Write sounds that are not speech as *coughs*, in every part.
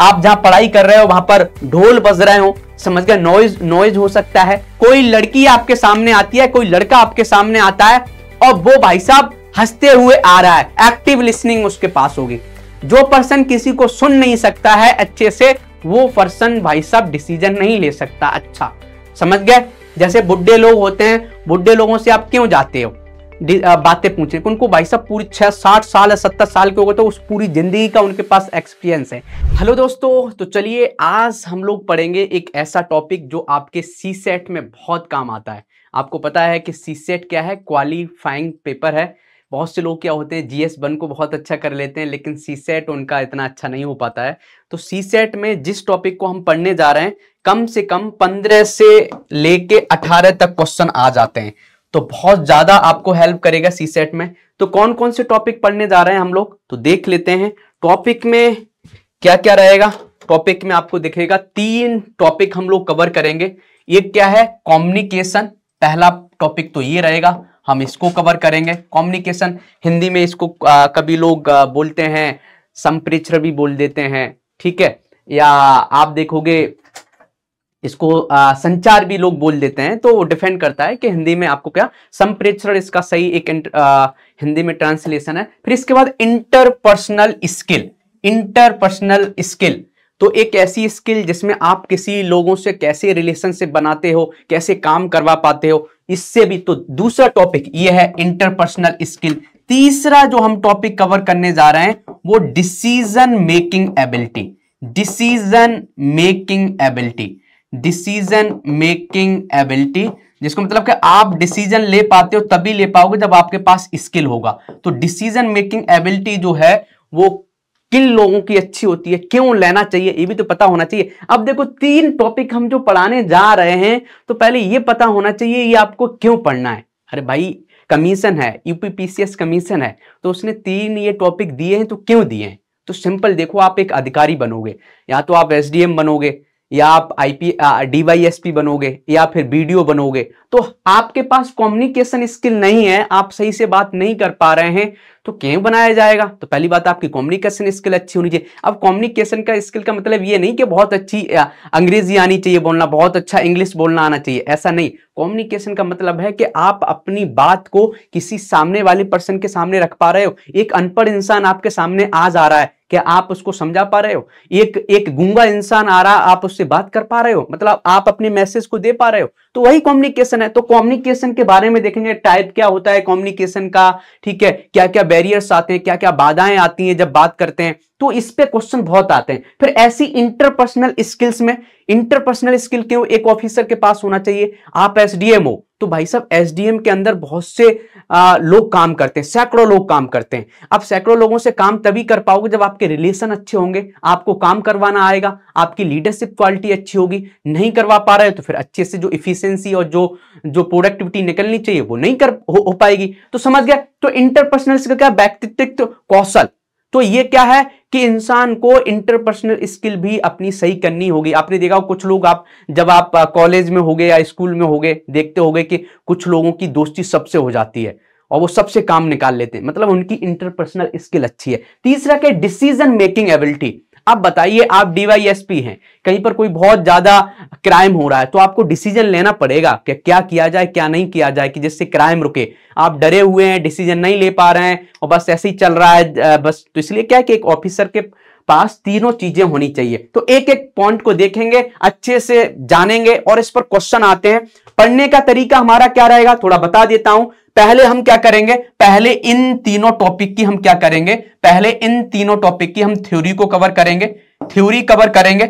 आप जहां पढ़ाई कर रहे हो वहां पर ढोल बज रहे हो समझ गए नॉइज नॉइज हो सकता है कोई लड़की आपके सामने आती है कोई लड़का आपके सामने आता है और वो भाई साहब हंसते हुए आ रहा है एक्टिव लिसनिंग उसके पास होगी जो पर्सन किसी को सुन नहीं सकता है अच्छे से वो पर्सन भाई साहब डिसीजन नहीं ले सकता अच्छा समझ गए जैसे बुढ़े लोग होते हैं बुढ़े लोगों से आप क्यों जाते हो बातें पूछ रहे उनको भाई साहब पूरी छः साठ साल या सत्तर साल के हो गए तो उस पूरी ज़िंदगी का उनके पास एक्सपीरियंस है हेलो दोस्तों तो चलिए आज हम लोग पढ़ेंगे एक ऐसा टॉपिक जो आपके सी सेट में बहुत काम आता है आपको पता है कि सी सेट क्या है क्वालिफाइंग पेपर है बहुत से लोग क्या होते हैं जी एस वन को बहुत अच्छा कर लेते हैं लेकिन सी सेट उनका इतना अच्छा नहीं हो पाता है तो सी सेट में जिस टॉपिक को हम पढ़ने जा रहे हैं कम से कम पंद्रह से लेके अठारह तक क्वेश्चन आ जाते हैं तो बहुत ज्यादा आपको हेल्प करेगा सी सेट में तो कौन कौन से टॉपिक पढ़ने जा रहे हैं हम लोग तो देख लेते हैं टॉपिक में क्या क्या रहेगा टॉपिक में आपको दिखेगा तीन टॉपिक हम लोग कवर करेंगे एक क्या है कॉम्युनिकेशन पहला टॉपिक तो ये रहेगा हम इसको कवर करेंगे कॉम्युनिकेशन हिंदी में इसको आ, कभी लोग आ, बोलते हैं संप्रेक्षर भी बोल देते हैं ठीक है या आप देखोगे इसको आ, संचार भी लोग बोल देते हैं तो वो डिपेंड करता है कि हिंदी में आपको क्या संप्रेक्षण इसका सही एक आ, हिंदी में ट्रांसलेशन है फिर इसके बाद इंटरपर्सनल स्किल इंटरपर्सनल स्किल तो एक ऐसी स्किल जिसमें आप किसी लोगों से कैसे रिलेशनशिप बनाते हो कैसे काम करवा पाते हो इससे भी तो दूसरा टॉपिक ये है इंटरपर्सनल स्किल तीसरा जो हम टॉपिक कवर करने जा रहे हैं वो decision making ability decision making ability decision making ability जिसको मतलब कि आप डिसीजन ले पाते हो तभी ले पाओगे जब आपके पास स्किल होगा तो डिसीजन मेकिंग एबिलिटी जो है वो किन लोगों की अच्छी होती है क्यों लेना चाहिए ये भी तो पता होना चाहिए अब देखो तीन टॉपिक हम जो पढ़ाने जा रहे हैं तो पहले ये पता होना चाहिए ये आपको क्यों पढ़ना है अरे भाई कमीशन है यूपीपीसीएस कमीशन है तो उसने तीन ये टॉपिक दिए हैं तो क्यों दिए हैं तो सिंपल देखो आप एक अधिकारी बनोगे या तो आप एसडीएम बनोगे या आप आईपी डीवाईएसपी बनोगे या फिर बीडीओ बनोगे तो आपके पास कम्युनिकेशन स्किल नहीं है आप सही से बात नहीं कर पा रहे हैं तो क्यों बनाया जाएगा तो पहली बात आपकी कम्युनिकेशन स्किल अच्छी होनी चाहिए अब कम्युनिकेशन का स्किल का मतलब ये नहीं कि बहुत अच्छी अंग्रेजी आनी चाहिए बोलना बहुत अच्छा इंग्लिश बोलना आना चाहिए ऐसा नहीं कम्युनिकेशन का मतलब है कि आप अपनी बात को किसी सामने वाले पर्सन के सामने रख पा रहे हो एक अनपढ़ इंसान आपके सामने आज आ रहा है क्या आप उसको समझा पा रहे हो एक एक गूंगा इंसान आ रहा आप उससे बात कर पा रहे हो मतलब आप अपने मैसेज को दे पा रहे हो तो वही कॉम्युनिकेशन है तो कॉम्युनिकेशन के बारे में देखेंगे टाइप क्या होता है कॉम्युनिकेशन का ठीक है क्या क्या बैरियर्स आते हैं क्या क्या बाधाएं आती हैं जब बात करते हैं तो इस पे क्वेश्चन बहुत आते हैं फिर ऐसी इंटरपर्सनल स्किल्स में इंटरपर्सनल स्किल क्यों एक ऑफिसर के पास होना चाहिए आप एसडीएम हो तो भाई साहब एसडीएम के अंदर बहुत से आ, लोग काम करते हैं सैकड़ों लोग काम करते हैं आप सैकड़ों लोगों से काम तभी कर पाओगे जब आपके रिलेशन अच्छे होंगे आपको काम करवाना आएगा आपकी लीडरशिप क्वालिटी अच्छी होगी नहीं करवा पा रहे तो फिर अच्छे से जो इफिशियंसी और जो जो प्रोडक्टिविटी निकलनी चाहिए वो नहीं कर हो, हो पाएगी तो समझ गया तो इंटरपर्सनल स्किल क्या व्यक्तित्व कौशल तो ये क्या है कि इंसान को इंटरपर्सनल स्किल भी अपनी सही करनी होगी आपने देखा कुछ लोग आप जब आप कॉलेज में हो गए या स्कूल में हो गए देखते हो गए कि कुछ लोगों की दोस्ती सबसे हो जाती है और वो सबसे काम निकाल लेते हैं मतलब उनकी इंटरपर्सनल स्किल अच्छी है तीसरा क्या डिसीजन मेकिंग एबिलिटी आप बताइए आप डीवाईएसपी हैं कहीं पर कोई बहुत ज्यादा क्राइम हो रहा है तो आपको डिसीजन लेना पड़ेगा कि क्या किया जाए क्या नहीं किया जाए कि जिससे क्राइम रुके आप डरे हुए हैं डिसीजन नहीं ले पा रहे हैं और बस ऐसे ही चल रहा है बस तो इसलिए क्या है कि एक ऑफिसर के पास तीनों चीजें होनी चाहिए तो एक एक पॉइंट को देखेंगे अच्छे से जानेंगे और इस पर क्वेश्चन आते हैं पढ़ने का तरीका हमारा क्या रहेगा थोड़ा बता देता हूं पहले हम क्या करेंगे पहले इन तीनों टॉपिक की हम क्या करेंगे पहले इन तीनों टॉपिक की हम थ्योरी को कवर करेंगे थ्योरी कवर करेंगे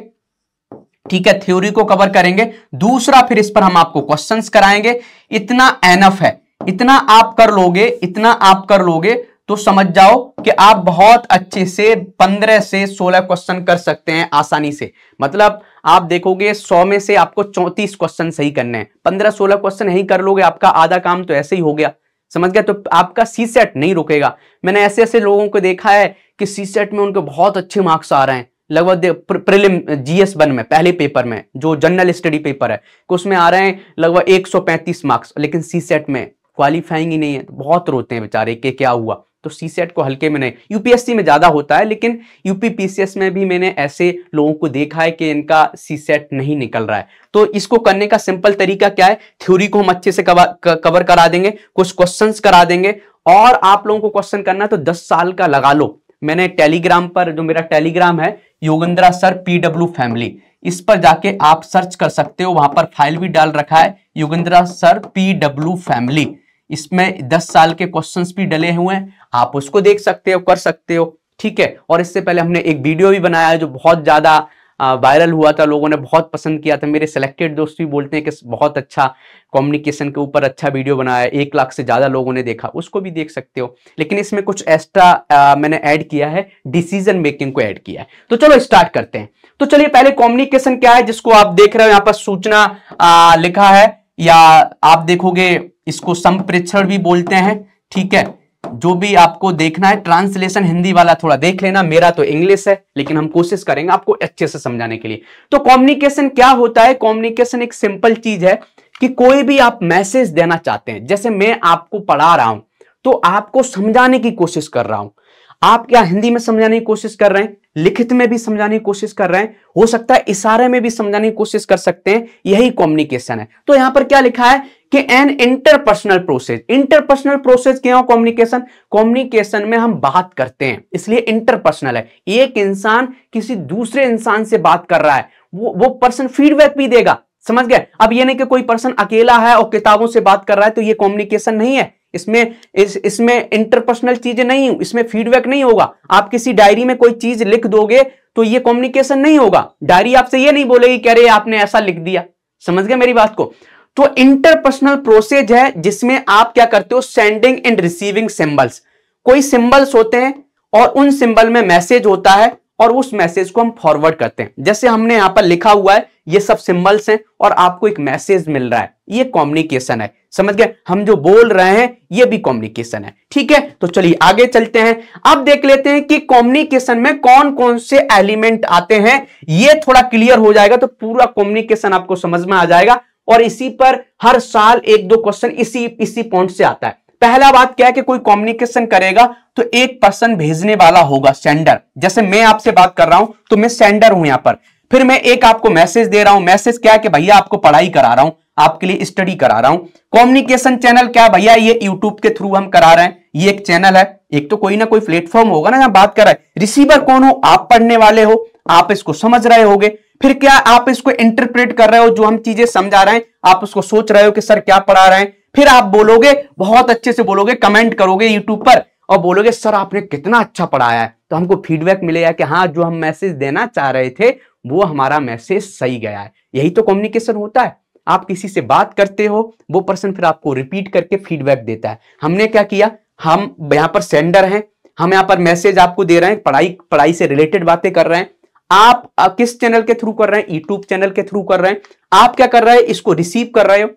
ठीक है थ्योरी को कवर करेंगे दूसरा फिर इस पर हम आपको क्वेश्चंस कराएंगे इतना एनफ है इतना आप कर लोगे इतना आप कर लोगे तो समझ जाओ कि आप बहुत अच्छे से पंद्रह से सोलह क्वेश्चन कर सकते हैं आसानी से मतलब आप देखोगे सौ में से आपको चौंतीस क्वेश्चन सही करने हैं पंद्रह सोलह क्वेश्चन यही कर लोगे आपका आधा काम तो ऐसे ही हो गया समझ गया तो आपका सी सेट नहीं रुकेगा मैंने ऐसे ऐसे लोगों को देखा है कि सी सेट में उनके बहुत अच्छे मार्क्स आ रहे हैं लगभग प्रिलिम जीएस वन में पहले पेपर में जो जनरल स्टडी पेपर है उसमें आ रहे हैं लगभग 135 मार्क्स लेकिन सी सेट में क्वालिफाइंग ही नहीं है तो बहुत रोते हैं बेचारे के क्या हुआ तो सी सेट को हल्के में नहीं यूपीएससी में ज़्यादा होता है लेकिन यूपीपीसीएस में भी मैंने ऐसे लोगों को देखा है कि इनका सी सेट नहीं निकल रहा है तो इसको करने का सिंपल तरीका क्या है थ्योरी को हम अच्छे से कवर करा देंगे कुछ क्वेश्चंस करा देंगे और आप लोगों को क्वेश्चन करना है तो दस साल का लगा लो मैंने टेलीग्राम पर जो मेरा टेलीग्राम है योगंद्रा सर पीडब्ल्यू फैमिली इस पर जाके आप सर्च कर सकते हो वहां पर फाइल भी डाल रखा है योगेंद्रा सर पीडब्ल्यू फैमिली इसमें 10 साल के क्वेश्चंस भी डले हुए हैं आप उसको देख सकते हो कर सकते हो ठीक है और इससे पहले हमने एक वीडियो भी बनाया है जो बहुत ज़्यादा वायरल हुआ था लोगों ने बहुत पसंद किया था मेरे सेलेक्टेड दोस्त भी बोलते हैं कि बहुत अच्छा कम्युनिकेशन के ऊपर अच्छा वीडियो बनाया एक लाख से ज़्यादा लोगों ने देखा उसको भी देख सकते हो लेकिन इसमें कुछ एक्स्ट्रा मैंने ऐड किया है डिसीजन मेकिंग को ऐड किया है तो चलो स्टार्ट करते हैं तो चलिए पहले कॉम्युनिकेशन क्या है जिसको आप देख रहे हो यहाँ पर सूचना आ, लिखा है या आप देखोगे इसको संप्रेक्षण भी बोलते हैं ठीक है जो भी आपको देखना है ट्रांसलेशन हिंदी वाला थोड़ा देख लेना मेरा तो इंग्लिश है लेकिन हम कोशिश करेंगे आपको अच्छे से समझाने के लिए तो कम्युनिकेशन क्या होता है कम्युनिकेशन एक सिंपल चीज है कि कोई भी आप मैसेज देना चाहते हैं जैसे मैं आपको पढ़ा रहा हूं तो आपको समझाने की कोशिश कर रहा हूं आप क्या हिंदी में समझाने की कोशिश कर रहे हैं लिखित में भी समझाने की कोशिश कर रहे हैं हो सकता है इशारे में भी समझाने की कोशिश कर सकते हैं यही कम्युनिकेशन है तो यहां पर क्या लिखा है कि an interpersonal process interpersonal process क्या हो कम्युनिकेशन कम्युनिकेशन में हम बात करते हैं इसलिए इंटरपर्सनल है एक इंसान किसी दूसरे इंसान से बात कर रहा है वो वो पर्सन फीडबैक भी देगा समझ गए अब ये नहीं कि कोई पर्सन अकेला है और किताबों से बात कर रहा है तो ये कम्युनिकेशन नहीं है इसमें इस इसमें इंटरपर्सनल चीजें नहीं इसमें फीडबैक नहीं होगा आप किसी डायरी में कोई चीज लिख दोगे तो ये कम्युनिकेशन नहीं होगा डायरी आपसे ये नहीं बोलेगी कह रहे आपने ऐसा लिख दिया समझ गए मेरी बात को तो इंटरपर्सनल प्रोसेस है जिसमें आप क्या करते हो सेंडिंग एंड रिसीविंग सिंबल्स कोई सिंबल्स होते हैं और उन सिंबल में मैसेज होता है और उस मैसेज को हम फॉरवर्ड करते हैं जैसे हमने यहां पर लिखा हुआ है ये सब सिंबल्स हैं और आपको एक मैसेज मिल रहा है ये कम्युनिकेशन है समझ गए हम जो बोल रहे हैं ये भी कॉम्युनिकेशन है ठीक है तो चलिए आगे चलते हैं अब देख लेते हैं कि कॉम्युनिकेशन में कौन कौन से एलिमेंट आते हैं ये थोड़ा क्लियर हो जाएगा तो पूरा कॉम्युनिकेशन आपको समझ में आ जाएगा और इसी पर हर साल एक दो क्वेश्चन इसी इसी पॉइंट से आता है पहला बात क्या है कि कोई कॉम्युनिकेशन करेगा तो एक पर्सन भेजने वाला होगा सेंडर जैसे मैं आपसे बात कर रहा हूं तो मैं सेंडर हूं यहां पर फिर मैं एक आपको मैसेज दे रहा हूं मैसेज क्या है कि भैया आपको पढ़ाई करा रहा हूं आपके लिए स्टडी करा रहा हूं कम्युनिकेशन चैनल क्या भैया ये यूट्यूब के थ्रू हम करा रहे हैं ये एक चैनल है एक तो कोई ना कोई प्लेटफॉर्म होगा ना बात कर रहा है रिसीवर कौन हो आप पढ़ने वाले हो आप इसको समझ रहे होगे फिर क्या आप इसको इंटरप्रेट कर रहे हो जो हम चीजें समझा रहे हैं आप उसको सोच रहे हो कि सर क्या पढ़ा रहे हैं फिर आप बोलोगे बहुत अच्छे से बोलोगे कमेंट करोगे यूट्यूब पर और बोलोगे सर आपने कितना अच्छा पढ़ाया है तो हमको फीडबैक मिलेगा कि हाँ जो हम मैसेज देना चाह रहे थे वो हमारा मैसेज सही गया है यही तो कम्युनिकेशन होता है आप किसी से बात करते हो वो पर्सन फिर आपको रिपीट करके फीडबैक देता है हमने क्या किया हम यहाँ पर सेंडर हैं हम यहाँ पर मैसेज आपको दे रहे हैं पढ़ाई पढ़ाई से रिलेटेड बातें कर रहे हैं आप किस चैनल के थ्रू कर रहे हैं यूट्यूब चैनल के थ्रू कर रहे हैं आप क्या कर रहे हैं इसको रिसीव कर रहे हो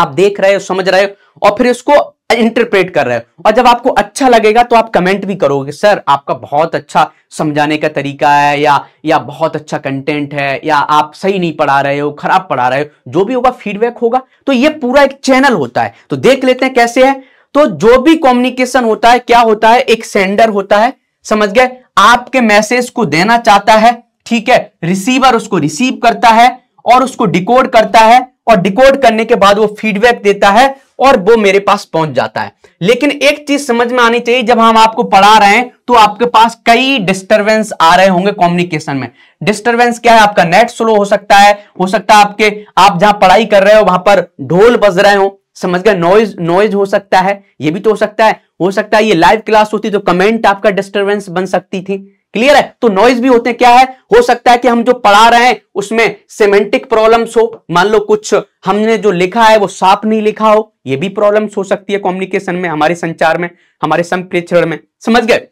आप देख रहे हो समझ रहे हो और फिर इसको इंटरप्रेट कर रहे हो और जब आपको अच्छा लगेगा तो आप कमेंट भी करोगे सर आपका बहुत अच्छा समझाने का तरीका है या या बहुत अच्छा कंटेंट है या आप सही नहीं पढ़ा रहे हो खराब पढ़ा रहे हो जो भी होगा फीडबैक होगा तो ये पूरा एक चैनल होता है तो देख लेते हैं कैसे है तो जो भी कम्युनिकेशन होता है क्या होता है एक सेंडर होता है समझ गए आपके मैसेज को देना चाहता है ठीक है रिसीवर उसको रिसीव करता है और उसको डिकोड करता है और डिकोड करने के बाद वो फीडबैक देता है और वो मेरे पास पहुंच जाता है लेकिन एक चीज समझ में आनी चाहिए जब हम आपको पढ़ा रहे हैं तो आपके पास कई डिस्टरबेंस आ रहे होंगे कम्युनिकेशन में डिस्टरबेंस क्या है आपका नेट स्लो हो सकता है हो सकता है आपके आप जहां पढ़ाई कर रहे हो वहां पर ढोल बज रहे हो समझ गए नॉइज नॉइज हो सकता है ये भी तो हो सकता है हो सकता है ये लाइव क्लास होती तो कमेंट आपका डिस्टर्बेंस बन सकती थी क्लियर है तो नॉइज भी होते हैं क्या है हो सकता है कि हम जो पढ़ा रहे हैं उसमें सिमेंटिक प्रॉब्लम्स हो मान लो कुछ हमने जो लिखा है वो साफ नहीं लिखा हो ये भी प्रॉब्लम्स हो सकती है कम्युनिकेशन में हमारे संचार में हमारे संप्रेक्षण में समझ गए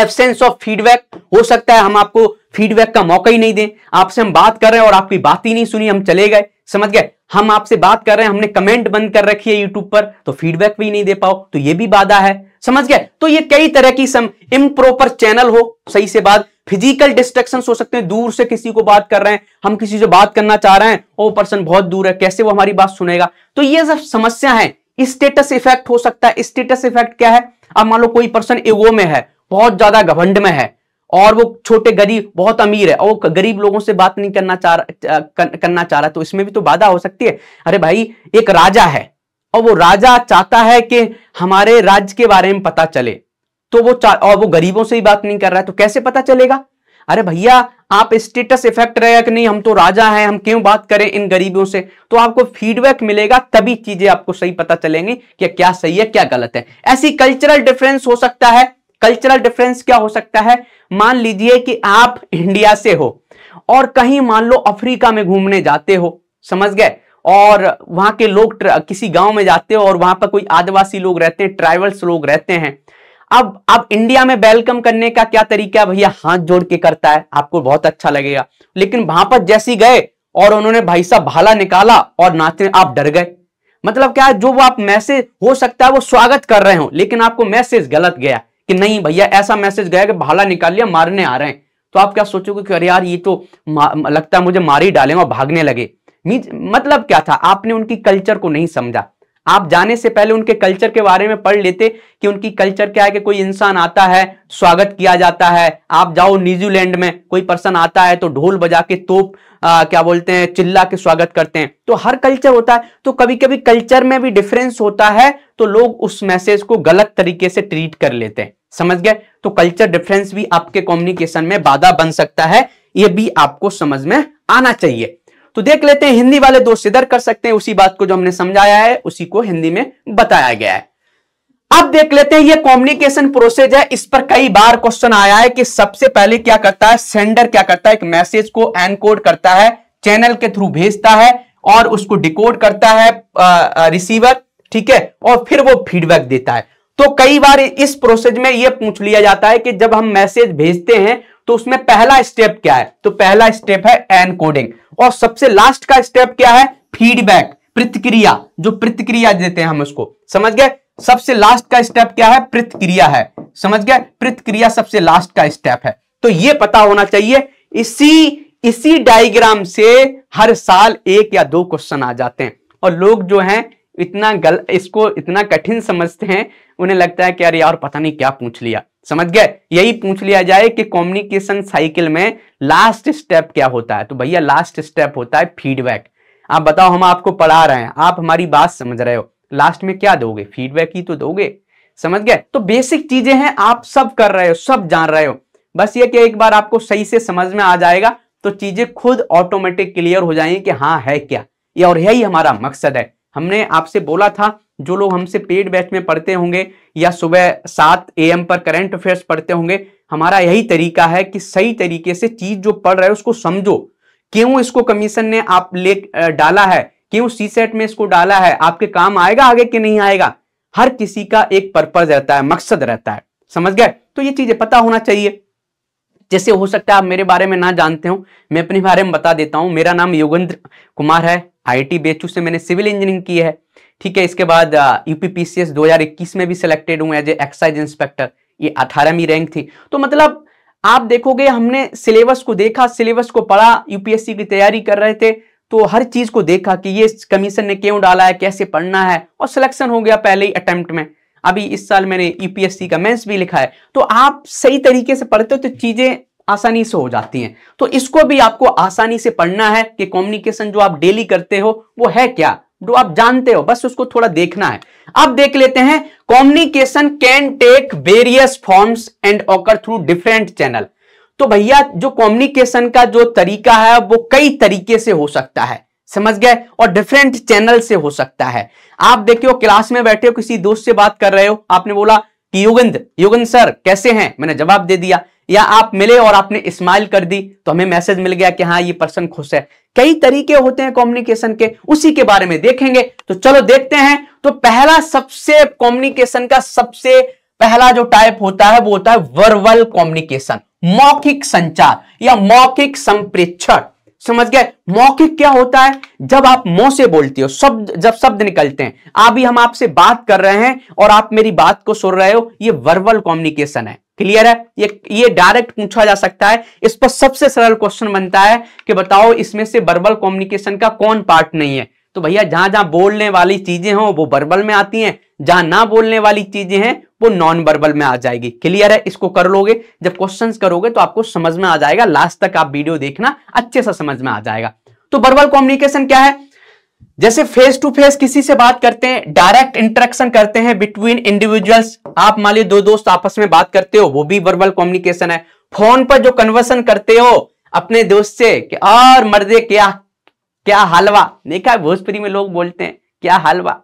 एबसेंस ऑफ फीडबैक हो सकता है हम आपको फीडबैक का मौका ही नहीं दें आपसे हम बात कर रहे हैं और आपकी बात ही नहीं सुनी हम चले गए समझ गए हम आपसे बात कर रहे हैं हमने कमेंट बंद कर रखी है यूट्यूब पर तो फीडबैक भी नहीं दे पाओ तो ये भी बाधा है समझ गया तो ये कई तरह की सम इम्प्रोपर चैनल हो सही से बात फिजिकल डिस्ट्रक्शन हो सकते हैं दूर से किसी को बात कर रहे हैं हम किसी से बात करना चाह रहे हैं वो पर्सन बहुत दूर है कैसे वो हमारी बात सुनेगा तो ये सब समस्या है स्टेटस इफेक्ट हो सकता है स्टेटस इफेक्ट क्या है अब मान लो कोई पर्सन एगो में है बहुत ज्यादा घबंड में है और वो छोटे गरीब बहुत अमीर है और वो गरीब लोगों से बात नहीं करना चाह करना चाह रहा तो इसमें भी तो बाधा हो सकती है अरे भाई एक राजा है और वो राजा चाहता है कि हमारे राज्य के बारे में पता चले तो वो और वो गरीबों से ही बात नहीं कर रहा है तो कैसे पता चलेगा अरे भैया आप स्टेटस इफेक्ट रहेगा कि नहीं हम तो राजा हैं हम क्यों बात करें इन गरीबों से तो आपको फीडबैक मिलेगा तभी चीजें आपको सही पता चलेंगी कि क्या सही है क्या गलत है ऐसी कल्चरल डिफरेंस हो सकता है कल्चरल डिफरेंस क्या हो सकता है मान लीजिए कि आप इंडिया से हो और कहीं मान लो अफ्रीका में घूमने जाते हो समझ गए और वहाँ के लोग किसी गांव में जाते हो और वहाँ पर कोई आदिवासी लोग रहते हैं ट्राइबल्स लोग रहते हैं अब अब इंडिया में वेलकम करने का क्या तरीका भैया हाथ जोड़ के करता है आपको बहुत अच्छा लगेगा लेकिन वहां पर जैसी गए और उन्होंने भाई साहब भाला निकाला और नाचने आप डर गए मतलब क्या जो वो आप मैसेज हो सकता है वो स्वागत कर रहे हो लेकिन आपको मैसेज गलत गया कि नहीं भैया ऐसा मैसेज गया कि भाला निकाल लिया मारने आ रहे हैं तो आप क्या सोचोगे कि अरे यार ये तो लगता है मुझे मार ही डालेंगे और भागने लगे मतलब क्या था आपने उनकी कल्चर को नहीं समझा आप जाने से पहले उनके कल्चर के बारे में पढ़ लेते कि उनकी कल्चर क्या है कि कोई इंसान आता है स्वागत किया जाता है आप जाओ न्यूजीलैंड में कोई पर्सन आता है तो ढोल बजा के तोप आ, क्या बोलते हैं चिल्ला के स्वागत करते हैं तो हर कल्चर होता है तो कभी कभी कल्चर में भी डिफरेंस होता है तो लोग उस मैसेज को गलत तरीके से ट्रीट कर लेते हैं समझ गए तो कल्चर डिफरेंस भी आपके कॉम्युनिकेशन में बाधा बन सकता है यह भी आपको समझ में आना चाहिए तो देख लेते हैं हिंदी वाले दोस्त इधर कर सकते हैं उसी बात को जो हमने समझाया है उसी को हिंदी में बताया गया है अब देख लेते हैं ये कम्युनिकेशन प्रोसेस है इस पर कई बार क्वेश्चन आया है कि सबसे पहले क्या करता है सेंडर क्या करता है एक मैसेज को एनकोड करता है चैनल के थ्रू भेजता है और उसको डिकोड करता है रिसीवर ठीक है और फिर वो फीडबैक देता है तो कई बार इस प्रोसेस में ये पूछ लिया जाता है कि जब हम मैसेज भेजते हैं तो उसमें पहला स्टेप क्या है तो पहला स्टेप है एनकोडिंग और सबसे लास्ट का स्टेप क्या है फीडबैक प्रतिक्रिया जो प्रतिक्रिया देते हैं हम उसको समझ गए सबसे लास्ट का स्टेप क्या है प्रतिक्रिया है समझ गए प्रतिक्रिया सबसे लास्ट का स्टेप है तो ये पता होना चाहिए इसी इसी डायग्राम से हर साल एक या दो क्वेश्चन आ जाते हैं और लोग जो हैं इतना गल इसको इतना कठिन समझते हैं उन्हें लगता है कि अरे यार पता नहीं क्या पूछ लिया समझ गए यही पूछ लिया जाए कि कम्युनिकेशन साइकिल में लास्ट स्टेप क्या होता है तो भैया लास्ट स्टेप होता है फीडबैक आप बताओ हम आपको पढ़ा रहे हैं आप हमारी बात समझ रहे हो लास्ट में क्या दोगे फीडबैक ही तो दोगे समझ गए तो बेसिक चीजें हैं आप सब कर रहे हो सब जान रहे हो बस ये कि एक बार आपको सही से समझ में आ जाएगा तो चीजें खुद ऑटोमेटिक क्लियर हो जाएंगी कि हाँ है क्या ये और यही हमारा मकसद है हमने आपसे बोला था जो लोग हमसे पेड बैच में पढ़ते होंगे या सुबह सात ए पर करंट अफेयर्स पढ़ते होंगे हमारा यही तरीका है कि सही तरीके से चीज जो पढ़ रहे उसको समझो क्यों इसको कमीशन ने आप ले डाला है क्यों सी सेट में इसको डाला है आपके काम आएगा आगे कि नहीं आएगा हर किसी का एक पर्पज रहता है मकसद रहता है समझ गए तो ये चीजें पता होना चाहिए जैसे हो सकता है आप मेरे बारे में ना जानते हो मैं अपने बारे में बता देता हूँ मेरा नाम योगेंद्र कुमार है आई टी से मैंने सिविल इंजीनियरिंग की है ठीक है इसके बाद यूपीपीसीएस 2021 में भी सिलेक्टेड हूँ एज ए एक्साइज इंस्पेक्टर ये अठारहवीं रैंक थी तो मतलब आप देखोगे हमने सिलेबस को देखा सिलेबस को पढ़ा यूपीएससी की तैयारी कर रहे थे तो हर चीज को देखा कि ये कमीशन ने क्यों डाला है कैसे पढ़ना है और सिलेक्शन हो गया पहले ही अटेम्प्ट में अभी इस साल मैंने यूपीएससी का मेंस भी लिखा है तो आप सही तरीके से पढ़ते हो तो चीजें आसानी से हो जाती हैं तो इसको भी आपको आसानी से पढ़ना है कि कम्युनिकेशन जो आप डेली करते हो वो है क्या जो आप जानते हो बस उसको थोड़ा देखना है अब देख लेते हैं communication can take various forms and occur through different channel तो भैया जो कॉम्युनिकेशन का जो तरीका है वो कई तरीके से हो सकता है समझ गए और डिफरेंट चैनल से हो सकता है आप देखे हो क्लास में बैठे हो किसी दोस्त से बात कर रहे हो आपने बोला कि युगंद युगंद सर कैसे हैं मैंने जवाब दे दिया या आप मिले और आपने स्माइल कर दी तो हमें मैसेज मिल गया कि हाँ ये पर्सन खुश है कई तरीके होते हैं कम्युनिकेशन के उसी के बारे में देखेंगे तो चलो देखते हैं तो पहला सबसे कॉम्युनिकेशन का सबसे पहला जो टाइप होता है वो होता है वर्वल कॉम्युनिकेशन मौखिक संचार या मौखिक संप्रेक्षण समझ गए मौखिक क्या होता है जब आप मुंह से बोलती हो शब्द जब शब्द निकलते हैं अभी हम आपसे बात कर रहे हैं और आप मेरी बात को सुन रहे हो ये वर्बल कम्युनिकेशन है क्लियर है ये ये डायरेक्ट पूछा जा सकता है इस पर सबसे सरल क्वेश्चन बनता है कि बताओ इसमें से वर्बल कम्युनिकेशन का कौन पार्ट नहीं है तो भैया जहां जहां बोलने वाली चीजें हो वो वर्बल में आती हैं जहां ना बोलने वाली चीजें हैं वो नॉन वर्बल में आ जाएगी क्लियर है इसको कर लोगे जब क्वेश्चंस करोगे तो आपको समझ में आ जाएगा लास्ट तक आप वीडियो देखना अच्छे से समझ में आ जाएगा तो वर्बल कॉम्युनिकेशन क्या है जैसे फेस टू फेस किसी से बात करते हैं डायरेक्ट इंटरेक्शन करते हैं बिटवीन इंडिविजुअल्स आप मान लीजिए दो दोस्त आपस में बात करते हो वो भी वर्बल कॉम्युनिकेशन है फोन पर जो कन्वर्सन करते हो अपने दोस्त से कि और मर्दे क्या क्या हलवा देखा भोजपुरी में लोग बोलते हैं क्या हलवा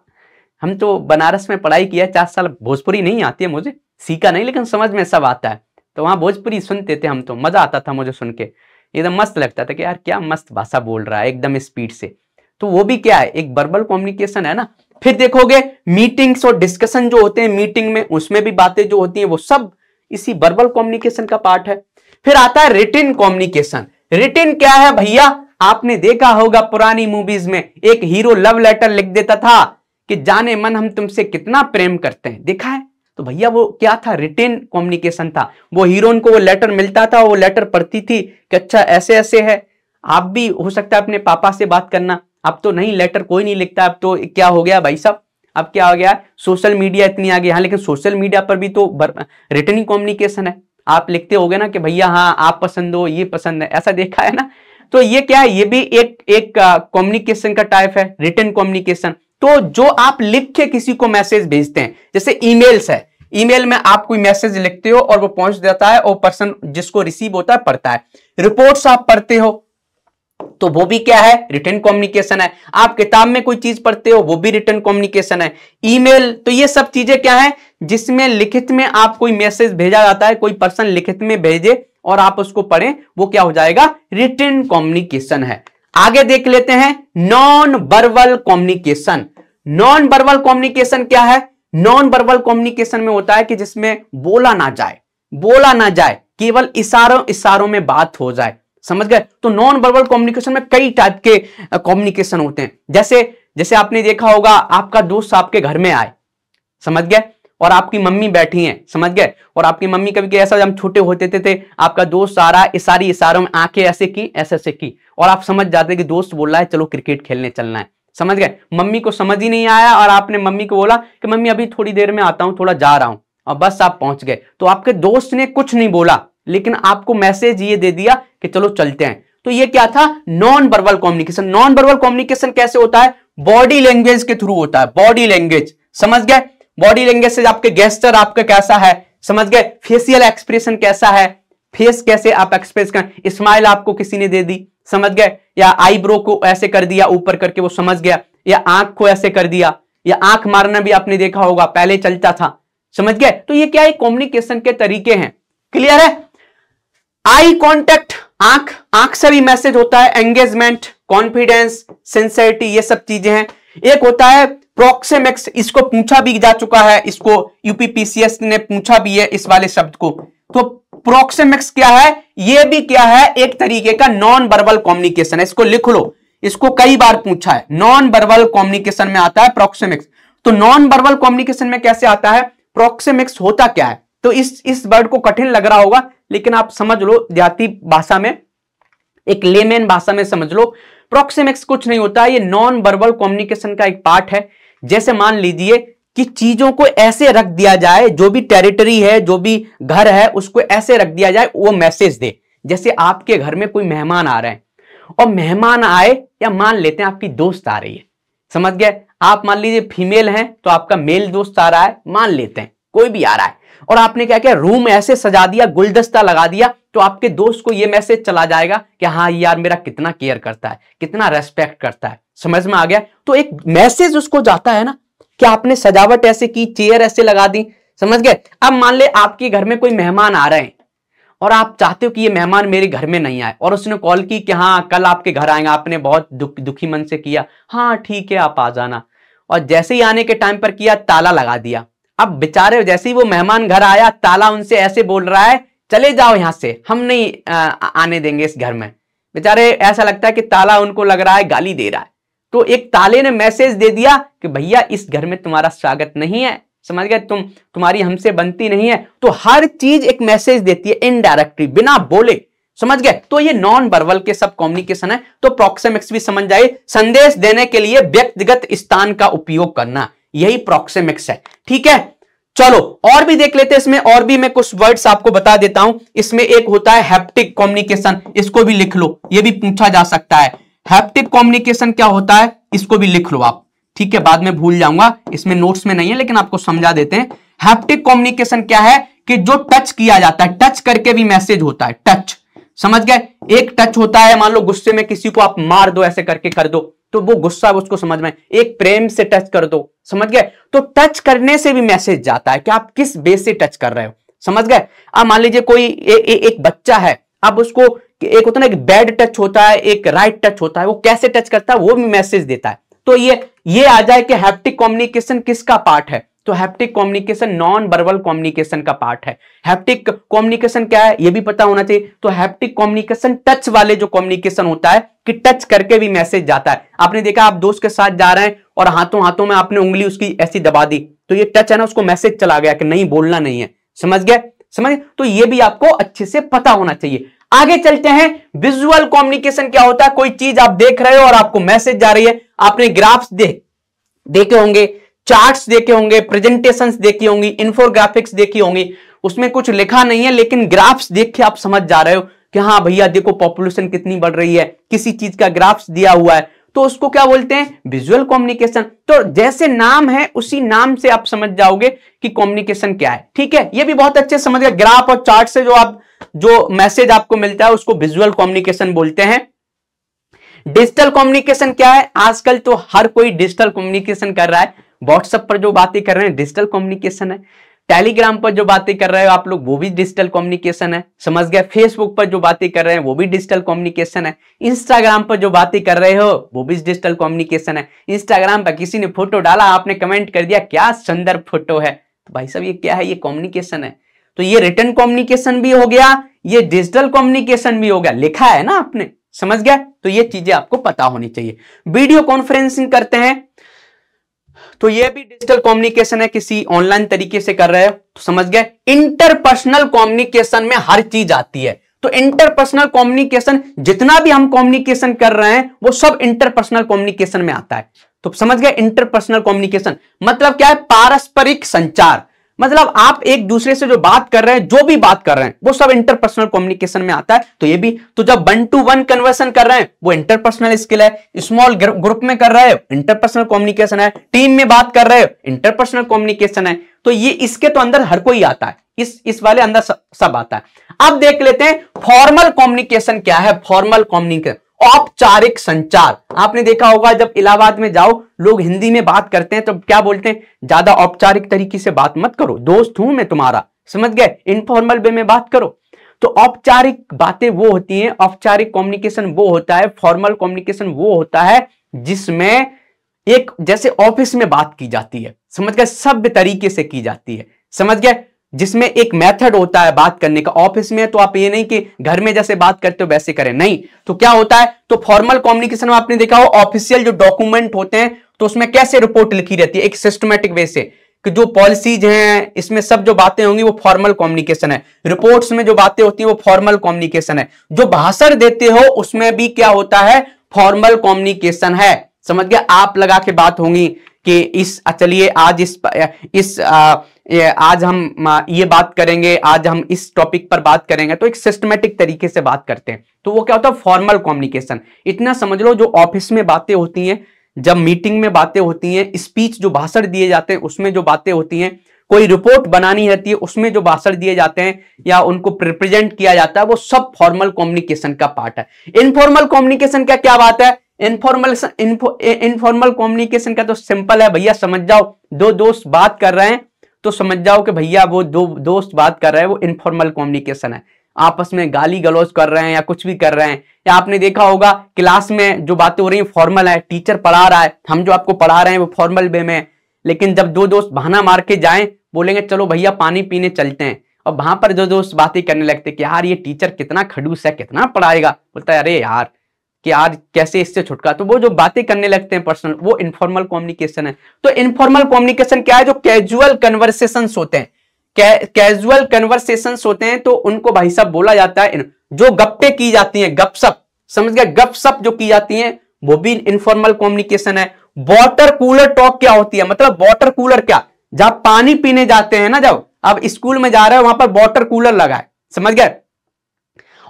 हम तो बनारस में पढ़ाई किया चार साल भोजपुरी नहीं आती है मुझे सीखा नहीं लेकिन समझ में सब आता है तो वहाँ भोजपुरी सुनते थे हम तो मज़ा आता था मुझे सुन के एकदम तो मस्त लगता था कि यार क्या मस्त भाषा बोल रहा है एकदम स्पीड से तो वो भी क्या है एक बर्बल कम्युनिकेशन है ना फिर देखोगे मीटिंग्स और डिस्कशन जो होते हैं मीटिंग में उसमें भी बातें जो होती हैं वो सब इसी बर्बल कम्युनिकेशन का पार्ट है फिर आता है रिटिन कॉम्युनिकेशन रिटिन क्या है भैया आपने देखा होगा पुरानी मूवीज में एक हीरो लव लेटर लिख देता था कि जाने मन हम तुमसे कितना प्रेम करते हैं देखा है तो भैया वो क्या था रिटेन कम्युनिकेशन था वो हीरोन को वो लेटर मिलता था वो लेटर पढ़ती थी कि अच्छा ऐसे ऐसे है आप भी हो सकता है अपने पापा से बात करना अब तो नहीं लेटर कोई नहीं लिखता अब तो क्या हो गया भाई साहब अब क्या हो गया सोशल मीडिया इतनी आ गई हाँ लेकिन सोशल मीडिया पर भी तो रिटर्निंग कम्युनिकेशन है आप लिखते हो ना कि भैया हाँ आप पसंद हो ये पसंद है ऐसा देखा है ना तो ये क्या है ये भी एक एक कम्युनिकेशन का टाइप है रिटर्न कम्युनिकेशन तो जो आप लिख के किसी को मैसेज भेजते हैं जैसे ईमेल्स है ईमेल में आप कोई मैसेज लिखते हो और वो पहुंच जाता है और पर्सन जिसको रिसीव होता है पढ़ता है रिपोर्ट्स आप पढ़ते हो तो वो भी क्या है रिटर्न कम्युनिकेशन है आप किताब में कोई चीज पढ़ते हो वो भी रिटर्न कम्युनिकेशन है ईमेल तो ये सब चीजें क्या है जिसमें लिखित में आप कोई मैसेज भेजा जाता है कोई पर्सन लिखित में भेजे और आप उसको पढ़ें वो क्या हो जाएगा रिटर्न कम्युनिकेशन है आगे देख लेते हैं non verbal communication non verbal communication क्या है नॉन वर्बल कॉम्युनिकेशन में होता है कि जिसमें बोला ना जाए बोला ना जाए केवल इशारों इशारों में बात हो जाए समझ गए तो नॉन वर्बल कॉम्युनिकेशन में कई टाइप के कॉम्युनिकेशन होते हैं जैसे जैसे आपने देखा होगा आपका दोस्त आपके घर में आए समझ गए और आपकी मम्मी बैठी है समझ गए और आपकी मम्मी कभी ऐसा हम छोटे होते थे, थे आपका दोस्त सारा इशारी इशारों में आंखें ऐसे की ऐसे ऐसे की और आप समझ जाते कि दोस्त बोल रहा है चलो क्रिकेट खेलने चलना है समझ गए मम्मी को समझ ही नहीं आया और आपने मम्मी को बोला कि मम्मी अभी थोड़ी देर में आता हूँ थोड़ा जा रहा हूँ और बस आप पहुंच गए तो आपके दोस्त ने कुछ नहीं बोला लेकिन आपको मैसेज ये दे दिया कि चलो चलते हैं तो ये क्या था non verbal communication non verbal communication कैसे होता है बॉडी लैंग्वेज के थ्रू होता है बॉडी लैंग्वेज समझ गए बॉडी लैंग्वेज से आपके गेस्टर आपका कैसा है समझ गए फेसियल एक्सप्रेशन कैसा है फेस कैसे आप एक्सप्रेस कर स्माइल आपको किसी ने दे दी समझ गए या आईब्रो को ऐसे कर दिया ऊपर करके वो समझ गया या आंख को ऐसे कर दिया या आंख मारना भी आपने देखा होगा पहले चलता था समझ गए तो ये क्या है कॉम्युनिकेशन के तरीके हैं क्लियर है आई कॉन्टेक्ट आंख आंख से भी मैसेज होता है एंगेजमेंट कॉन्फिडेंस सेंसरिटी ये सब चीजें हैं एक होता है प्रोक्सेमिक्स इसको पूछा भी जा चुका है इसको यूपीपीसीएस ने पूछा भी है इस वाले शब्द को तो प्रोक्सेमिक्स क्या है ये भी क्या है एक तरीके का नॉन वर्बल कॉम्युनिकेशन है इसको लिख लो इसको कई बार पूछा है नॉन वर्बल कॉम्युनिकेशन में आता है प्रोक्सेमिक्स तो नॉन वर्बल कॉम्युनिकेशन में कैसे आता है प्रोक्सेमिक्स होता क्या है तो इस इस वर्ड को कठिन लग रहा होगा लेकिन आप समझ लो जाति भाषा में एक लेमेन भाषा में समझ लो प्रोक्सेमिक्स कुछ नहीं होता ये नॉन वर्बल कॉम्युनिकेशन का एक पार्ट है जैसे मान लीजिए कि चीजों को ऐसे रख दिया जाए जो भी टेरिटरी है जो भी घर है उसको ऐसे रख दिया जाए वो मैसेज दे जैसे आपके घर में कोई मेहमान आ रहे हैं और मेहमान आए या मान लेते हैं आपकी दोस्त आ रही है समझ गए आप मान लीजिए फीमेल हैं तो आपका मेल दोस्त आ रहा है मान लेते हैं कोई भी आ रहा है और आपने क्या क्या रूम ऐसे सजा दिया गुलदस्ता लगा दिया तो आपके दोस्त को यह मैसेज चला जाएगा कि हाँ यार मेरा कितना केयर करता है कितना रेस्पेक्ट करता है समझ में आ गया तो एक मैसेज उसको जाता है ना कि आपने सजावट ऐसे की चेयर ऐसे लगा दी समझ गए अब मान ले आपके घर में कोई मेहमान आ रहे हैं और आप चाहते हो कि ये मेहमान मेरे घर में नहीं आए और उसने कॉल की कि हाँ कल आपके घर आएंगे आपने बहुत दुख दुखी मन से किया हाँ ठीक है आप आ जाना और जैसे ही आने के टाइम पर किया ताला लगा दिया अब बेचारे जैसे ही वो मेहमान घर आया ताला उनसे ऐसे बोल रहा है चले जाओ यहां से हम नहीं आ, आने देंगे इस घर में बेचारे ऐसा लगता है कि ताला उनको लग रहा है गाली दे रहा है तो एक ताले ने मैसेज दे दिया कि भैया इस घर में तुम्हारा स्वागत नहीं है समझ गए तुम तुम्हारी हमसे बनती नहीं है तो हर चीज एक मैसेज देती है इनडायरेक्टली बिना बोले समझ गए तो ये नॉन बर्वल के सब कॉम्युनिकेशन है तो प्रोक्सेमिक्स भी समझ जाए संदेश देने के लिए व्यक्तिगत स्थान का उपयोग करना यही प्रोक्सेमिक्स है ठीक है चलो और भी देख लेते हैं इसमें और भी मैं कुछ वर्ड्स आपको बता देता हूं इसमें एक होता है हैप्टिक कम्युनिकेशन इसको भी लिख लो ये भी पूछा जा सकता है हैप्टिक कम्युनिकेशन क्या होता है इसको भी लिख लो आप ठीक है बाद में भूल जाऊंगा इसमें नोट्स में नहीं है लेकिन आपको समझा देते हैं हैप्टिक कम्युनिकेशन क्या है कि जो टच किया जाता है टच करके भी मैसेज होता है टच समझ गए एक टच होता है मान लो गुस्से में किसी को आप मार दो ऐसे करके कर दो तो वो गुस्सा उसको समझ में एक प्रेम से टच कर दो समझ गए तो टच करने से भी मैसेज जाता है कि आप किस बेस से टच कर रहे हो समझ गए अब मान लीजिए कोई ए, ए, एक बच्चा है अब उसको एक होता है ना एक बैड टच होता है एक राइट टच होता है वो कैसे टच करता है वो भी मैसेज देता है तो ये ये आ जाए कि हैप्टिक कम्युनिकेशन किसका पार्ट है तो haptic communication non verbal communication का पार्ट है हैप्टिक कम्युनिकेशन क्या है ये भी पता होना चाहिए तो हैप्टिक कम्युनिकेशन टच वाले जो कम्युनिकेशन होता है कि टच करके भी मैसेज जाता है आपने देखा आप दोस्त के साथ जा रहे हैं और हाथों हाथों में आपने उंगली उसकी ऐसी दबा दी तो ये टच है ना उसको मैसेज चला गया कि नहीं बोलना नहीं है समझ गया समझ गया? तो ये भी आपको अच्छे से पता होना चाहिए आगे चलते हैं विजुअल कम्युनिकेशन क्या होता है कोई चीज आप देख रहे हो और आपको मैसेज जा रही है आपने ग्राफ्स देख देखे होंगे चार्ट्स देखे होंगे प्रेजेंटेशंस देखी होंगी इन्फोग्राफिक्स देखी होंगी उसमें कुछ लिखा नहीं है लेकिन ग्राफ्स देख के आप समझ जा रहे हो कि हाँ भैया देखो पॉपुलेशन कितनी बढ़ रही है किसी चीज का ग्राफ्स दिया हुआ है तो उसको क्या बोलते हैं विजुअल कॉम्युनिकेशन तो जैसे नाम है उसी नाम से आप समझ जाओगे कि कॉम्युनिकेशन क्या है ठीक है ये भी बहुत अच्छे समझ गए ग्राफ और चार्ट से जो आप जो मैसेज आपको मिलता है उसको विजुअल कॉम्युनिकेशन बोलते हैं डिजिटल कॉम्युनिकेशन क्या है आजकल तो हर कोई डिजिटल कम्युनिकेशन कर रहा है व्हाट्सएप पर जो बातें कर रहे हैं डिजिटल कम्युनिकेशन है टेलीग्राम पर जो बातें कर रहे हो आप लोग वो भी डिजिटल कम्युनिकेशन है समझ गए फेसबुक पर जो बातें कर रहे हैं वो भी डिजिटल कम्युनिकेशन है इंस्टाग्राम पर जो बातें कर रहे हो वो भी डिजिटल कम्युनिकेशन है इंस्टाग्राम पर किसी ने फोटो डाला आपने कमेंट कर दिया क्या सुंदर फोटो है तो भाई साहब ये क्या है ये कॉम्युनिकेशन है तो ये रिटर्न कॉम्युनिकेशन भी हो गया ये डिजिटल कॉम्युनिकेशन भी हो गया लिखा है ना आपने समझ गया तो ये चीजें आपको पता होनी चाहिए वीडियो कॉन्फ्रेंसिंग करते हैं तो ये भी डिजिटल कम्युनिकेशन है किसी ऑनलाइन तरीके से कर रहे हो तो समझ गए इंटरपर्सनल कम्युनिकेशन में हर चीज आती है तो इंटरपर्सनल कम्युनिकेशन जितना भी हम कम्युनिकेशन कर रहे हैं वो सब इंटरपर्सनल कम्युनिकेशन में आता है तो समझ गए इंटरपर्सनल कम्युनिकेशन मतलब क्या है पारस्परिक संचार मतलब आप एक दूसरे से जो बात कर रहे हैं जो भी बात कर रहे हैं वो सब इंटरपर्सनल कम्युनिकेशन में आता है तो ये भी तो जब वन टू वन कन्वर्सन कर रहे हैं वो इंटरपर्सनल स्किल है स्मॉल ग्रुप में कर रहे हो इंटरपर्सनल कम्युनिकेशन है टीम में बात कर रहे हो इंटरपर्सनल कम्युनिकेशन है तो ये इसके तो अंदर हर कोई आता है इस इस वाले अंदर सब, सब आता है अब देख लेते हैं फॉर्मल कॉम्युनिकेशन क्या है फॉर्मल कॉम्युनिकेशन औपचारिक संचार आपने देखा होगा जब इलाहाबाद में जाओ लोग हिंदी में बात करते हैं तो क्या बोलते हैं ज्यादा औपचारिक तरीके से बात मत करो दोस्त हूं मैं तुम्हारा समझ गए इनफॉर्मल वे में बात करो तो औपचारिक बातें वो होती हैं औपचारिक कम्युनिकेशन वो होता है फॉर्मल कम्युनिकेशन वो होता है जिसमें एक जैसे ऑफिस में बात की जाती है समझ गए सभ्य तरीके से की जाती है समझ गए जिसमें एक मेथड होता है बात करने का ऑफिस में तो आप ये नहीं कि घर में जैसे बात करते हो वैसे करें नहीं तो क्या होता है तो फॉर्मल कम्युनिकेशन में आपने देखा हो ऑफिशियल जो डॉक्यूमेंट होते हैं तो उसमें कैसे रिपोर्ट लिखी रहती है एक सिस्टमेटिक वे से कि जो पॉलिसीज हैं इसमें सब जो बातें होंगी वो फॉर्मल कॉम्युनिकेशन है रिपोर्ट में जो बातें होती है वो फॉर्मल कॉम्युनिकेशन है जो भाषण देते हो उसमें भी क्या होता है फॉर्मल कॉम्युनिकेशन है समझ गया आप लगा के बात होंगी कि इस चलिए आज इस इस आ, आज हम ये बात करेंगे आज हम इस टॉपिक पर बात करेंगे तो एक सिस्टमेटिक तरीके से बात करते हैं तो वो क्या होता है फॉर्मल कम्युनिकेशन इतना समझ लो जो ऑफिस में बातें होती हैं जब मीटिंग में बातें होती हैं स्पीच जो भाषण दिए जाते हैं उसमें जो बातें होती हैं कोई रिपोर्ट बनानी रहती है उसमें जो भाषण दिए जाते हैं या उनको प्रिप्रेजेंट किया जाता है वो सब फॉर्मल कम्युनिकेशन का पार्ट है इनफॉर्मल कम्युनिकेशन का क्या बात है इनफॉर्मल इनफॉर्मल कम्युनिकेशन का तो सिंपल है भैया समझ जाओ दो दोस्त बात कर रहे हैं तो समझ जाओ कि भैया वो दो दोस्त बात कर रहे हैं वो इनफॉर्मल कम्युनिकेशन है आपस में गाली गलौज कर रहे हैं या कुछ भी कर रहे हैं या आपने देखा होगा क्लास में जो बातें हो रही है फॉर्मल है टीचर पढ़ा रहा है हम जो आपको पढ़ा रहे हैं वो फॉर्मल वे में लेकिन जब दो दोस्त बहाना मार के जाए बोलेंगे चलो भैया पानी पीने चलते हैं और वहां पर जो दोस्त बातें करने लगते कि यार ये टीचर कितना खड़ूस है कितना पढ़ाएगा बोलता है अरे यार कि आज कैसे इससे छुटका तो वो जो बातें करने लगते हैं पर्सनल वो इनफॉर्मल कम्युनिकेशन है तो इनफॉर्मल कम्युनिकेशन क्या है जो कैजुअल कन्वर्सेशन होते हैं कैजुअल कन्वर्सेशन होते हैं तो उनको भाई साहब बोला जाता है जो गप्पे की जाती है गपसप समझ गया गपसप जो की जाती है वो भी इनफॉर्मल कॉम्युनिकेशन है वॉटर कूलर टॉक क्या होती है मतलब वॉटर कूलर क्या जब पानी पीने जाते हैं ना जब अब स्कूल में जा रहे हो वहां पर वॉटर कूलर लगा है समझ गए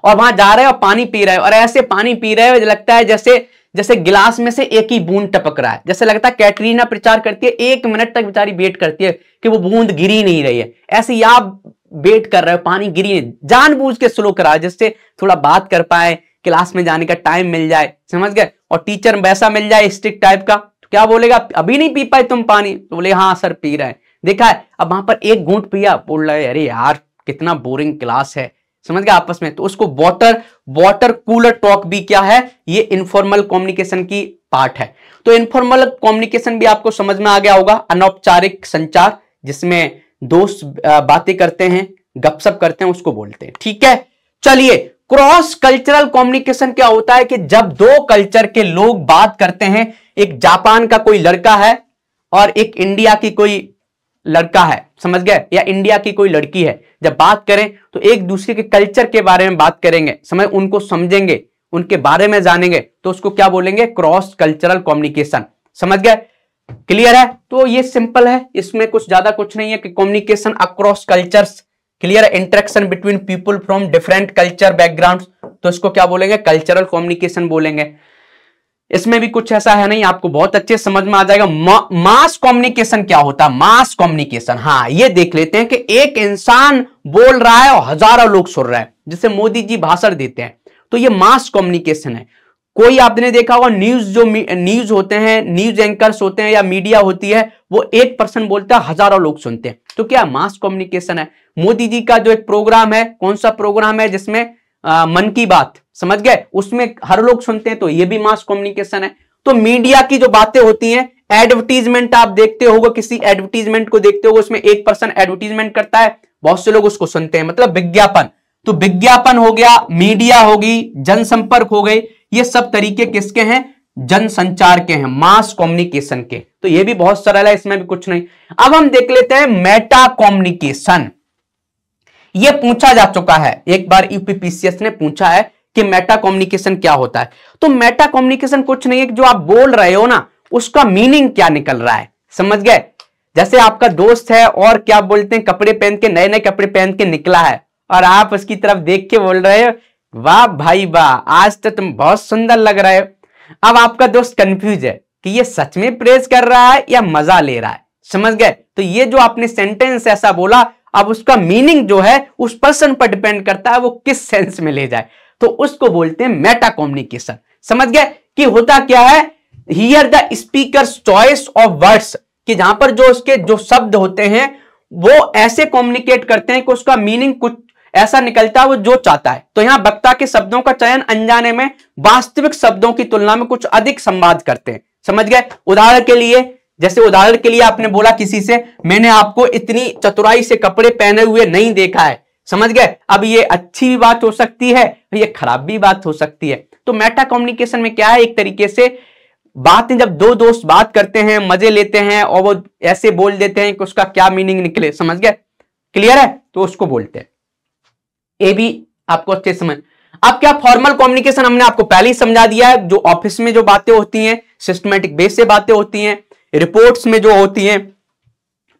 और वहां जा रहे हो पानी पी रहे हो और ऐसे पानी पी रहे हो लगता है जैसे जैसे गिलास में से एक ही बूंद टपक रहा है जैसे लगता है कैटरीना प्रचार करती है एक मिनट तक बेचारी वेट करती है कि वो बूंद गिरी नहीं रही है ऐसे आप वेट कर रहे हो पानी गिरी नहीं बूझ के स्लो करा जिससे थोड़ा बात कर पाए क्लास में जाने का टाइम मिल जाए समझ गए और टीचर वैसा मिल जाए स्ट्रिक टाइप का तो क्या बोलेगा अभी नहीं पी पाए तुम पानी तो बोले हाँ सर पी रहे हैं देखा है अब वहां पर एक घूट पिया बोल रहा है अरे यार कितना बोरिंग क्लास है समझ गए आपस में तो उसको वॉटर वॉटर कूलर टॉक भी क्या है ये इनफॉर्मल कम्युनिकेशन की पार्ट है तो इनफॉर्मल कम्युनिकेशन भी आपको समझ में आ गया होगा अनौपचारिक संचार जिसमें दोस्त बातें करते हैं गपशप करते हैं उसको बोलते हैं ठीक है चलिए क्रॉस कल्चरल कम्युनिकेशन क्या होता है कि जब दो कल्चर के लोग बात करते हैं एक जापान का कोई लड़का है और एक इंडिया की कोई लड़का है समझ गए या इंडिया की कोई लड़की है जब बात करें तो एक दूसरे के कल्चर के बारे में बात करेंगे समझ उनको समझेंगे उनके बारे में जानेंगे तो उसको क्या बोलेंगे क्रॉस कल्चरल कम्युनिकेशन समझ गए क्लियर है तो ये सिंपल है इसमें कुछ ज्यादा कुछ नहीं है कि कम्युनिकेशन अक्रॉस कल्चर्स क्लियर है interaction between people from different culture background तो इसको क्या बोलेंगे कल्चरल कॉम्युनिकेशन बोलेंगे इसमें भी कुछ ऐसा है नहीं आपको बहुत अच्छे समझ में आ जाएगा मास कम्युनिकेशन क्या होता है मास कम्युनिकेशन हाँ ये देख लेते हैं कि एक इंसान बोल रहा है और हजारों लोग सुन रहे हैं जिसे मोदी जी भाषण देते हैं तो ये मास कम्युनिकेशन है कोई आपने देखा होगा न्यूज जो न्यूज होते हैं न्यूज एंकर होते हैं या मीडिया होती है वो एक पर्सन बोलता है हजारों लोग सुनते हैं तो क्या मास कम्युनिकेशन है मोदी जी का जो एक प्रोग्राम है कौन सा प्रोग्राम है जिसमें आ, मन की बात समझ गए उसमें हर लोग सुनते हैं तो ये भी मास कम्युनिकेशन है तो मीडिया की जो बातें होती हैं एडवर्टीजमेंट आप देखते हो किसी एडवर्टीजमेंट को देखते हो उसमें एक पर्सन एडवर्टीजमेंट करता है बहुत से लोग उसको सुनते हैं मतलब विज्ञापन तो विज्ञापन हो गया मीडिया होगी जनसंपर्क हो गए ये सब तरीके किसके हैं जनसंचार के हैं मास कम्युनिकेशन के तो ये भी बहुत सरल है इसमें भी कुछ नहीं अब हम देख लेते हैं मेटा कॉम्युनिकेशन ये पूछा जा चुका है एक बार यूपीपीसीएस e ने पूछा है कि मेटा कम्युनिकेशन क्या होता है तो मेटा कम्युनिकेशन कुछ नहीं है जो आप बोल रहे हो ना उसका मीनिंग क्या निकल रहा है समझ गए जैसे आपका दोस्त है और क्या बोलते हैं कपड़े पहन के नए नए कपड़े पहन के निकला है और आप उसकी तरफ देख के बोल रहे हो वाह भाई वाह आज तो तुम बहुत सुंदर लग रहे हो अब आपका दोस्त कंफ्यूज है कि ये सच में प्रेस कर रहा है या मजा ले रहा है समझ गए तो ये जो आपने सेंटेंस ऐसा बोला अब उसका मीनिंग जो है उस पर्सन पर डिपेंड करता है वो किस सेंस में ले जाए तो उसको बोलते हैं मेटा कॉम्युनिकेशन समझ गए कि होता क्या है here the speaker choice of words कि जहां पर जो उसके जो शब्द होते हैं वो ऐसे कॉम्युनिकेट करते हैं कि उसका मीनिंग कुछ ऐसा निकलता है वो जो चाहता है तो यहां वक्ता के शब्दों का चयन अनजाने में वास्तविक शब्दों की तुलना में कुछ अधिक संवाद करते हैं समझ गए उदाहरण के लिए जैसे उदाहरण के लिए आपने बोला किसी से मैंने आपको इतनी चतुराई से कपड़े पहने हुए नहीं देखा है समझ गए अब ये अच्छी भी बात हो सकती है ये खराब भी बात हो सकती है तो मेटा कम्युनिकेशन में क्या है एक तरीके से बातें जब दो दोस्त बात करते हैं मजे लेते हैं और वो ऐसे बोल देते हैं कि उसका क्या मीनिंग निकले समझ गए क्लियर है तो उसको बोलते हैं ये भी आपको अच्छे समझ अब क्या फॉर्मल कम्युनिकेशन हमने आपको पहले ही समझा दिया है जो ऑफिस में जो बातें होती हैं सिस्टमेटिक बेस से बातें होती हैं रिपोर्ट्स में जो होती है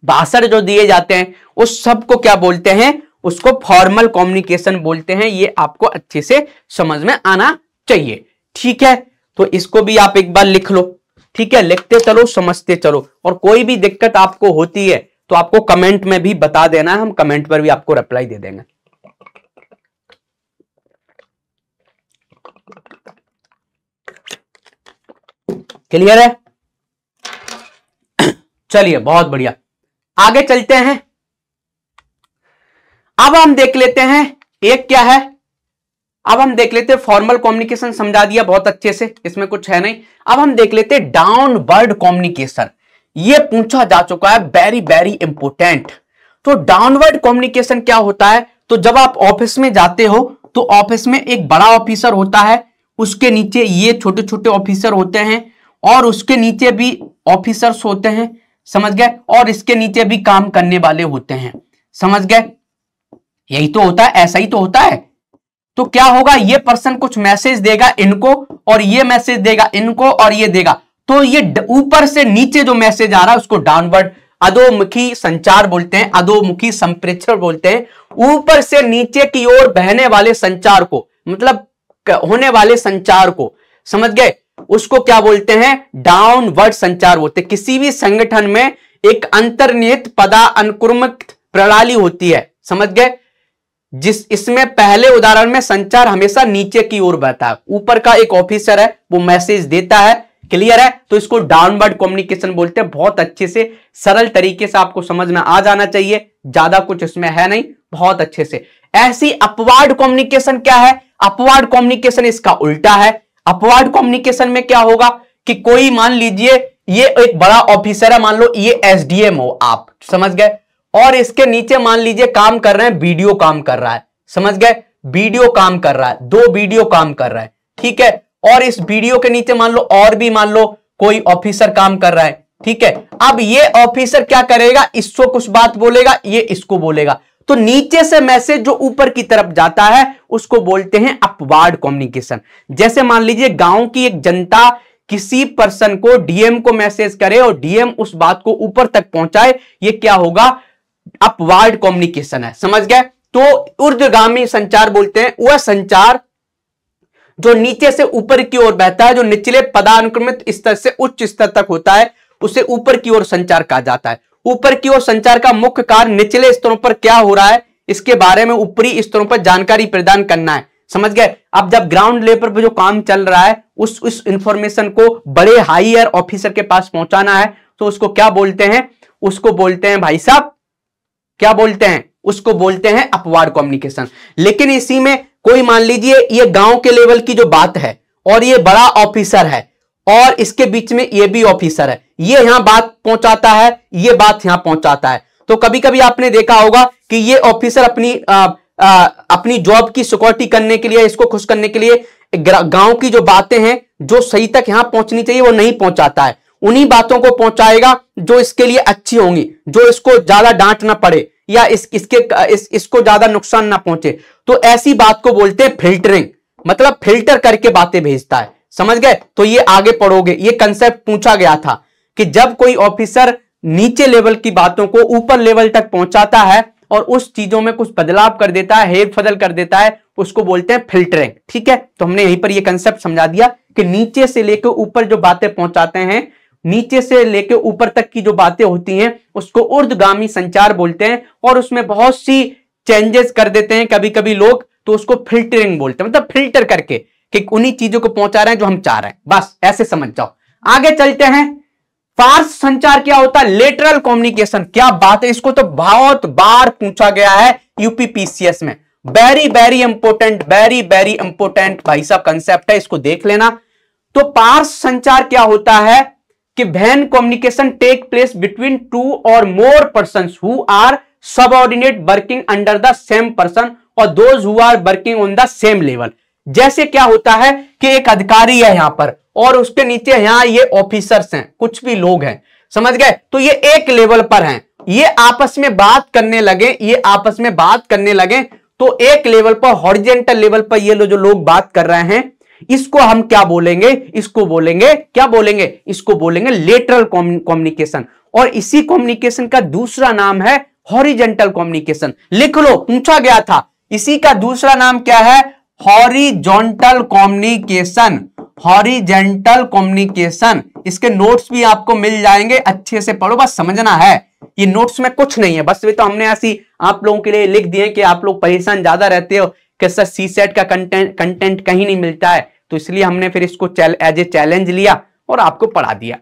भाषण जो दिए जाते हैं उस सब को क्या बोलते हैं उसको फॉर्मल कम्युनिकेशन बोलते हैं ये आपको अच्छे से समझ में आना चाहिए ठीक है तो इसको भी आप एक बार लिख लो ठीक है लिखते चलो समझते चलो और कोई भी दिक्कत आपको होती है तो आपको कमेंट में भी बता देना है हम कमेंट पर भी आपको रिप्लाई दे देंगे क्लियर है चलिए बहुत बढ़िया आगे चलते हैं अब हम देख लेते हैं एक क्या है अब हम देख लेते हैं फॉर्मल कम्युनिकेशन समझा दिया बहुत अच्छे से इसमें कुछ है नहीं अब हम देख लेते हैं डाउनवर्ड कॉम्युनिकेशन ये पूछा जा चुका है वेरी वेरी इंपोर्टेंट तो डाउनवर्ड कम्युनिकेशन क्या होता है तो जब आप ऑफिस में जाते हो तो ऑफिस में एक बड़ा ऑफिसर होता है उसके नीचे ये छोटे छोटे ऑफिसर होते हैं और उसके नीचे भी ऑफिसर्स होते हैं समझ गए और इसके नीचे भी काम करने वाले होते हैं समझ गए यही तो होता है ऐसा ही तो होता है तो क्या होगा ये पर्सन कुछ मैसेज देगा इनको और ये मैसेज देगा इनको और ये देगा तो ये ऊपर से नीचे जो मैसेज आ रहा है उसको डाउनवर्ड अधोमुखी संचार बोलते हैं अधोमुखी संप्रेक्षण बोलते हैं ऊपर से नीचे की ओर बहने वाले संचार को मतलब होने वाले संचार को समझ गए उसको क्या बोलते हैं डाउनवर्ड संचार बोलते हैं किसी भी संगठन में एक अंतर्निहित पदा अनुक्रमिक प्रणाली होती है समझ गए जिस इसमें पहले उदाहरण में संचार हमेशा नीचे की ओर बहता है ऊपर का एक ऑफिसर है वो मैसेज देता है क्लियर है तो इसको डाउनवर्ड कम्युनिकेशन बोलते हैं बहुत अच्छे से सरल तरीके से आपको समझ में आ जाना चाहिए ज्यादा कुछ इसमें है नहीं बहुत अच्छे से ऐसी अपवार्ड कम्युनिकेशन क्या है अपवार्ड कम्युनिकेशन इसका उल्टा है अपवार्ड कम्युनिकेशन में क्या होगा कि कोई मान लीजिए ये एक बड़ा ऑफिसर है मान लो ये एसडीएम हो आप समझ गए और इसके नीचे मान लीजिए काम कर रहे हैं वीडियो काम कर रहा है समझ गए वीडियो काम कर रहा है दो वीडियो काम कर रहा है ठीक है और इस वीडियो के नीचे मान लो और भी मान लो कोई ऑफिसर काम कर रहा है ठीक है अब ये ऑफिसर क्या करेगा इसको कुछ बात बोलेगा ये इसको बोलेगा तो नीचे से मैसेज जो ऊपर की तरफ जाता है उसको बोलते हैं अपवार्ड कम्युनिकेशन जैसे मान लीजिए गांव की एक जनता किसी पर्सन को डीएम को मैसेज करे और डीएम उस बात को ऊपर तक पहुंचाए ये क्या होगा अपवार्ड कम्युनिकेशन है समझ गए तो ऊर्धगामी संचार बोलते हैं वह संचार जो नीचे से ऊपर की ओर बहता है जो निचले पदानुक्रमित स्तर से उच्च स्तर तक होता है उसे ऊपर की ओर संचार कहा जाता है ऊपर की ओर संचार का मुख्य कारण निचले स्तरों पर क्या हो रहा है इसके बारे में ऊपरी स्तरों पर जानकारी प्रदान करना है समझ गए अब जब ग्राउंड लेवल पर जो काम चल रहा है उस उस इंफॉर्मेशन को बड़े हायर ऑफिसर के पास पहुंचाना है तो उसको क्या बोलते हैं उसको बोलते हैं भाई साहब क्या बोलते हैं उसको बोलते हैं अपवार कम्युनिकेशन लेकिन इसी में कोई मान लीजिए ये गांव के लेवल की जो बात है और ये बड़ा ऑफिसर है और इसके बीच में ये भी ऑफिसर है ये यहां बात पहुंचाता है ये बात यहां पहुंचाता है तो कभी कभी आपने देखा होगा कि ये ऑफिसर अपनी आ, आ, अपनी जॉब की सिक्योरिटी करने के लिए इसको खुश करने के लिए गांव की जो बातें हैं जो सही तक यहां पहुंचनी चाहिए वो नहीं पहुंचाता है उन्हीं बातों को पहुंचाएगा जो इसके लिए अच्छी होंगी जो इसको ज्यादा डांट ना पड़े या इस इसके इस, इसको ज्यादा नुकसान ना पहुंचे तो ऐसी बात को बोलते हैं फिल्टरिंग मतलब फिल्टर करके बातें भेजता है समझ गए तो ये आगे पढ़ोगे ये कंसेप्ट पूछा गया था कि जब कोई ऑफिसर नीचे लेवल की बातों को ऊपर लेवल तक पहुंचाता है और उस चीजों में कुछ बदलाव कर देता है फदल कर देता है उसको बोलते हैं फिल्टरिंग ठीक है तो हमने यहीं पर यह कंसेप्ट समझा दिया कि नीचे से लेकर ऊपर जो बातें पहुंचाते हैं नीचे से लेकर ऊपर तक की जो बातें होती हैं उसको उर्दगामी संचार बोलते हैं और उसमें बहुत सी चेंजेस कर देते हैं कभी कभी लोग तो उसको फिल्टरिंग बोलते हैं मतलब फिल्टर करके कि उन्हीं चीजों को पहुंचा रहे हैं जो हम चाह रहे हैं बस ऐसे समझ जाओ आगे चलते हैं फार्स संचार क्या होता है लेटरल कॉम्युनिकेशन क्या बात है इसको तो बहुत बार पूछा गया है यूपीपीसीएस में very very important very very important भाई साहब कंसेप्ट है इसको देख लेना तो पार्स संचार क्या होता है कि when communication take place between two or more person who are subordinate working under the same person और those who are working on the same level जैसे क्या होता है कि एक अधिकारी है यहां पर और उसके नीचे यहां ये ऑफिसर्स हैं कुछ भी लोग हैं समझ गए तो ये एक लेवल पर हैं ये आपस में बात करने लगे ये आपस में बात करने लगे तो एक लेवल पर हॉरिजेंटल लेवल पर ये लो जो लोग बात कर रहे हैं इसको हम क्या बोलेंगे इसको बोलेंगे क्या बोलेंगे इसको बोलेंगे लेटरल कॉम्युनिकेशन और इसी कॉम्युनिकेशन का दूसरा नाम है हॉरिजेंटल कॉम्युनिकेशन लिख लो पूछा गया था इसी का दूसरा नाम क्या है हॉरिजॉन्टल कॉम्युनिकेशन हॉरिजेंटल कॉम्युनिकेशन इसके नोट्स भी आपको मिल जाएंगे अच्छे से पढ़ो बस समझना है ये नोट्स में कुछ नहीं है बस भी तो हमने ऐसी आप लोगों के लिए लिख दिए कि आप लोग परेशान ज्यादा रहते हो कि सर सी सेट का कंटेंट कंटेंट कहीं नहीं मिलता है तो इसलिए हमने फिर इसको एज ए चैलेंज लिया और आपको पढ़ा दिया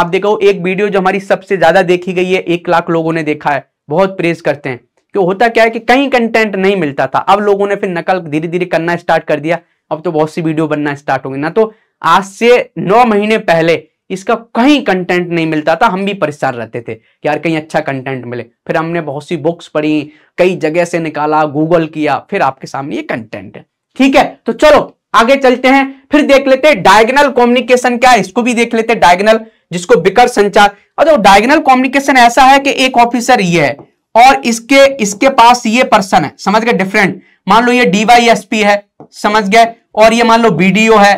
आप देखो एक वीडियो जो हमारी सबसे ज्यादा देखी गई है एक लाख लोगों ने देखा है बहुत प्रेज करते हैं तो होता क्या है कि कहीं कंटेंट नहीं मिलता था अब लोगों ने फिर नकल धीरे धीरे करना स्टार्ट कर दिया अब तो बहुत सी वीडियो बनना स्टार्ट होगी ना तो आज से नौ महीने पहले इसका कहीं कंटेंट नहीं मिलता था हम भी परेशान रहते थे कि यार कहीं अच्छा कंटेंट मिले फिर हमने बहुत सी बुक्स पढ़ी कई जगह से निकाला गूगल किया फिर आपके सामने ये कंटेंट है ठीक है तो चलो आगे चलते हैं फिर देख लेते हैं डायगनल कॉम्युनिकेशन क्या है इसको भी देख लेते हैं डायगनल जिसको बिकर संचार और डायगनल कॉम्युनिकेशन ऐसा है कि एक ऑफिसर ये है और इसके इसके पास ये पर्सन है समझ गए डिफरेंट मान लो ये डीवाईएसपी है समझ गए और ये मान लो बीडीओ है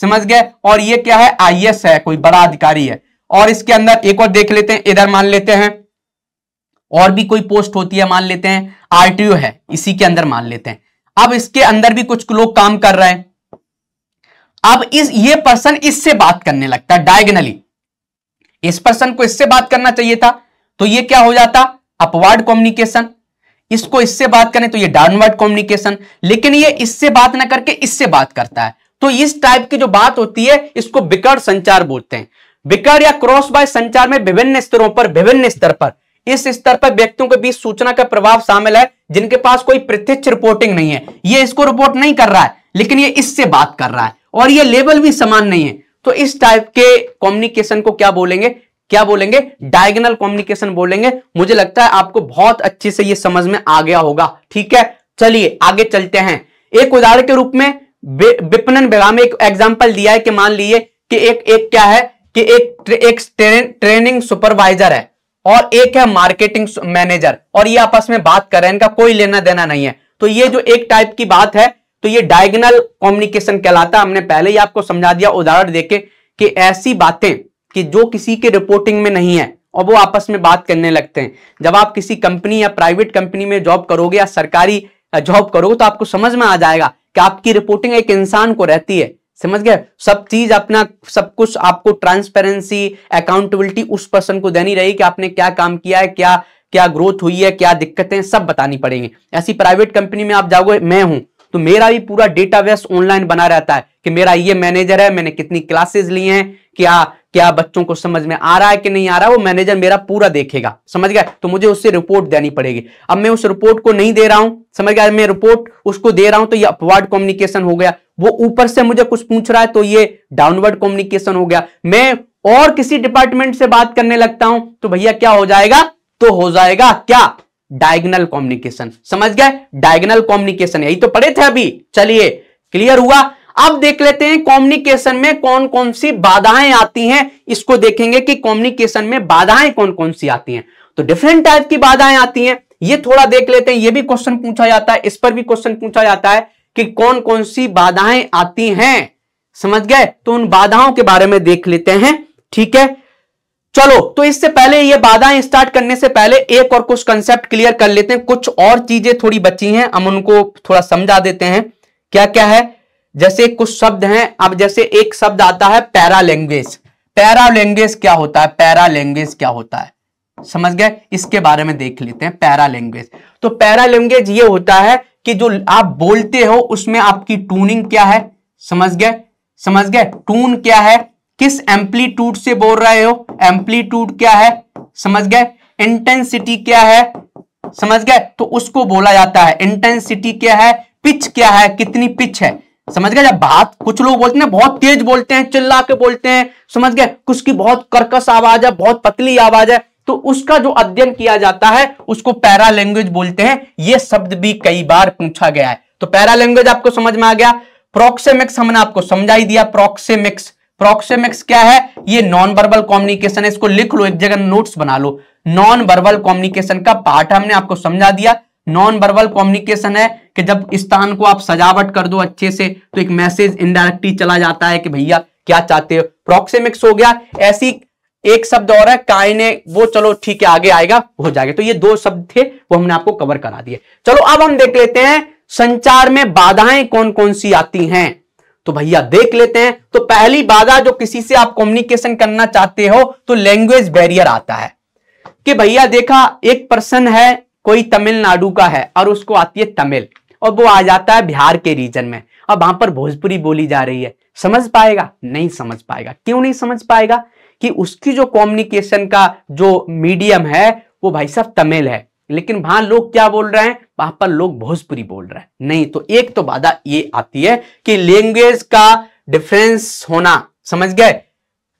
समझ गए और ये क्या है आईएएस है कोई बड़ा अधिकारी है और इसके अंदर एक और देख लेते हैं इधर मान लेते हैं और भी कोई पोस्ट होती है मान लेते हैं आरटीओ है इसी के अंदर मान लेते हैं अब इसके अंदर भी कुछ लोग काम कर रहे हैं अब इस ये पर्सन इससे बात करने लगता है डायगनली इस पर्सन को इससे बात करना चाहिए था तो ये क्या हो जाता अपवर्ड कम्युनिकेशन इसको इससे बात करें तो ये डाउनवर्ड कम्युनिकेशन लेकिन ये इससे बात ना करके इससे बात करता है तो इस टाइप की जो बात होती है इसको विकर्ण संचार बोलते हैं विकर्ण या क्रॉस बाय संचार में विभिन्न स्तरों पर विभिन्न स्तर पर इस स्तर पर व्यक्तियों के बीच सूचना का प्रभाव शामिल है जिनके पास कोई प्रत्यक्ष रिपोर्टिंग नहीं है ये इसको रिपोर्ट नहीं कर रहा है लेकिन ये इससे बात कर रहा है और ये लेवल भी समान नहीं है तो इस टाइप के कम्युनिकेशन को क्या बोलेंगे क्या बोलेंगे डायगनल कॉम्युनिकेशन बोलेंगे मुझे लगता है आपको बहुत अच्छे से यह समझ में आ गया होगा ठीक है चलिए आगे चलते हैं एक उदाहरण के रूप में विपणन विभाग में एक एग्जाम्पल दिया है कि मान लीजिए कि एक एक क्या है कि एक एक ट्रेनिंग सुपरवाइजर है और एक है मार्केटिंग मैनेजर और ये आपस में बात कर रहे हैं इनका कोई लेना देना नहीं है तो ये जो एक टाइप की बात है तो ये डायगनल कम्युनिकेशन कहलाता है हमने पहले ही आपको समझा दिया उदाहरण देके कि ऐसी बातें कि जो किसी के रिपोर्टिंग में नहीं है और वो आपस में बात करने लगते हैं जब आप किसी कंपनी या प्राइवेट कंपनी में जॉब करोगे या सरकारी जॉब करोगे तो आपको समझ में आ जाएगा कि आपकी रिपोर्टिंग एक इंसान को रहती है समझ गए सब चीज अपना सब कुछ आपको ट्रांसपेरेंसी अकाउंटेबिलिटी उस पर्सन को देनी रहेगी कि आपने क्या काम किया है क्या क्या ग्रोथ हुई है क्या दिक्कतें सब बतानी पड़ेंगी ऐसी प्राइवेट कंपनी में आप जाओगे मैं हूं तो मेरा भी पूरा डेटाबेस ऑनलाइन बना रहता है कि मेरा ये मैनेजर है मैंने कितनी क्लासेस ली हैं क्या क्या बच्चों को समझ में आ रहा है कि नहीं आ रहा वो मैनेजर मेरा पूरा देखेगा समझ गया तो मुझे उससे रिपोर्ट देनी पड़ेगी अब मैं उस रिपोर्ट को नहीं दे रहा हूं समझ गया मैं रिपोर्ट उसको दे रहा हूं तो ये अपवर्ड कम्युनिकेशन हो गया वो ऊपर से मुझे कुछ पूछ रहा है तो ये डाउनवर्ड कम्युनिकेशन हो गया मैं और किसी डिपार्टमेंट से बात करने लगता हूं तो भैया क्या हो जाएगा तो हो जाएगा क्या डायगनल कॉम्युनिकेशन समझ गया डायगनल कॉम्युनिकेशन यही तो पढ़े थे अभी चलिए क्लियर हुआ अब देख लेते हैं कम्युनिकेशन में कौन कौन सी बाधाएं आती हैं इसको देखेंगे कि कम्युनिकेशन में बाधाएं कौन कौन सी आती हैं तो डिफरेंट टाइप की बाधाएं आती हैं ये थोड़ा देख लेते हैं ये भी क्वेश्चन पूछा जाता है इस पर भी क्वेश्चन पूछा जाता है कि कौन कौन सी बाधाएं आती हैं समझ गए तो उन बाधाओं के बारे में देख लेते हैं ठीक है चलो तो इससे पहले ये बाधाएं स्टार्ट करने से पहले एक और कुछ कंसेप्ट क्लियर कर लेते हैं कुछ और चीजें थोड़ी बची हैं हम उनको थोड़ा समझा देते हैं क्या क्या है जैसे कुछ शब्द हैं अब जैसे एक शब्द आता है पैरा लैंग्वेज पैरा लैंग्वेज क्या होता है पैरा लैंग्वेज क्या होता है समझ गए इसके बारे में देख लेते हैं पैरा लैंग्वेज तो पैरा लैंग्वेज ये होता है कि जो आप बोलते हो उसमें आपकी टूनिंग क्या है समझ गए समझ गए टून क्या है किस एम्पलीट्यूड से बोल रहे हो एम्पलीट्यूड क्या है समझ गए इंटेंसिटी क्या है समझ गए तो उसको बोला जाता है इंटेंसिटी क्या है पिच क्या है कितनी पिच है समझ गए जब बात कुछ लोग बोलते हैं बहुत तेज बोलते हैं चिल्ला के बोलते हैं समझ गए कुछ की बहुत कर्कश आवाज है बहुत पतली आवाज है तो उसका जो अध्ययन किया जाता है उसको पैरा लैंग्वेज बोलते हैं ये शब्द भी कई बार पूछा गया है तो पैरा लैंग्वेज आपको समझ में आ गया प्रोक्सेमिक्स हमने आपको समझा ही दिया प्रोक्सेमिक्स प्रोक्सेमिक्स क्या है ये नॉन वर्बल कॉम्युनिकेशन है इसको लिख लो एक जगह नोट्स बना लो नॉन वर्बल कॉम्युनिकेशन का पार्ट हमने आपको समझा दिया नॉन वर्बल कम्युनिकेशन है कि जब स्थान को आप सजावट कर दो अच्छे से तो एक मैसेज इनडायरेक्टली चला जाता है कि भैया क्या चाहते हो प्रॉक्सिमिक्स हो गया ऐसी एक शब्द और है कायने वो चलो ठीक है आगे आएगा हो जाएगा तो ये दो शब्द थे वो हमने आपको कवर करा दिए चलो अब हम देख लेते हैं संचार में बाधाएं कौन कौन सी आती हैं तो भैया देख लेते हैं तो पहली बाधा जो किसी से आप कम्युनिकेशन करना चाहते हो तो लैंग्वेज बैरियर आता है कि भैया देखा एक पर्सन है कोई तमिलनाडु का है और उसको आती है तमिल और वो आ जाता है बिहार के रीजन में और वहां पर भोजपुरी बोली जा रही है समझ पाएगा नहीं समझ पाएगा क्यों नहीं समझ पाएगा कि उसकी जो कम्युनिकेशन का जो मीडियम है वो भाई साहब तमिल है लेकिन वहां लोग क्या बोल रहे हैं वहां पर लोग भोजपुरी बोल रहे हैं नहीं तो एक तो बाधा ये आती है कि लैंग्वेज का डिफरेंस होना समझ गए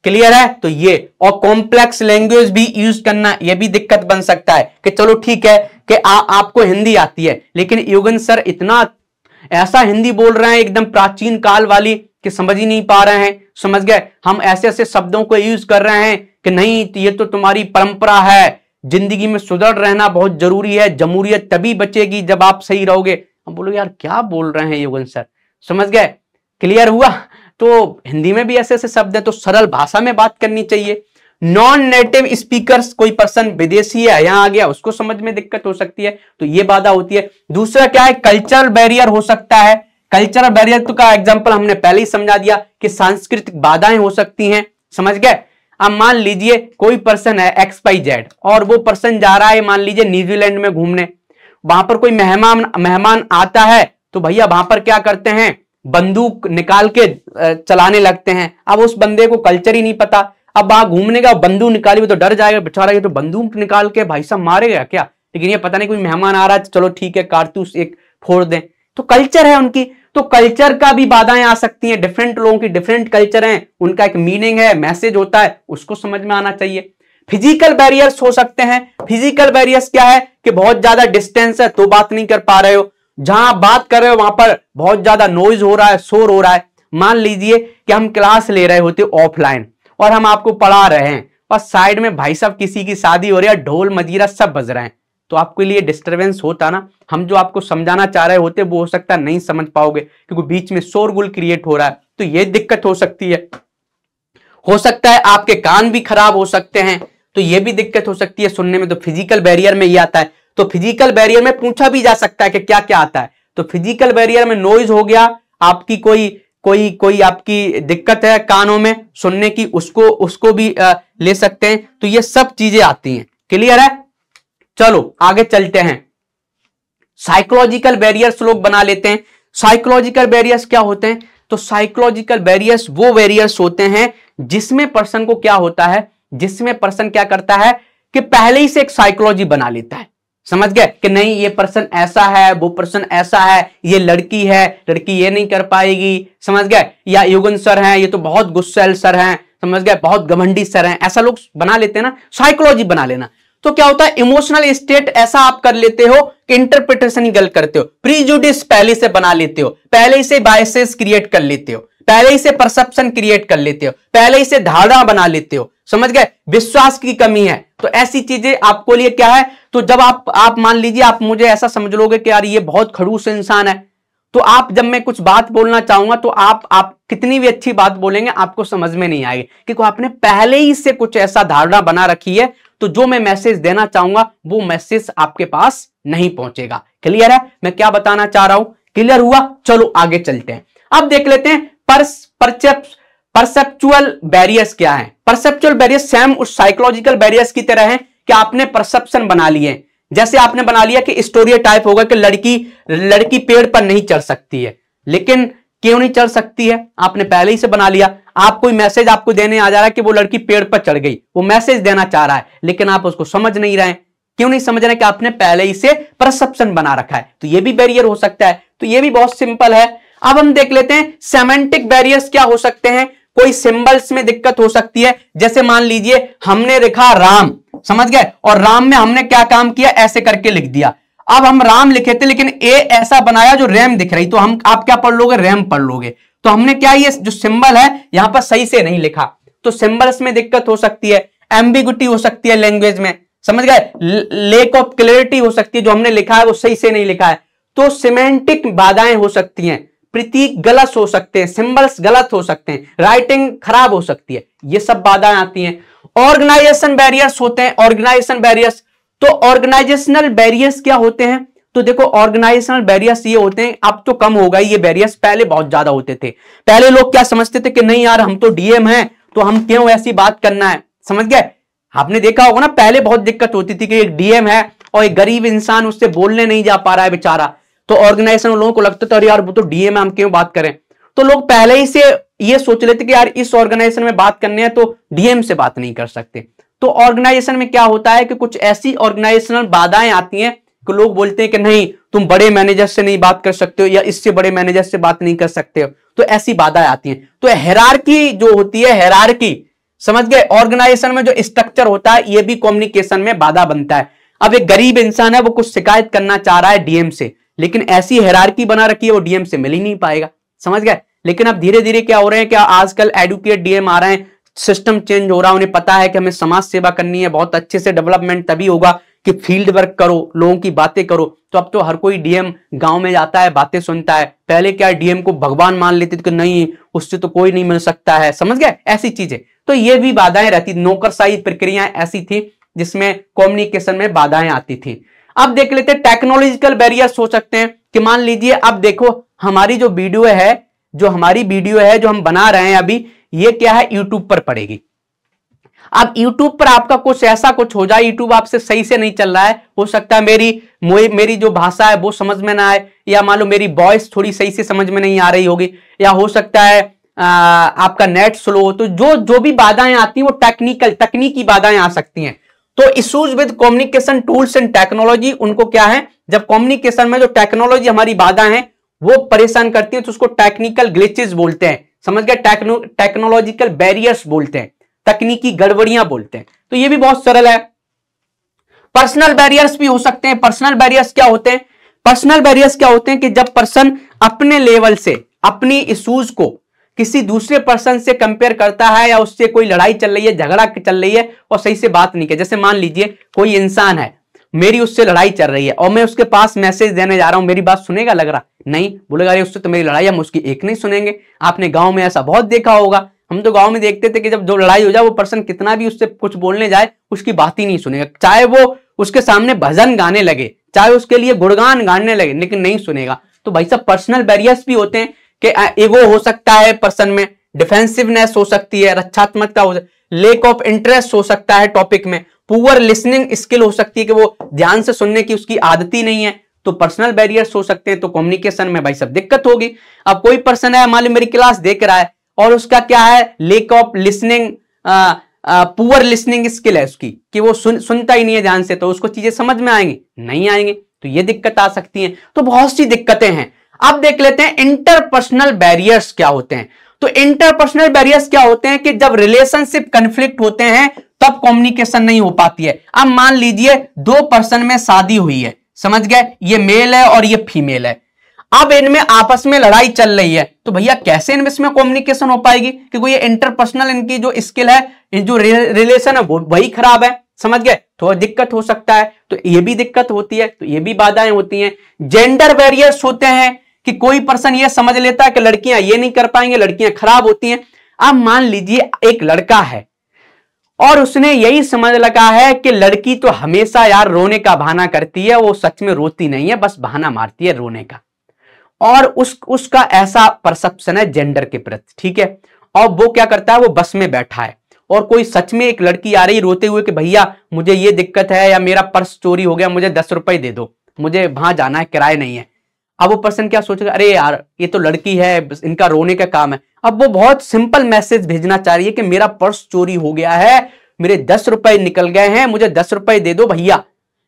क्लियर है तो ये और कॉम्प्लेक्स लैंग्वेज भी यूज करना ये भी दिक्कत बन सकता है कि चलो ठीक है कि आ, आपको हिंदी आती है लेकिन योगन सर इतना ऐसा हिंदी बोल रहे हैं एकदम प्राचीन काल वाली कि समझ ही नहीं पा रहे हैं समझ गए हम ऐसे ऐसे शब्दों को यूज कर रहे हैं कि नहीं ये तो तुम्हारी परंपरा है जिंदगी में सुदृढ़ रहना बहुत जरूरी है जमहूरियत तभी बचेगी जब आप सही रहोगे हम बोलो यार क्या बोल रहे हैं योगन सर समझ गए क्लियर हुआ तो हिंदी में भी ऐसे ऐसे शब्द हैं तो सरल भाषा में बात करनी चाहिए नॉन नेटिव स्पीकर कोई पर्सन विदेशी है यहां आ गया उसको समझ में दिक्कत हो सकती है तो ये बाधा होती है दूसरा क्या है कल्चरल बैरियर हो सकता है कल्चरल बैरियर तो का एग्जाम्पल हमने पहले ही समझा दिया कि सांस्कृतिक बाधाएं हो सकती हैं समझ गए अब मान लीजिए कोई पर्सन है एक्स पाई जेड और वो पर्सन जा रहा है मान लीजिए न्यूजीलैंड में घूमने वहां पर कोई मेहमान मेहमान आता है तो भैया वहां पर क्या करते हैं बंदूक निकाल के चलाने लगते हैं अब उस बंदे को कल्चर ही नहीं पता अब वहां घूमने का बंदूक निकाली हुई तो डर जाएगा बेचारा ये तो बंदूक निकाल के भाई साहब मारेगा क्या लेकिन ये पता नहीं कोई मेहमान आ रहा है चलो ठीक है कारतूस एक फोड़ दें तो कल्चर है उनकी तो कल्चर का भी बाधाएं आ सकती हैं डिफरेंट लोगों की डिफरेंट कल्चर हैं उनका एक मीनिंग है मैसेज होता है उसको समझ में आना चाहिए फिजिकल बैरियर्स हो सकते हैं फिजिकल बैरियर्स क्या है कि बहुत ज्यादा डिस्टेंस है तो बात नहीं कर पा रहे हो जहां आप बात कर रहे हो वहां पर बहुत ज्यादा नॉइज हो रहा है शोर हो रहा है मान लीजिए कि हम क्लास ले रहे होते ऑफलाइन और हम आपको पढ़ा रहे हैं और साइड में भाई साहब किसी की शादी हो रही है ढोल मजीरा सब बज रहे हैं तो आपके लिए डिस्टरबेंस होता ना हम जो आपको समझाना चाह रहे होते वो हो सकता है नहीं समझ पाओगे क्योंकि बीच में शोरगुल क्रिएट हो रहा है तो ये दिक्कत हो सकती है हो सकता है आपके कान भी खराब हो सकते हैं तो ये भी दिक्कत हो सकती है सुनने में तो फिजिकल बैरियर में ये आता है तो फिजिकल बैरियर में पूछा भी जा सकता है कि क्या क्या आता है तो फिजिकल बैरियर में नॉइज हो गया आपकी कोई कोई कोई आपकी दिक्कत है कानों में सुनने की उसको उसको भी आ, ले सकते हैं तो ये सब चीजें आती हैं क्लियर है चलो आगे चलते हैं साइकोलॉजिकल बैरियर्स लोग बना लेते हैं साइकोलॉजिकल बैरियर्स क्या होते हैं तो साइकोलॉजिकल बैरियर्स वो बैरियर्स होते हैं जिसमें पर्सन को क्या होता है जिसमें पर्सन क्या करता है कि पहले ही से एक साइकोलॉजी बना लेता है समझ गए कि नहीं ये पर्सन ऐसा है वो पर्सन ऐसा है ये लड़की है लड़की ये नहीं कर पाएगी समझ गए या युगन सर हैं ये तो बहुत गुस्सेल सर हैं समझ गए बहुत घमंडी सर हैं ऐसा लोग बना लेते हैं ना साइकोलॉजी बना लेना तो क्या होता है इमोशनल स्टेट ऐसा आप कर लेते हो कि इंटरप्रिटेशन ही गलत करते हो प्रीजुडिस पहले से बना लेते हो पहले से बायसेस क्रिएट कर लेते हो पहले ही से परसेप्शन क्रिएट कर लेते हो पहले ही से धारणा बना लेते हो समझ गए विश्वास की कमी है तो ऐसी चीजें आपको लिए क्या है तो जब आप आप मान लीजिए आप मुझे ऐसा समझ लोगे कि यार ये बहुत खड़ूस इंसान है तो आप जब मैं कुछ बात बोलना चाहूंगा तो आप आप कितनी भी अच्छी बात बोलेंगे आपको समझ में नहीं आएगी क्योंकि आपने पहले ही से कुछ ऐसा धारणा बना रखी है तो जो मैं मैसेज देना चाहूंगा वो मैसेज आपके पास नहीं पहुंचेगा क्लियर है मैं क्या बताना चाह रहा हूं क्लियर हुआ चलो आगे चलते हैं अब देख लेते हैं पर्स परचेप्स परसेप्चुअल बैरियर्स क्या है परसेप्चुअल बैरियर सेम उस साइकोलॉजिकल बैरियर्स की तरह है कि आपने परसेप्शन बना लिए जैसे आपने बना लिया कि स्टोरी टाइप होगा कि लड़की लड़की पेड़ पर नहीं चढ़ सकती है लेकिन क्यों नहीं चढ़ सकती है आपने पहले ही से बना लिया आप कोई मैसेज आपको देने आ जा रहा है कि वो लड़की पेड़ पर चढ़ गई वो मैसेज देना चाह रहा है लेकिन आप उसको समझ नहीं रहे क्यों नहीं समझ रहे कि आपने पहले ही से परसेप्शन बना रखा है तो ये भी बैरियर हो सकता है तो ये भी बहुत सिंपल है अब हम देख लेते हैं सेमेंटिक बैरियर्स क्या हो सकते हैं कोई सिंबल्स में दिक्कत हो सकती है जैसे मान लीजिए हमने लिखा राम समझ गए और राम में हमने क्या काम किया ऐसे करके लिख दिया अब हम राम लिखे थे लेकिन ए ऐसा बनाया जो रैम दिख रही तो हम आप क्या पढ़ लोगे रैम पढ़ लोगे तो हमने क्या ये जो सिंबल है यहां पर सही से नहीं लिखा तो सिंबल्स में दिक्कत हो सकती है एम्बिगुटी हो सकती है लैंग्वेज में समझ गए लेक ऑफ क्लियरिटी हो सकती है जो हमने लिखा है वो सही से नहीं लिखा है तो सिमेंटिक बाधाएं हो सकती हैं प्रतीक गलत हो सकते हैं सिंबल्स गलत हो सकते हैं राइटिंग खराब हो सकती है ये सब बाधाएं आती हैं ऑर्गेनाइजेशन बैरियर्स होते हैं ऑर्गेनाइजेशन बैरियर्स तो ऑर्गेनाइजेशनल बैरियर्स क्या होते हैं तो देखो ऑर्गेनाइजेशनल बैरियर्स ये होते हैं अब तो कम होगा ये बैरियर्स पहले बहुत ज्यादा होते थे पहले लोग क्या समझते थे कि नहीं यार हम तो डीएम है तो हम क्यों ऐसी बात करना है समझ गए आपने देखा होगा ना पहले बहुत दिक्कत होती थी कि एक डीएम है और एक गरीब इंसान उससे बोलने नहीं जा पा रहा है बेचारा तो ऑर्गेनाइजेशन लोगों को लगता था अरे यार वो तो डीएम हम क्यों बात करें तो लोग पहले ही से ये सोच लेते कि यार इस ऑर्गेनाइजेशन में बात करनी है तो डीएम से बात नहीं कर सकते तो ऑर्गेनाइजेशन में क्या होता है कि कुछ ऐसी ऑर्गेनाइजेशनल बाधाएं आती हैं कि लोग बोलते हैं कि नहीं तुम बड़े मैनेजर से नहीं बात कर सकते हो या इससे बड़े मैनेजर से बात नहीं कर सकते हो तो ऐसी बाधाएं आती हैं तो हेरारकी जो होती है हेरारकी समझ गए ऑर्गेनाइजेशन में जो स्ट्रक्चर होता है ये भी कम्युनिकेशन में बाधा बनता है अब एक गरीब इंसान है वो कुछ शिकायत करना चाह रहा है डीएम से लेकिन ऐसी हेरारकी बना रखी है वो डीएम से मिल ही नहीं पाएगा समझ गए लेकिन अब धीरे धीरे क्या हो रहे हैं क्या आजकल एडुकेट डीएम आ रहे हैं सिस्टम चेंज हो रहा है उन्हें पता है कि हमें समाज सेवा करनी है बहुत अच्छे से डेवलपमेंट तभी होगा कि फील्ड वर्क करो लोगों की बातें करो तो अब तो हर कोई डीएम गांव में जाता है बातें सुनता है पहले क्या डीएम को भगवान मान लेते थे कि नहीं उससे तो कोई नहीं मिल सकता है समझ गए ऐसी चीजें तो ये भी बाधाएं रहती नौकरशाही प्रक्रियाएं ऐसी थी जिसमें कम्युनिकेशन में बाधाएं आती थी अब देख लेते हैं टेक्नोलॉजिकल बैरियर हो सकते हैं कि मान लीजिए अब देखो हमारी जो वीडियो है जो हमारी वीडियो है जो हम बना रहे हैं अभी ये क्या है यूट्यूब पर पड़ेगी अब YouTube पर आपका कुछ ऐसा कुछ हो जाए YouTube आपसे सही से नहीं चल रहा है हो सकता है मेरी मेरी जो भाषा है वो समझ में ना आए या मान लो मेरी वॉइस थोड़ी सही से समझ में नहीं आ रही होगी या हो सकता है आ, आपका नेट स्लो हो तो जो जो भी बाधाएं आती हैं वो टेक्निकल तकनीकी बाधाएं आ सकती हैं तो issues with communication tools and technology उनको क्या है जब कम्युनिकेशन में जो टेक्नोलॉजी हमारी बाधा है वो परेशान करती है तो उसको टेक्निकल ग्लिचेस बोलते हैं समझ गए टेक्नोलॉजिकल बैरियर्स बोलते हैं तकनीकी गड़बड़ियां बोलते हैं तो ये भी बहुत सरल है पर्सनल बैरियर्स भी हो सकते हैं पर्सनल बैरियर्स क्या होते हैं पर्सनल बैरियर्स क्या होते हैं कि जब पर्सन अपने लेवल से अपनी इशूज को किसी दूसरे पर्सन से कंपेयर करता है या उससे कोई लड़ाई चल रही है झगड़ा चल रही है और सही से बात नहीं कर जैसे मान लीजिए कोई इंसान है मेरी उससे लड़ाई चल रही है और मैं उसके पास मैसेज देने जा रहा हूं मेरी बात सुनेगा लग रहा नहीं बोलेगा अरे उससे तो मेरी लड़ाई हम उसकी एक नहीं सुनेंगे आपने गाँव में ऐसा बहुत देखा होगा हम तो गांव में देखते थे कि जब जो लड़ाई हो जाए वो पर्सन कितना भी उससे कुछ बोलने जाए उसकी बात ही नहीं सुनेगा चाहे वो उसके सामने भजन गाने लगे चाहे उसके लिए गुणगान गाने लगे लेकिन नहीं सुनेगा तो भाई साहब पर्सनल बैरियर्स भी होते हैं कि इगो हो सकता है पर्सन में डिफेंसिवनेस हो सकती है रक्षात्मकता हो लेक ऑफ इंटरेस्ट हो सकता है टॉपिक में पुअर लिसनिंग स्किल हो सकती है कि वो ध्यान से सुनने की उसकी आदत ही नहीं है तो पर्सनल बैरियर्स हो सकते हैं तो कम्युनिकेशन में भाई सब दिक्कत होगी अब कोई पर्सन है मान ली मेरी क्लास देख रहा है और उसका क्या है lack of listening poor listening skill है उसकी कि वो सुन सुनता ही नहीं है ध्यान से तो उसको चीजें समझ में आएंगी नहीं आएंगे तो ये दिक्कत आ सकती है तो बहुत सी दिक्कतें हैं अब देख लेते हैं इंटरपर्सनल बैरियर्स क्या होते हैं तो इंटरपर्सनल बैरियर्स क्या होते हैं कि जब रिलेशनशिप कंफ्लिक्ट होते हैं तब कम्युनिकेशन नहीं हो पाती है अब मान लीजिए दो पर्सन में शादी हुई है समझ गए ये मेल है और ये फीमेल है अब इनमें आपस में लड़ाई चल रही है तो भैया कैसे इनमें इसमें कम्युनिकेशन हो पाएगी क्योंकि ये इंटरपर्सनल इनकी जो स्किल है जो रिलेशन है वो वही खराब है समझ गए थोड़ा दिक्कत हो सकता है तो ये भी दिक्कत होती है तो ये भी बाधाएं होती हैं जेंडर बैरियर्स होते हैं कि कोई पर्सन ये समझ लेता है कि लड़कियां ये नहीं कर पाएंगे लड़कियां खराब होती हैं अब मान लीजिए एक लड़का है और उसने यही समझ लगा है कि लड़की तो हमेशा यार रोने का बहाना करती है वो सच में रोती नहीं है बस बहाना मारती है रोने का और उस उसका ऐसा परसेप्शन है जेंडर के प्रति ठीक है और वो क्या करता है वो बस में बैठा है और कोई सच में एक लड़की आ रही रोते हुए कि भैया मुझे ये दिक्कत है या मेरा पर्स चोरी हो गया मुझे दस रुपए दे दो मुझे वहां जाना है किराए नहीं है अब वो पर्सन क्या सोचेगा अरे यार ये तो लड़की है इनका रोने का काम है अब वो बहुत सिंपल मैसेज भेजना चाह रही है कि मेरा पर्स चोरी हो गया है मेरे दस रुपए निकल गए हैं मुझे दस रुपए दे दो भैया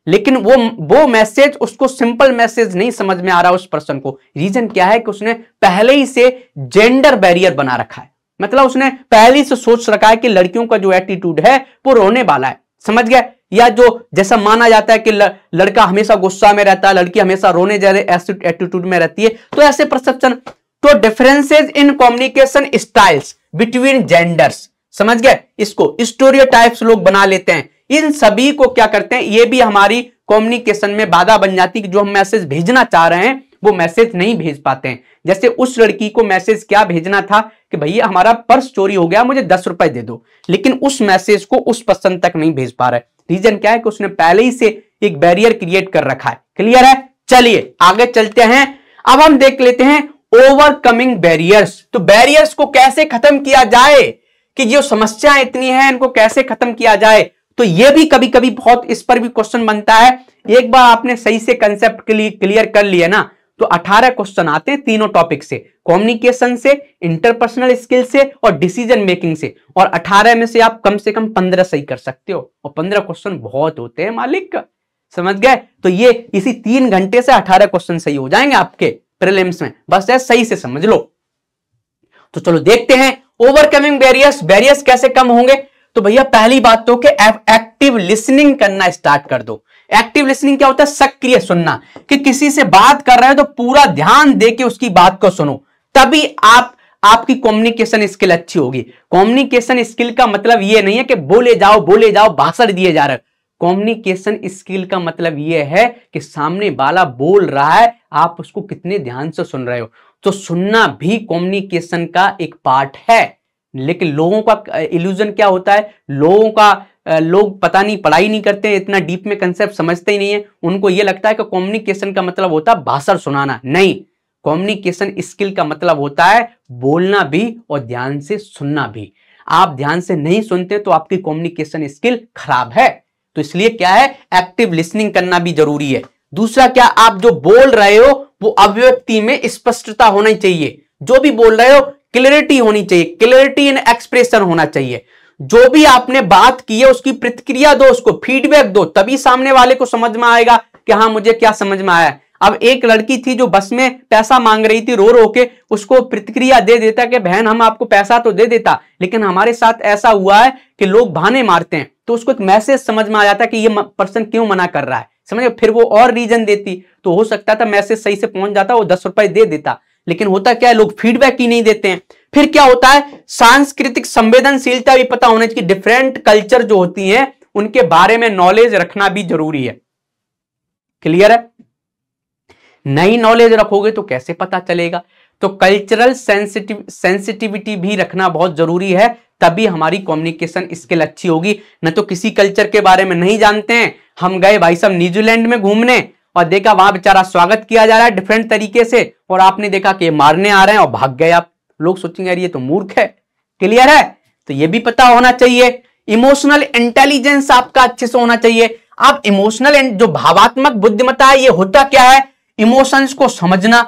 लेकिन वो वो मैसेज उसको सिंपल मैसेज नहीं समझ में आ रहा उस पर्सन को रीजन क्या है कि उसने पहले ही से जेंडर बैरियर बना रखा है मतलब उसने पहले से सोच रखा है कि लड़कियों का जो एटीट्यूड है वो रोने वाला है समझ गया या जो जैसा माना जाता है कि लड़का हमेशा गुस्सा में रहता है लड़की हमेशा रोने जा ऐसे एटीट्यूड में रहती है तो ऐसे परसेप्शन तो differences in communication styles between genders समझ गए इसको स्टोरियो लोग बना लेते हैं इन सभी को क्या करते हैं ये भी हमारी कम्युनिकेशन में बाधा बन जाती है कि जो हम मैसेज भेजना चाह रहे हैं वो मैसेज नहीं भेज पाते हैं जैसे उस लड़की को मैसेज क्या भेजना था कि भैया हमारा पर्स चोरी हो गया मुझे दस रुपए दे दो लेकिन उस मैसेज को उस पर्सन तक नहीं भेज पा रहा है रीजन क्या है कि उसने पहले ही से एक बैरियर क्रिएट कर रखा है क्लियर है चलिए आगे चलते हैं अब हम देख लेते हैं ओवरकमिंग बैरियर्स तो बैरियर्स को कैसे खत्म किया जाए कि जो समस्याएं इतनी है इनको कैसे खत्म किया जाए तो ये भी कभी कभी बहुत इस पर भी क्वेश्चन बनता है एक बार आपने सही से कंसेप्ट क्लियर कर लिया ना तो 18 क्वेश्चन आते हैं तीनों टॉपिक से कम्युनिकेशन से इंटरपर्सनल स्किल से और डिसीजन मेकिंग से और 18 में से आप कम से कम 15 सही कर सकते हो और 15 क्वेश्चन बहुत होते हैं मालिक समझ गए तो ये इसी तीन घंटे से 18 क्वेश्चन सही हो जाएंगे आपके प्रिलिम्स में बस यार सही से समझ लो तो चलो देखते हैं ओवरकमिंग बैरियर्स बैरियर्स कैसे कम होंगे तो भैया पहली बात तो कि एक्टिव लिसनिंग करना स्टार्ट कर दो एक्टिव लिसनिंग क्या होता है सक्रिय सुनना कि किसी से बात कर रहे हो तो पूरा ध्यान दे के उसकी बात को सुनो तभी आप आपकी कम्युनिकेशन स्किल अच्छी होगी कम्युनिकेशन स्किल का मतलब यह नहीं है कि बोले जाओ बोले जाओ भाषण दिए जा रहे कम्युनिकेशन स्किल का मतलब यह है कि सामने वाला बोल रहा है आप उसको कितने ध्यान से सुन रहे हो तो सुनना भी कम्युनिकेशन का एक पार्ट है लेकिन लोगों का इल्यूजन क्या होता है लोगों का लोग पता नहीं पढ़ाई नहीं करते इतना डीप में कंसेप्ट समझते ही नहीं है उनको ये लगता है कि कॉम्युनिकेशन का मतलब होता है भाषण सुनाना नहीं कॉम्युनिकेशन स्किल का मतलब होता है बोलना भी और ध्यान से सुनना भी आप ध्यान से नहीं सुनते तो आपकी कॉम्युनिकेशन स्किल खराब है तो इसलिए क्या है एक्टिव लिसनिंग करना भी जरूरी है दूसरा क्या आप जो बोल रहे हो वो अभिव्यक्ति में स्पष्टता होनी चाहिए जो भी बोल रहे हो क्लियरिटी होनी चाहिए क्लियरिटी इन एक्सप्रेशन होना चाहिए जो भी आपने बात की है उसकी प्रतिक्रिया दो उसको फीडबैक दो तभी सामने वाले को समझ में आएगा कि हाँ मुझे क्या समझ में आया अब एक लड़की थी जो बस में पैसा मांग रही थी रो रो के उसको प्रतिक्रिया दे देता कि बहन हम आपको पैसा तो दे देता लेकिन हमारे साथ ऐसा हुआ है कि लोग भाने मारते हैं तो उसको एक मैसेज समझ में आ जाता कि ये पर्सन क्यों मना कर रहा है समझ फिर वो और रीजन देती तो हो सकता था मैसेज सही से पहुंच जाता वो दस रुपए दे देता लेकिन होता क्या है लोग फीडबैक ही नहीं देते हैं फिर क्या होता है सांस्कृतिक संवेदनशीलता भी पता होना चाहिए डिफरेंट कल्चर जो होती है उनके बारे में नॉलेज रखना भी जरूरी है क्लियर है नई नॉलेज रखोगे तो कैसे पता चलेगा तो कल्चरल सेंसिटिव सेंसिटिविटी भी रखना बहुत जरूरी है तभी हमारी कम्युनिकेशन स्किल अच्छी होगी न तो किसी कल्चर के बारे में नहीं जानते हैं हम गए भाई साहब न्यूजीलैंड में घूमने और देखा वहां बेचारा स्वागत किया जा रहा है डिफरेंट तरीके से और आपने देखा कि मारने आ रहे हैं और भाग गए आप लोग सोचेंगे यार ये तो मूर्ख है क्लियर है तो ये भी पता होना चाहिए इमोशनल इंटेलिजेंस आपका अच्छे से होना चाहिए आप इमोशनल जो भावात्मक बुद्धिमता है ये होता क्या है इमोशंस को समझना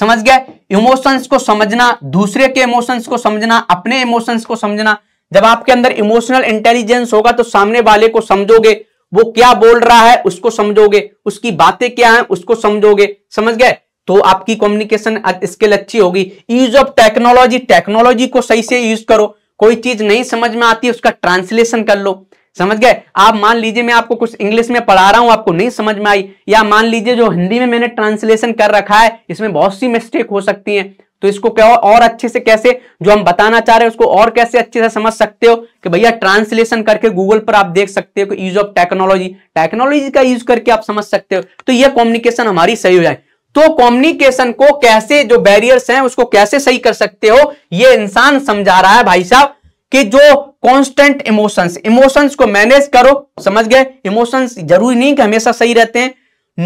समझ गया इमोशंस को समझना दूसरे के इमोशंस को समझना अपने इमोशंस को समझना जब आपके अंदर इमोशनल इंटेलिजेंस होगा तो सामने वाले को समझोगे वो क्या बोल रहा है उसको समझोगे उसकी बातें क्या है उसको समझोगे समझ गए तो आपकी कम्युनिकेशन स्किल अच्छी होगी यूज ऑफ टेक्नोलॉजी टेक्नोलॉजी को सही से यूज करो कोई चीज नहीं समझ में आती उसका ट्रांसलेशन कर लो समझ गए आप मान लीजिए मैं आपको कुछ इंग्लिश में पढ़ा रहा हूं आपको नहीं समझ में आई या मान लीजिए जो हिंदी में मैंने ट्रांसलेशन कर रखा है इसमें बहुत सी मिस्टेक हो सकती है तो इसको क्या और अच्छे से कैसे जो हम बताना चाह रहे हैं उसको और कैसे अच्छे से समझ सकते हो कि भैया ट्रांसलेशन करके गूगल पर आप देख सकते हो कि यूज ऑफ टेक्नोलॉजी टेक्नोलॉजी का यूज करके आप समझ सकते हो तो यह कॉम्युनिकेशन हमारी सही हो जाए तो कॉम्युनिकेशन को कैसे जो बैरियर्स हैं उसको कैसे सही कर सकते हो ये इंसान समझा रहा है भाई साहब कि जो कांस्टेंट इमोशंस इमोशंस को मैनेज करो समझ गए इमोशंस जरूरी नहीं कि हमेशा सही रहते हैं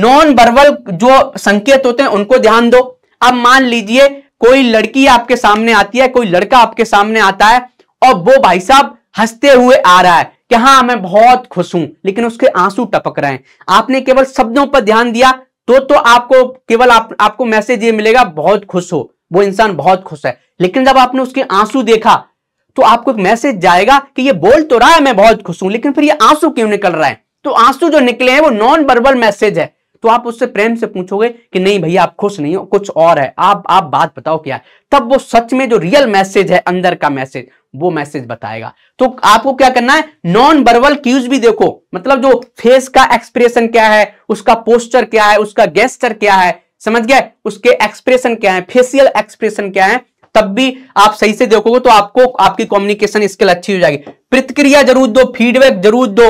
नॉन वर्बल जो संकेत होते हैं उनको ध्यान दो अब मान लीजिए कोई लड़की आपके सामने आती है कोई लड़का आपके सामने आता है और वो भाई साहब हंसते हुए आ रहा है कि हाँ मैं बहुत खुश हूं लेकिन उसके आंसू टपक रहे हैं आपने केवल शब्दों पर ध्यान दिया तो तो आपको केवल आप, आपको मैसेज ये मिलेगा बहुत खुश हो वो इंसान बहुत खुश है लेकिन जब आपने उसके आंसू देखा तो आपको एक मैसेज जाएगा कि ये बोल तो रहा है मैं बहुत खुश हूं लेकिन फिर ये आंसू क्यों निकल रहा है तो आंसू जो निकले हैं वो नॉन वर्बल मैसेज है तो आप उससे प्रेम से पूछोगे कि नहीं भैया आप खुश नहीं हो कुछ और है आप आप बात बताओ क्या है तब वो सच में जो रियल मैसेज है अंदर का मैसेज वो मैसेज बताएगा तो आपको क्या करना है नॉन वर्बल क्यूज भी देखो मतलब जो फेस का एक्सप्रेशन क्या है उसका पोस्टर क्या है उसका गेस्टर क्या है समझ गया उसके एक्सप्रेशन क्या है फेसियल एक्सप्रेशन क्या है तब भी आप सही से देखोगे तो आपको आपकी कम्युनिकेशन स्किल अच्छी हो जाएगी प्रतिक्रिया जरूर दो फीडबैक जरूर दो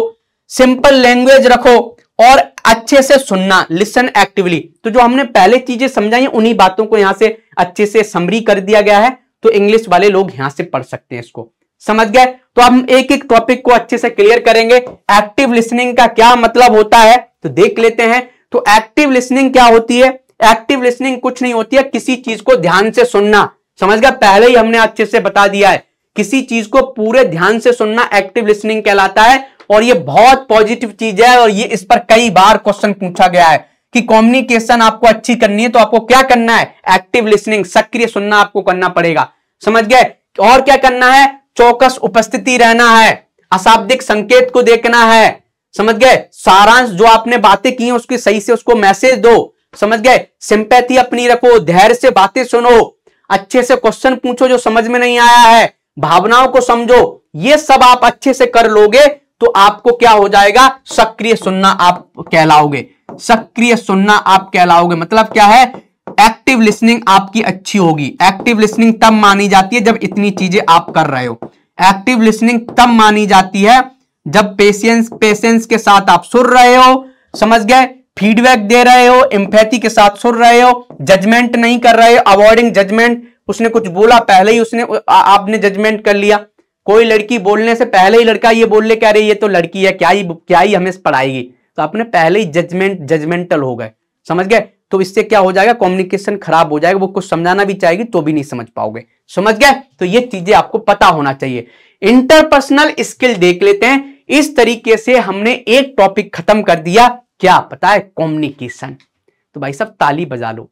सिंपल लैंग्वेज रखो और अच्छे से सुनना लिसन एक्टिवली तो जो हमने पहले चीजें समझाई उन्हीं बातों को यहां से अच्छे से समरी कर दिया गया है तो इंग्लिश वाले लोग यहां से पढ़ सकते हैं इसको समझ गए तो हम एक एक टॉपिक को अच्छे से क्लियर करेंगे एक्टिव लिसनिंग का क्या मतलब होता है तो देख लेते हैं तो एक्टिव लिसनिंग क्या होती है एक्टिव लिसनिंग कुछ नहीं होती है किसी चीज को ध्यान से सुनना समझ गया पहले ही हमने अच्छे से बता दिया है किसी चीज को पूरे ध्यान से सुनना एक्टिव लिसनिंग कहलाता है और ये बहुत पॉजिटिव चीज है और ये इस पर कई बार क्वेश्चन पूछा गया है कि कम्युनिकेशन आपको अच्छी करनी है तो आपको क्या करना है एक्टिव लिसनिंग सक्रिय सुनना आपको करना पड़ेगा समझ गए और क्या करना है चौकस उपस्थिति रहना है अशाब्दिक संकेत को देखना है समझ गए सारांश जो आपने बातें की उसकी सही से उसको मैसेज दो समझ गए सिंपैथी अपनी रखो धैर्य से बातें सुनो अच्छे से क्वेश्चन पूछो जो समझ में नहीं आया है भावनाओं को समझो ये सब आप अच्छे से कर लोगे तो आपको क्या हो जाएगा सक्रिय सुनना आप कहलाओगे सक्रिय सुनना आप कहलाओगे मतलब क्या है एक्टिव लिसनिंग आपकी अच्छी होगी एक्टिव लिसनिंग तब मानी जाती है जब इतनी चीजें आप कर रहे हो एक्टिव लिसनिंग तब मानी जाती है जब पेशेंस पेशेंस के साथ आप सुन रहे हो समझ गए फीडबैक दे रहे हो इम्पैथी के साथ सुन रहे हो जजमेंट नहीं कर रहे हो अवॉइडिंग जजमेंट उसने कुछ बोला पहले ही उसने आपने जजमेंट कर लिया कोई लड़की बोलने से पहले ही लड़का ये बोल ले कह रही ये तो लड़की है क्या ही क्या ही हमें पढ़ाएगी तो आपने पहले ही जजमेंट जजमेंटल हो गए समझ गए तो इससे क्या हो जाएगा कम्युनिकेशन खराब हो जाएगा वो कुछ समझाना भी चाहेगी तो भी नहीं समझ पाओगे समझ गए तो ये चीजें आपको पता होना चाहिए इंटरपर्सनल स्किल देख लेते हैं इस तरीके से हमने एक टॉपिक खत्म कर दिया क्या पता है कॉम्युनिकेशन तो भाई साहब ताली बजा लो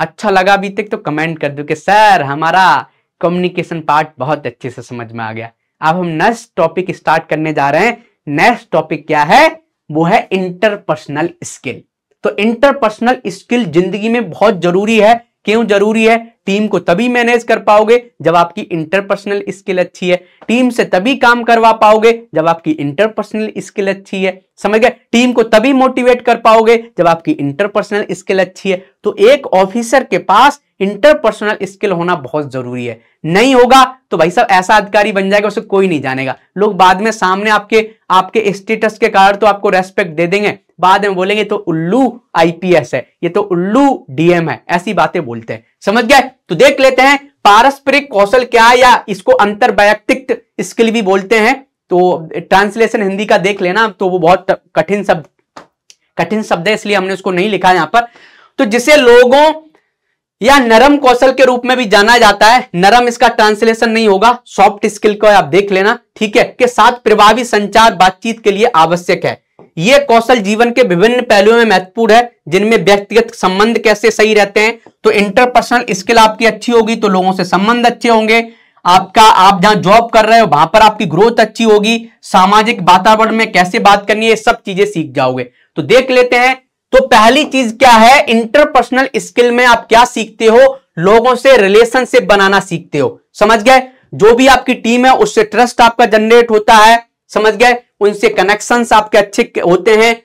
अच्छा लगा अभी तक तो कमेंट कर दो कि सर हमारा कम्युनिकेशन पार्ट बहुत अच्छे से समझ में आ गया अब हम नेक्स्ट टॉपिक स्टार्ट करने जा रहे हैं नेक्स्ट टॉपिक क्या है वो है इंटरपर्सनल स्किल तो इंटरपर्सनल स्किल जिंदगी में बहुत जरूरी है क्यों जरूरी है टीम को तभी मैनेज कर पाओगे जब आपकी इंटरपर्सनल स्किल अच्छी है टीम से तभी काम करवा पाओगे जब आपकी इंटरपर्सनल स्किल अच्छी है समझ गए टीम को तभी मोटिवेट कर पाओगे जब आपकी इंटरपर्सनल स्किल अच्छी है तो एक ऑफिसर के पास इंटरपर्सनल स्किल होना बहुत जरूरी है नहीं होगा तो भाई साहब ऐसा अधिकारी बन जाएगा उसे कोई नहीं जानेगा लोग बाद में सामने आपके आपके स्टेटस के कारण तो आपको रेस्पेक्ट दे देंगे बाद में बोलेंगे तो उल्लू आईपीएस है ये तो उल्लू डीएम है ऐसी बातें बोलते हैं समझ गए तो देख लेते हैं पारस्परिक कौशल क्या या इसको अंतर वैयक्तिक स्किल भी बोलते हैं तो ट्रांसलेशन हिंदी का देख लेना तो वो बहुत कठिन शब्द कठिन शब्द है इसलिए हमने उसको नहीं लिखा यहां पर तो जिसे लोगों या नरम कौशल के रूप में भी जाना जाता है नरम इसका ट्रांसलेशन नहीं होगा सॉफ्ट स्किल को आप देख लेना ठीक है के साथ प्रभावी संचार बातचीत के लिए आवश्यक है ये कौशल जीवन के विभिन्न पहलुओं में महत्वपूर्ण है जिनमें व्यक्तिगत संबंध कैसे सही रहते हैं तो इंटरपर्सनल स्किल आपकी अच्छी होगी तो लोगों से संबंध अच्छे होंगे आपका आप जहां जॉब कर रहे हो वहां पर आपकी ग्रोथ अच्छी होगी सामाजिक वातावरण में कैसे बात करनी है सब चीजें सीख जाओगे तो देख लेते हैं तो पहली चीज क्या है इंटरपर्सनल स्किल में आप क्या सीखते हो लोगों से रिलेशनशिप बनाना सीखते हो समझ गए जो भी आपकी टीम है उससे ट्रस्ट आपका जनरेट होता है समझ गए उनसे कनेक्शन आपके अच्छे होते हैं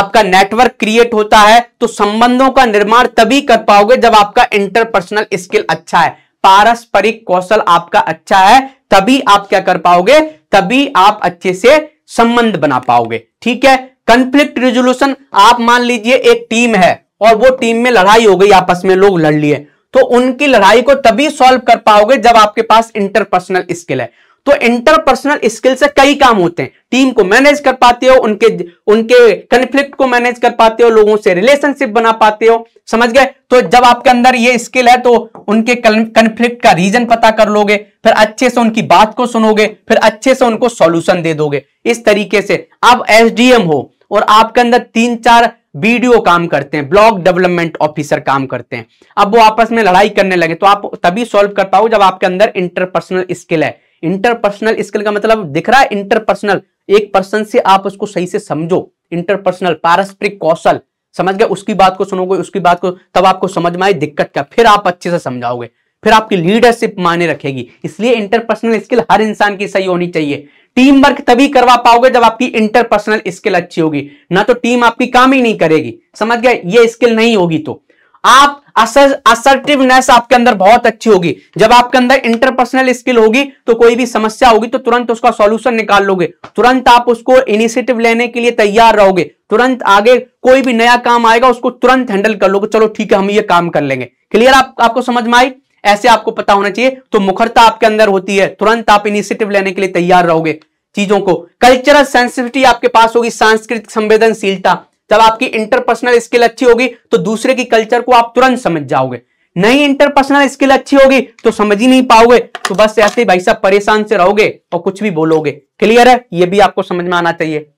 आपका नेटवर्क क्रिएट होता है तो संबंधों का निर्माण तभी कर पाओगे जब आपका इंटरपर्सनल स्किल अच्छा है पारस्परिक कौशल आपका अच्छा है तभी आप क्या कर पाओगे तभी आप अच्छे से संबंध बना पाओगे ठीक है कंफ्लिक्ट रेजोल्यूशन आप मान लीजिए एक टीम है और वो टीम में लड़ाई हो गई आपस में लोग लड़ लिए तो उनकी लड़ाई को तभी सॉल्व कर पाओगे जब आपके पास इंटरपर्सनल स्किल है तो इंटरपर्सनल स्किल से कई काम होते हैं टीम को मैनेज कर पाते हो उनके उनके कंफ्लिक्ट को मैनेज कर पाते हो लोगों से रिलेशनशिप बना पाते हो समझ गए तो जब आपके अंदर ये स्किल है तो उनके कंफ्लिक्ट का रीजन पता कर लोगे फिर अच्छे से उनकी बात को सुनोगे फिर अच्छे से उनको सॉल्यूशन दे दोगे इस तरीके से आप एसडीएम हो और आपके अंदर तीन चार वीडियो काम करते हैं ब्लॉक डेवलपमेंट ऑफिसर काम करते हैं अब वो आपस में लड़ाई करने लगे तो आप तभी सॉल्व कर पाओ जब आपके अंदर इंटरपर्सनल स्किल है इंटरपर्सनल स्किल का मतलब दिख रहा है इंटरपर्सनल एक पर्सन से आप उसको सही से समझो इंटरपर्सनल पारस्परिक कौशल समझ गए उसकी बात को सुनोगे उसकी बात को तब आपको समझ में आए दिक्कत क्या फिर आप अच्छे से समझाओगे फिर आपकी लीडरशिप माने रखेगी इसलिए इंटरपर्सनल स्किल हर इंसान की सही होनी चाहिए टीम वर्क तभी करवा पाओगे जब आपकी इंटरपर्सनल स्किल अच्छी होगी ना तो टीम आपकी काम ही नहीं करेगी समझ गया ये स्किल नहीं होगी तो आप असर्टिवनेस आपके अंदर बहुत अच्छी होगी जब आपके अंदर इंटरपर्सनल स्किल होगी तो कोई भी समस्या होगी तो तुरंत उसका सॉल्यूशन निकाल लोगे तुरंत आप उसको इनिशिएटिव लेने के लिए तैयार रहोगे तुरंत आगे कोई भी नया काम आएगा उसको तुरंत हैंडल कर लोगे चलो ठीक है हम ये काम कर लेंगे क्लियर आप, आपको समझ में आई ऐसे आपको पता होना चाहिए तो मुखरता आपके अंदर होती है तुरंत आप इनिशिएटिव लेने के लिए तैयार रहोगे चीजों को कल्चरल सेंसिटिविटी आपके पास होगी सांस्कृतिक संवेदनशीलता जब आपकी इंटरपर्सनल स्किल अच्छी होगी तो दूसरे की कल्चर को आप तुरंत समझ जाओगे नई इंटरपर्सनल स्किल अच्छी होगी तो समझ ही नहीं पाओगे तो बस ऐसे ही भाई साहब परेशान से रहोगे और कुछ भी बोलोगे क्लियर है यह भी आपको समझ में आना चाहिए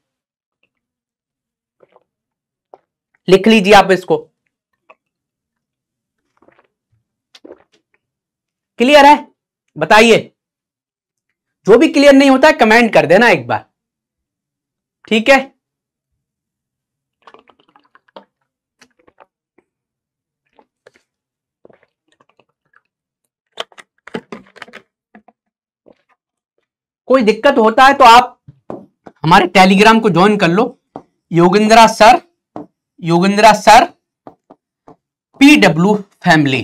लिख लीजिए आप इसको क्लियर है बताइए जो भी क्लियर नहीं होता है कमेंट कर देना एक बार ठीक है कोई दिक्कत होता है तो आप हमारे टेलीग्राम को ज्वाइन कर लो Yogindra sir Yogindra sir PW family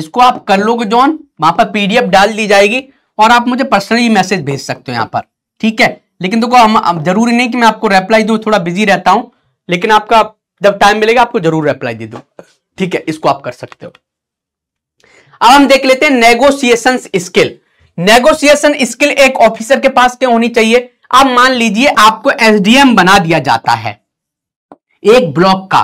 इसको आप कर लोगे जॉन वहां पर पीडीएफ डाल दी जाएगी और आप मुझे पर्सनली मैसेज भेज सकते हो यहाँ पर ठीक है लेकिन देखो हम जरूरी नहीं कि मैं आपको रिप्लाई दू थोड़ा बिजी रहता हूं लेकिन आपका जब टाइम मिलेगा आपको जरूर रिप्लाई दे दू ठीक है इसको आप कर सकते हो अब हम देख लेते हैं नेगोशिएशन स्किल नेगोशिएशन स्किल एक ऑफिसर के पास क्या होनी चाहिए अब मान लीजिए आपको एसडीएम बना दिया जाता है एक ब्लॉक का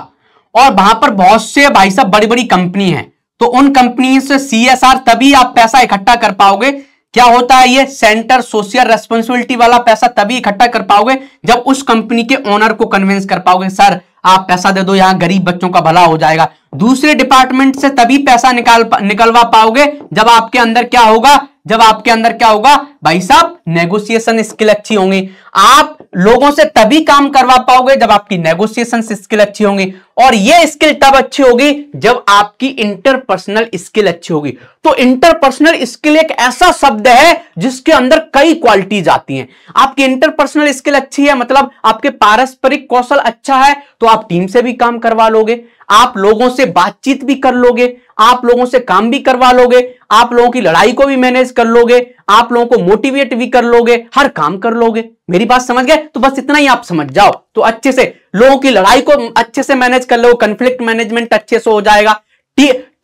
और वहां पर बहुत से भाई साहब बड़ी बड़ी कंपनी है तो उन कंपनी से सीएसआर तभी आप पैसा इकट्ठा कर पाओगे क्या होता है ये सेंटर सोशल रेस्पॉन्सिबिलिटी वाला पैसा तभी इकट्ठा कर पाओगे जब उस कंपनी के ओनर को कन्विंस कर पाओगे सर आप पैसा दे दो यहाँ गरीब बच्चों का भला हो जाएगा दूसरे डिपार्टमेंट से तभी पैसा निकाल निकलवा पाओगे जब आपके अंदर क्या होगा जब आपके अंदर क्या होगा भाई साहब नेगोशिएशन स्किल अच्छी होंगी आप लोगों से तभी काम करवा पाओगे जब आपकी नेगोशिएशन स्किल अच्छी होंगी और ये स्किल तब अच्छी होगी जब आपकी इंटरपर्सनल स्किल अच्छी होगी तो इंटरपर्सनल स्किल एक ऐसा शब्द है जिसके अंदर कई क्वालिटीज आती हैं आपकी इंटरपर्सनल स्किल अच्छी है मतलब आपके पारस्परिक कौशल अच्छा है तो आप आप टीम से भी काम करवा लोगे आप लोगों से बातचीत भी कर लोगे आप लोगों से काम भी करवा लोगे आप लोगों की लड़ाई को भी मैनेज कर लोगे आप लोगों को मोटिवेट भी कर लोगे हर काम कर लोगे मेरी बात समझ गए तो बस इतना ही आप समझ जाओ तो अच्छे से लोगों की लड़ाई को अच्छे से मैनेज कर लो कंफ्लिक्ट मैनेजमेंट अच्छे से हो जाएगा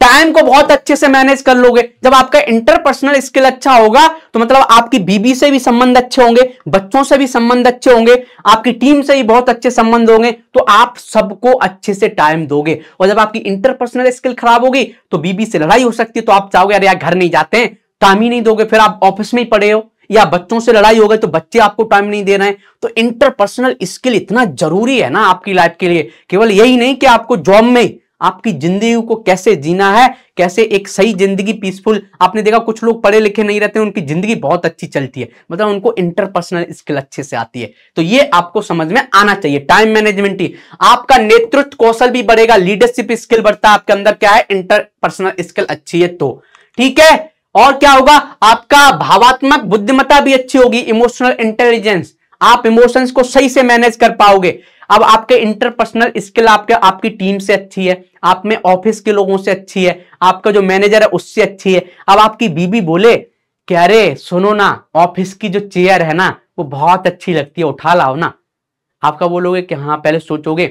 टाइम को बहुत अच्छे से मैनेज कर लोगे जब आपका इंटरपर्सनल स्किल अच्छा होगा तो मतलब आपकी बीबी से भी संबंध अच्छे होंगे बच्चों से भी संबंध अच्छे होंगे आपकी टीम से भी बहुत अच्छे संबंध होंगे तो आप सबको अच्छे से टाइम दोगे और जब आपकी इंटरपर्सनल स्किल खराब होगी तो बीबी से लड़ाई हो सकती है तो आप चाहोगे अरे यार घर नहीं जाते हैं टाइम ही नहीं दोगे फिर आप ऑफिस में ही पड़े हो या बच्चों से लड़ाई हो गई तो बच्चे आपको टाइम नहीं दे रहे हैं तो इंटरपर्सनल स्किल इतना जरूरी है ना आपकी लाइफ के लिए केवल यही नहीं कि आपको जॉब में आपकी जिंदगी को कैसे जीना है कैसे एक सही जिंदगी पीसफुल आपने देखा कुछ लोग पढ़े लिखे नहीं रहते उनकी जिंदगी बहुत अच्छी चलती है मतलब उनको इंटरपर्सनल स्किल अच्छे से आती है तो ये आपको समझ में आना चाहिए टाइम मैनेजमेंट ही आपका नेतृत्व कौशल भी बढ़ेगा लीडरशिप स्किल बढ़ता है आपके अंदर क्या है इंटरपर्सनल स्किल अच्छी है तो ठीक है और क्या होगा आपका भावात्मक बुद्धिमता भी अच्छी होगी इमोशनल इंटेलिजेंस आप इमोशंस को सही से मैनेज कर पाओगे अब आपके इंटरपर्सनल स्किल आपके आपकी टीम से अच्छी है आप में ऑफिस के लोगों से अच्छी है आपका जो मैनेजर है उससे अच्छी है अब आपकी बीबी बोले कि अरे सुनो ना ऑफिस की जो चेयर है ना वो बहुत अच्छी लगती है उठा लाओ ना आपका बोलोगे कि हाँ पहले सोचोगे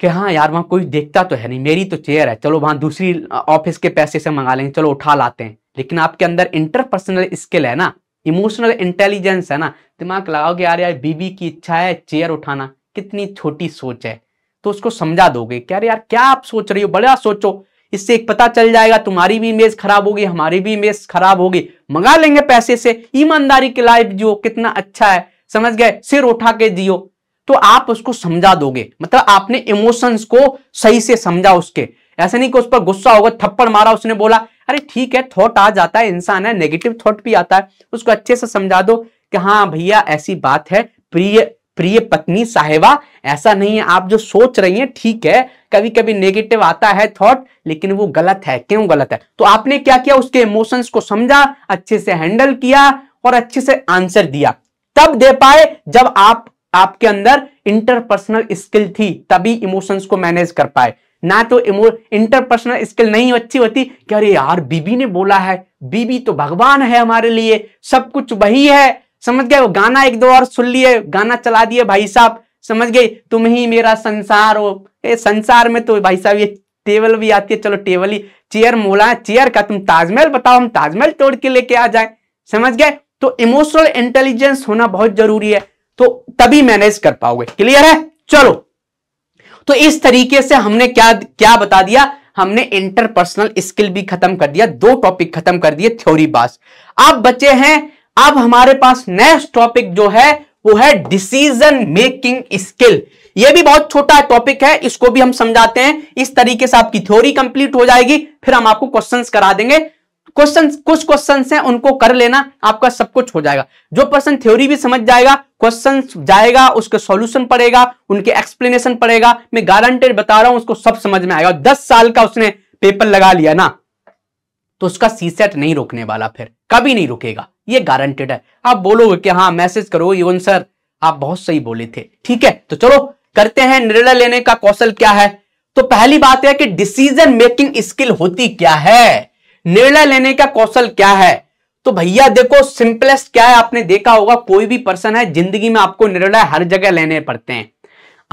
कि हाँ यार वहां कोई देखता तो है नहीं मेरी तो चेयर है चलो वहां दूसरी ऑफिस के पैसे से मंगा लेंगे चलो उठा लाते हैं लेकिन आपके अंदर इंटरपर्सनल स्किल है ना इमोशनल इंटेलिजेंस है ना दिमाग लगाओगे यार यार बीबी की इच्छा है चेयर उठाना कितनी छोटी सोच है तो उसको समझा दोगे क्या यार क्या आप सोच रही हो बड़ा सोचो इससे एक पता चल जाएगा तुम्हारी भी इमेज खराब होगी हमारी भी इमेज खराब होगी मंगा लेंगे पैसे से ईमानदारी के लाइफ जियो कितना अच्छा है समझ गए सिर उठा के जियो तो आप उसको समझा दोगे मतलब आपने इमोशंस को सही से समझा उसके ऐसा नहीं कि उस पर गुस्सा होगा थप्पड़ मारा उसने बोला अरे ठीक है थॉट आ जाता है इंसान है नेगेटिव थॉट भी आता है उसको अच्छे से समझा दो कि हाँ भैया ऐसी बात है प्रिय प्रिय पत्नी साहेबा ऐसा नहीं है आप जो सोच रही हैं ठीक है कभी कभी नेगेटिव आता है थॉट लेकिन वो गलत है क्यों गलत है तो आपने क्या किया उसके इमोशंस को समझा अच्छे से हैंडल किया और अच्छे से आंसर दिया तब दे पाए जब आप आपके अंदर इंटरपर्सनल स्किल थी तभी इमोशंस को मैनेज कर पाए ना तो इंटरपर्सनल स्किल नहीं अच्छी होती कि अरे यार बीबी ने बोला है बीबी तो भगवान है हमारे लिए सब कुछ वही है समझ गए गाना एक दो और सुन लिए गाना चला दिए भाई साहब समझ गए तुम ही मेरा संसार हो ए संसार में तो भाई साहब ये टेबल भी आती है चलो टेबल ही चेयर मोला चेयर का तुम ताजमहल बताओ हम ताजमहल तोड़ के लेके आ जाए समझ गए तो इमोशनल इंटेलिजेंस होना बहुत जरूरी है तो तभी मैनेज कर पाओगे क्लियर है चलो तो इस तरीके से हमने क्या क्या बता दिया हमने इंटरपर्सनल स्किल भी खत्म कर दिया दो टॉपिक खत्म कर दिए थ्योरी बास आप बचे हैं अब हमारे पास नेक्स्ट टॉपिक जो है वो है डिसीजन मेकिंग स्किल ये भी बहुत छोटा टॉपिक है इसको भी हम समझाते हैं इस तरीके से आपकी थ्योरी कंप्लीट हो जाएगी फिर हम आपको क्वेश्चंस करा देंगे क्वेश्चन कुछ क्वेश्चन हैं उनको कर लेना आपका सब कुछ हो जाएगा जो पर्सन थ्योरी भी समझ जाएगा क्वेश्चन जाएगा उसके सॉल्यूशन पड़ेगा उनके एक्सप्लेनेशन पड़ेगा मैं गारंटेड बता रहा हूं उसको सब समझ में आएगा दस साल का उसने पेपर लगा लिया ना तो उसका सीसेट नहीं रोकने वाला फिर कभी नहीं रुकेगा ये गारंटेड है आप बोलोगे कि हाँ मैसेज करो यून सर आप बहुत सही बोले थे ठीक है तो चलो करते हैं निर्णय लेने का कौशल क्या है तो पहली बात है कि डिसीजन मेकिंग स्किल होती क्या है निर्णय लेने का कौशल क्या है तो भैया देखो सिंपलेस्ट क्या है आपने देखा होगा कोई भी पर्सन है जिंदगी में आपको निर्णय हर जगह लेने पड़ते हैं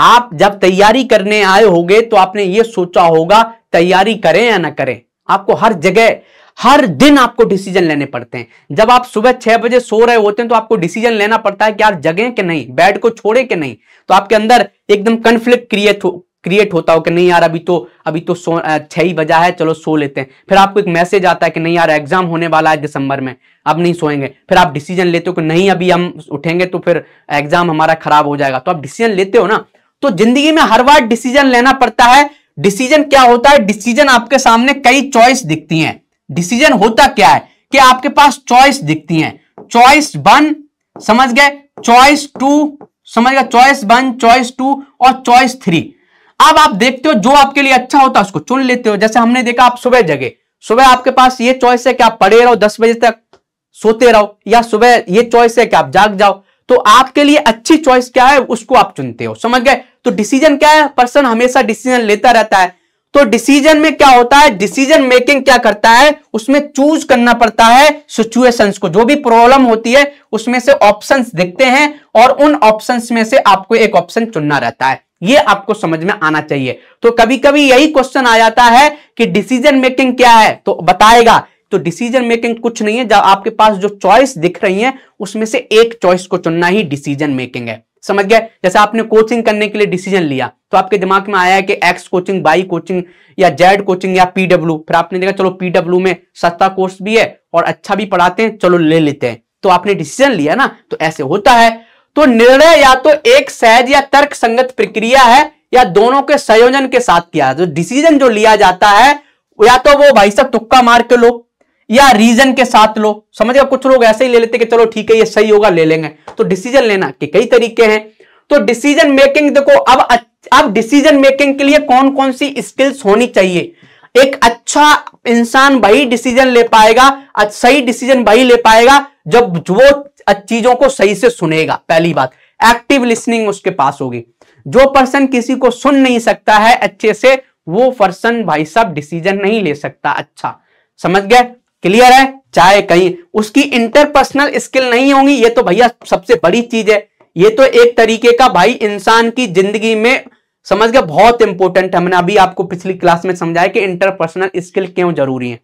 आप जब तैयारी करने आए होगे तो आपने ये सोचा होगा तैयारी करें या ना करें आपको हर जगह हर दिन आपको डिसीजन लेने पड़ते हैं जब आप सुबह छह बजे सो रहे होते हैं तो आपको डिसीजन लेना पड़ता है कि यार जगे कि नहीं बेड को छोड़े के नहीं तो आपके अंदर एकदम कंफ्लिक्ट क्रिएट हो क्रिएट होता हो कि नहीं यार अभी तो अभी तो सो छह ही बजा है चलो सो लेते हैं फिर आपको एक मैसेज आता है कि नहीं यार एग्जाम होने वाला है दिसंबर में अब नहीं सोएंगे फिर आप डिसीजन लेते हो कि नहीं अभी हम उठेंगे तो फिर एग्जाम हमारा खराब हो जाएगा तो आप डिसीजन लेते हो ना तो जिंदगी में हर बार डिसीजन लेना पड़ता है डिसीजन क्या होता है डिसीजन आपके सामने कई चॉइस दिखती है डिसीजन होता क्या है कि आपके पास चॉइस दिखती है चॉइस वन समझ गए चॉइस टू समझ गए चॉइस वन चॉइस टू और चॉइस थ्री अब आप देखते हो जो आपके लिए अच्छा होता है उसको चुन लेते हो जैसे हमने देखा आप सुबह जगे सुबह आपके पास ये चॉइस है कि आप पढ़े रहो दस बजे तक सोते रहो या सुबह ये चॉइस है कि आप जाग जाओ तो आपके लिए अच्छी चॉइस क्या है उसको आप चुनते हो समझ गए तो डिसीजन क्या है पर्सन हमेशा डिसीजन लेता रहता है तो डिसीजन में क्या होता है डिसीजन मेकिंग क्या करता है उसमें चूज करना पड़ता है सिचुएशंस को जो भी प्रॉब्लम होती है उसमें से ऑप्शंस दिखते हैं और उन ऑप्शंस में से आपको एक ऑप्शन चुनना रहता है ये आपको समझ में आना चाहिए तो कभी कभी यही क्वेश्चन आ जाता है कि डिसीजन मेकिंग क्या है तो बताएगा तो डिसीजन मेकिंग कुछ नहीं है जब आपके पास जो चॉइस दिख रही है उसमें से एक चॉइस को चुनना ही डिसीजन मेकिंग है समझ गए जैसे आपने कोचिंग करने के लिए डिसीजन लिया तो आपके दिमाग में आया है कि एक्स कोचिंग बाई कोचिंग या जेड कोचिंग या पीडब्ल्यू फिर आपने देखा चलो पीडब्ल्यू में सस्ता कोर्स भी है और अच्छा भी पढ़ाते हैं चलो ले लेते हैं तो आपने डिसीजन लिया ना तो ऐसे होता है तो निर्णय या तो एक सहज या तर्क संगत प्रक्रिया है या दोनों के संयोजन के साथ किया जो तो डिसीजन जो लिया जाता है या तो वो भाई साहब तुक्का मार के लोग या रीजन के साथ लो गया कुछ लोग ऐसे ही ले लेते कि चलो ठीक है ये सही होगा ले लेंगे तो डिसीजन लेना के कई तरीके हैं तो डिसीजन मेकिंग देखो अब अब डिसीजन मेकिंग के लिए कौन कौन सी स्किल्स होनी चाहिए एक अच्छा इंसान वही डिसीजन ले पाएगा सही डिसीजन वही ले पाएगा जब वो चीजों को सही से सुनेगा पहली बात एक्टिव लिसनिंग उसके पास होगी जो पर्सन किसी को सुन नहीं सकता है अच्छे से वो पर्सन भाई साहब डिसीजन नहीं ले सकता अच्छा समझ गए क्लियर है चाहे कहीं उसकी इंटरपर्सनल स्किल नहीं होंगी ये तो भैया सबसे बड़ी चीज है ये तो एक तरीके का भाई इंसान की जिंदगी में समझ गया बहुत इंपॉर्टेंट है मैंने अभी आपको पिछली क्लास में समझाया कि इंटरपर्सनल स्किल क्यों जरूरी है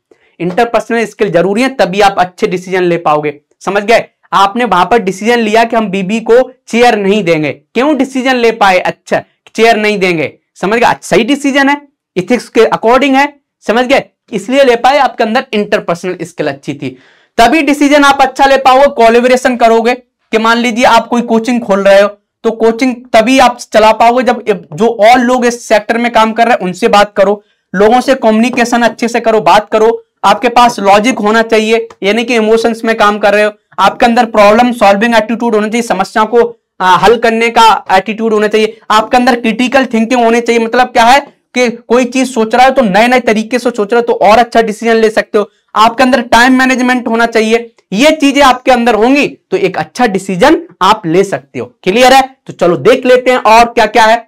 इंटरपर्सनल स्किल जरूरी है तभी आप अच्छे डिसीजन ले पाओगे समझ गए आपने वहां पर डिसीजन लिया कि हम बीबी को चेयर नहीं देंगे क्यों डिसीजन ले पाए अच्छा चेयर नहीं देंगे समझ गए सही डिसीजन है इथिक्स के अकॉर्डिंग है समझ गए इसलिए ले पाए आपके अंदर इंटरपर्सनल स्किल अच्छी थी तभी डिसीजन आप अच्छा ले पाओगे कोलेबरेशन करोगे कि मान लीजिए आप कोई कोचिंग खोल रहे हो तो कोचिंग तभी आप चला पाओगे जब जो और लोग इस सेक्टर में काम कर रहे हैं उनसे बात करो लोगों से कम्युनिकेशन अच्छे से करो बात करो आपके पास लॉजिक होना चाहिए यानी कि इमोशंस में काम कर रहे हो आपके अंदर प्रॉब्लम सॉल्विंग एटीट्यूड होना चाहिए समस्या को आ, हल करने का एटीट्यूड होना चाहिए आपके अंदर क्रिटिकल थिंकिंग होनी चाहिए मतलब क्या है कि कोई चीज सोच रहा है तो नए नए तरीके से सोच रहे हो तो और अच्छा डिसीजन ले सकते हो आपके अंदर टाइम मैनेजमेंट होना चाहिए ये चीजें आपके अंदर होंगी तो एक अच्छा डिसीजन आप ले सकते हो क्लियर है तो चलो देख लेते हैं और क्या क्या है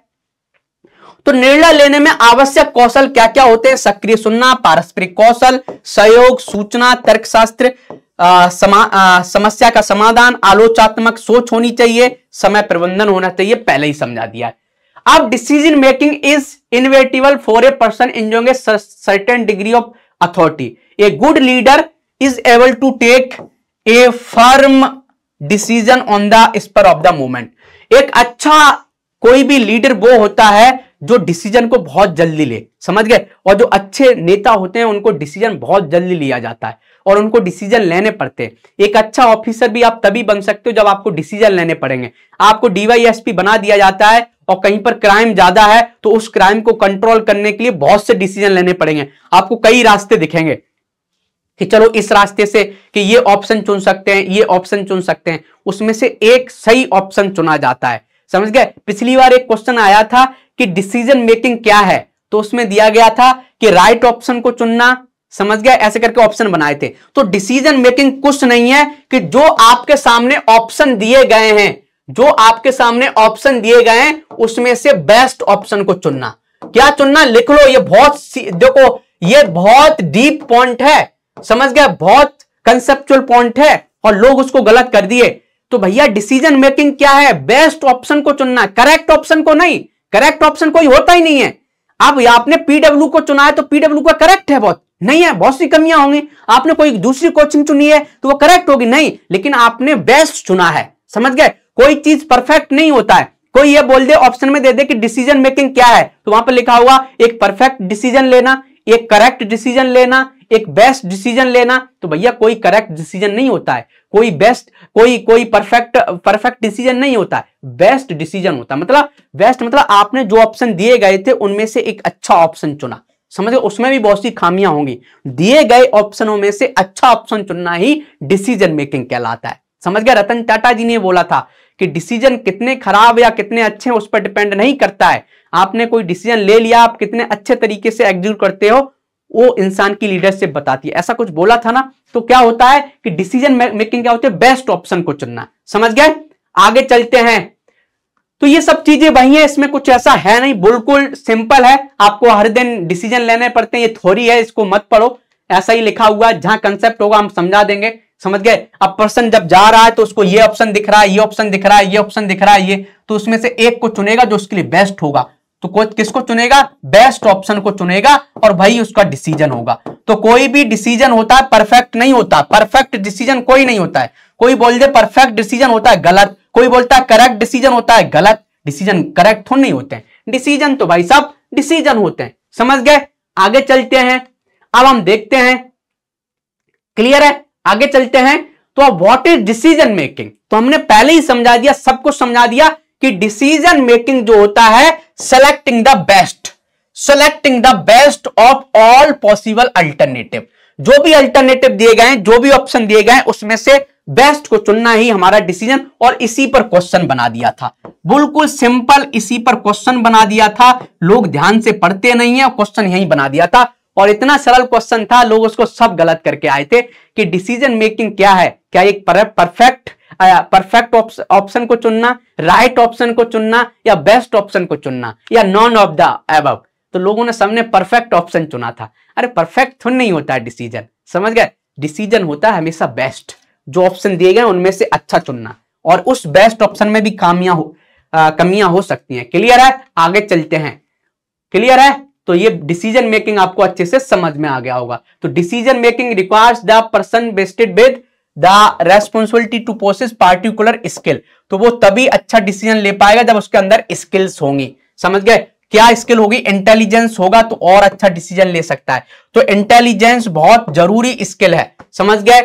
तो निर्णय लेने में आवश्यक कौशल क्या क्या होते हैं सक्रिय सुनना पारस्परिक कौशल सहयोग सूचना तर्कशास्त्र समस्या का समाधान आलोचनात्मक सोच होनी चाहिए समय प्रबंधन होना चाहिए पहले ही समझा दिया है अब decision making is inevitable for a person enjoying a certain degree of authority a good leader is able to take a firm decision on the spur of the moment एक अच्छा कोई भी लीडर वो होता है जो डिसीजन को बहुत जल्दी ले समझ गए और जो अच्छे नेता होते हैं उनको डिसीजन बहुत जल्दी लिया जाता है और उनको डिसीजन लेने पड़ते हैं एक अच्छा ऑफिसर भी आप तभी बन सकते हो जब आपको डिसीजन लेने पड़ेंगे आपको डीवाईएसपी बना दिया जाता है और कहीं पर क्राइम ज्यादा है तो उस क्राइम को कंट्रोल करने के लिए बहुत से डिसीजन लेने पड़ेंगे आपको कई रास्ते दिखेंगे कि चलो इस रास्ते से कि ये ऑप्शन चुन सकते हैं ये ऑप्शन चुन सकते हैं उसमें से एक सही ऑप्शन चुना जाता है समझ गए पिछली बार एक क्वेश्चन आया था कि डिसीजन मेकिंग क्या है तो उसमें दिया गया था कि राइट ऑप्शन को चुनना समझ गया ऐसे करके ऑप्शन बनाए थे तो डिसीजन मेकिंग कुछ नहीं है कि जो आपके सामने ऑप्शन दिए गए हैं जो आपके सामने ऑप्शन दिए गए हैं उसमें से बेस्ट ऑप्शन को चुनना क्या चुनना लिख लो ये बहुत देखो ये बहुत डीप पॉइंट है समझ गया बहुत कंसेप्चुअल पॉइंट है और लोग उसको गलत कर दिए तो भैया डिसीजन मेकिंग क्या है बेस्ट ऑप्शन को चुनना करेक्ट ऑप्शन को नहीं करेक्ट ऑप्शन कोई होता ही नहीं है आप आपने पीडब्ल्यू को चुना है तो पीडब्ल्यू का करेक्ट है बहुत नहीं है बहुत सी कमियां होंगी आपने कोई दूसरी कोचिंग चुनी है तो वो करेक्ट होगी नहीं लेकिन आपने बेस्ट चुना है समझ गए कोई चीज परफेक्ट नहीं होता है कोई ये बोल दे ऑप्शन में दे दे कि डिसीजन मेकिंग क्या है तो वहां पर लिखा होगा एक परफेक्ट डिसीजन लेना एक करेक्ट डिसीजन लेना एक बेस्ट डिसीजन लेना तो भैया कोई करेक्ट डिसीजन नहीं होता है कोई बेस्ट कोई कोई परफेक्ट परफेक्ट डिसीजन नहीं होता है बेस्ट डिसीजन होता है मतलब बेस्ट मतलब आपने जो ऑप्शन दिए गए थे उनमें से एक अच्छा ऑप्शन चुना समझ उसमें भी बहुत सी खामियां होंगी दिए गए ऑप्शनों में से अच्छा ऑप्शन चुनना ही डिसीजन मेकिंग कहलाता है समझ गया रतन टाटा जी ने बोला था कि डिसीजन कितने खराब या कितने अच्छे उस पर डिपेंड नहीं करता है आपने कोई डिसीजन ले लिया आप कितने अच्छे तरीके से एग्जीक्यूट करते हो वो इंसान की लीडरशिप बताती है ऐसा कुछ बोला था ना तो क्या होता है कि डिसीजन मेकिंग क्या होती है बेस्ट ऑप्शन को चुनना समझ गए आगे चलते हैं तो ये सब चीजें वही है इसमें कुछ ऐसा है नहीं बिल्कुल सिंपल है आपको हर दिन डिसीजन लेने पड़ते हैं ये थोड़ी है इसको मत पढ़ो ऐसा ही लिखा हुआ है जहां कंसेप्ट होगा हम समझा देंगे समझ गए अब पर्सन जब जा रहा है तो उसको ये ऑप्शन दिख रहा है ये ऑप्शन दिख रहा है ये ऑप्शन दिख रहा है ये तो उसमें से एक को चुनेगा जो उसके लिए बेस्ट होगा तो कोच किसको चुनेगा बेस्ट ऑप्शन को चुनेगा और भाई उसका डिसीजन होगा तो कोई भी डिसीजन होता है परफेक्ट नहीं होता परफेक्ट डिसीजन कोई नहीं होता है कोई बोल दे परफेक्ट डिसीजन होता है गलत कोई बोलता है करेक्ट डिसीजन होता है गलत डिसीजन करेक्ट थोड़ी नहीं होते हैं डिसीजन तो भाई सब डिसीजन होते हैं समझ गए आगे चलते हैं अब हम देखते हैं क्लियर है आगे चलते हैं तो अब वॉट इज डिसीजन मेकिंग तो हमने पहले ही समझा दिया सब कुछ समझा दिया कि डिसीजन मेकिंग जो होता है selecting the best selecting the best of all possible alternative जो भी अल्टरनेटिव दिए गए जो भी ऑप्शन दिए गए उसमें से बेस्ट को चुनना ही हमारा डिसीजन और इसी पर क्वेश्चन बना दिया था बिल्कुल सिंपल इसी पर क्वेश्चन बना दिया था लोग ध्यान से पढ़ते नहीं है क्वेश्चन यही बना दिया था और इतना सरल क्वेश्चन था लोग उसको सब गलत करके आए थे कि डिसीजन मेकिंग क्या है क्या एक परफेक्ट परफेक्ट ऑप्शन को चुनना राइट right ऑप्शन को चुनना या बेस्ट ऑप्शन को चुनना या नॉन ऑफ द एब तो लोगों ने सबने परफेक्ट ऑप्शन चुना था अरे परफेक्ट थोड़ी नहीं होता है डिसीजन समझ गए डिसीजन होता है हमेशा बेस्ट जो ऑप्शन दिए गए उनमें से अच्छा चुनना और उस बेस्ट ऑप्शन में भी कामिया हो आ, कमियां हो सकती हैं क्लियर है आगे चलते हैं क्लियर है तो ये डिसीजन मेकिंग आपको अच्छे से समझ में आ गया होगा तो decision making requires the person vested with the responsibility to possess particular skill तो वो तभी अच्छा डिसीजन ले पाएगा जब उसके अंदर स्किल्स होंगी समझ गए क्या स्किल होगी इंटेलिजेंस होगा तो और अच्छा डिसीजन ले सकता है तो इंटेलिजेंस बहुत जरूरी स्किल है समझ गए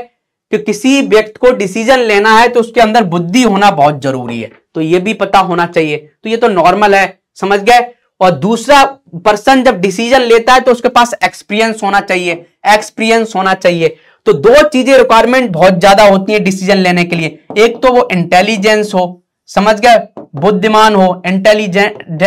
कि किसी व्यक्ति को डिसीजन लेना है तो उसके अंदर बुद्धि होना बहुत जरूरी है तो ये भी पता होना चाहिए तो ये तो नॉर्मल है समझ गए और दूसरा पर्सन जब डिसीजन लेता है तो उसके पास एक्सपीरियंस होना चाहिए एक्सपीरियंस होना चाहिए तो दो चीजें रिक्वायरमेंट बहुत ज्यादा होती है डिसीजन लेने के लिए एक तो वो इंटेलिजेंस हो समझ गए बुद्धिमान हो इंटेलिजेंट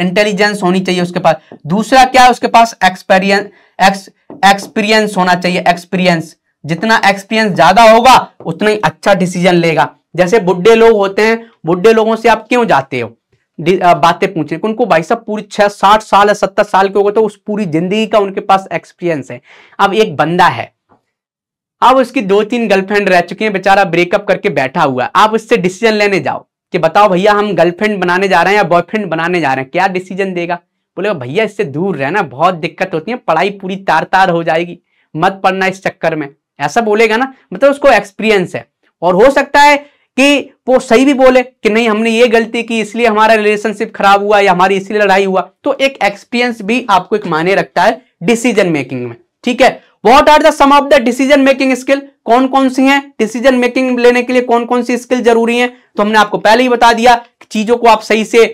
इंटेलिजेंस होनी चाहिए उसके पास दूसरा क्या है उसके पास एक्सपीरियंस एक्स एक्सपीरियंस होना चाहिए एक्सपीरियंस जितना एक्सपीरियंस ज्यादा होगा उतना ही अच्छा डिसीजन लेगा जैसे बुढ़े लोग होते हैं बुढ़े लोगों से आप क्यों जाते हो बातें पूछ रहे उनको भाई साहब पूरी छह साठ साल या सत्तर साल के हो गए तो उस पूरी जिंदगी का उनके पास एक्सपीरियंस है अब एक बंदा है अब उसकी दो तीन गर्लफ्रेंड रह चुकी हैं बेचारा ब्रेकअप करके बैठा हुआ है आप उससे डिसीजन लेने जाओ कि बताओ भैया हम गर्लफ्रेंड बनाने जा रहे हैं या बॉयफ्रेंड बनाने जा रहे हैं क्या डिसीजन देगा बोले भैया इससे दूर रहना बहुत दिक्कत होती है पढ़ाई पूरी तार तार हो जाएगी मत पढ़ना इस चक्कर में ऐसा बोलेगा ना मतलब उसको एक्सपीरियंस है और हो सकता है कि वो सही भी बोले कि नहीं हमने ये गलती की इसलिए हमारा रिलेशनशिप खराब हुआ या हमारी इसलिए लड़ाई हुआ तो एक एक्सपीरियंस भी आपको एक माने रखता है डिसीजन मेकिंग में ठीक है what are the some of the decision making skill कौन कौन सी हैं डिसीजन मेकिंग लेने के लिए कौन कौन सी स्किल जरूरी है तो हमने आपको पहले ही बता दिया चीजों को आप सही से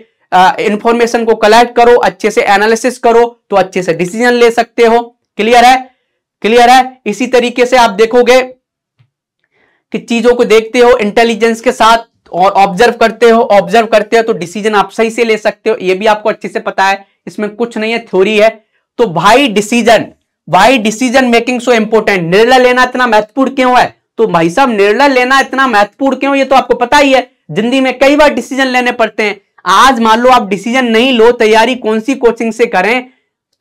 इंफॉर्मेशन uh, को कलेक्ट करो अच्छे से एनालिसिस करो तो अच्छे से डिसीजन ले सकते हो क्लियर है क्लियर है इसी तरीके से आप देखोगे कि चीजों को देखते हो इंटेलिजेंस के साथ और ऑब्जर्व करते हो ऑब्जर्व करते हो तो डिसीजन आप सही से ले सकते हो यह भी आपको अच्छे से पता है इसमें कुछ नहीं है थ्योरी है तो भाई decision why decision making so important निर्णय लेना इतना महत्वपूर्ण क्यों है तो भाई साहब निर्णय लेना इतना महत्वपूर्ण क्यों ये तो आपको पता ही है जिंदगी में कई बार डिसीजन लेने पड़ते हैं आज मान लो आप डिसीजन नहीं लो तैयारी कौन सी कोचिंग से करें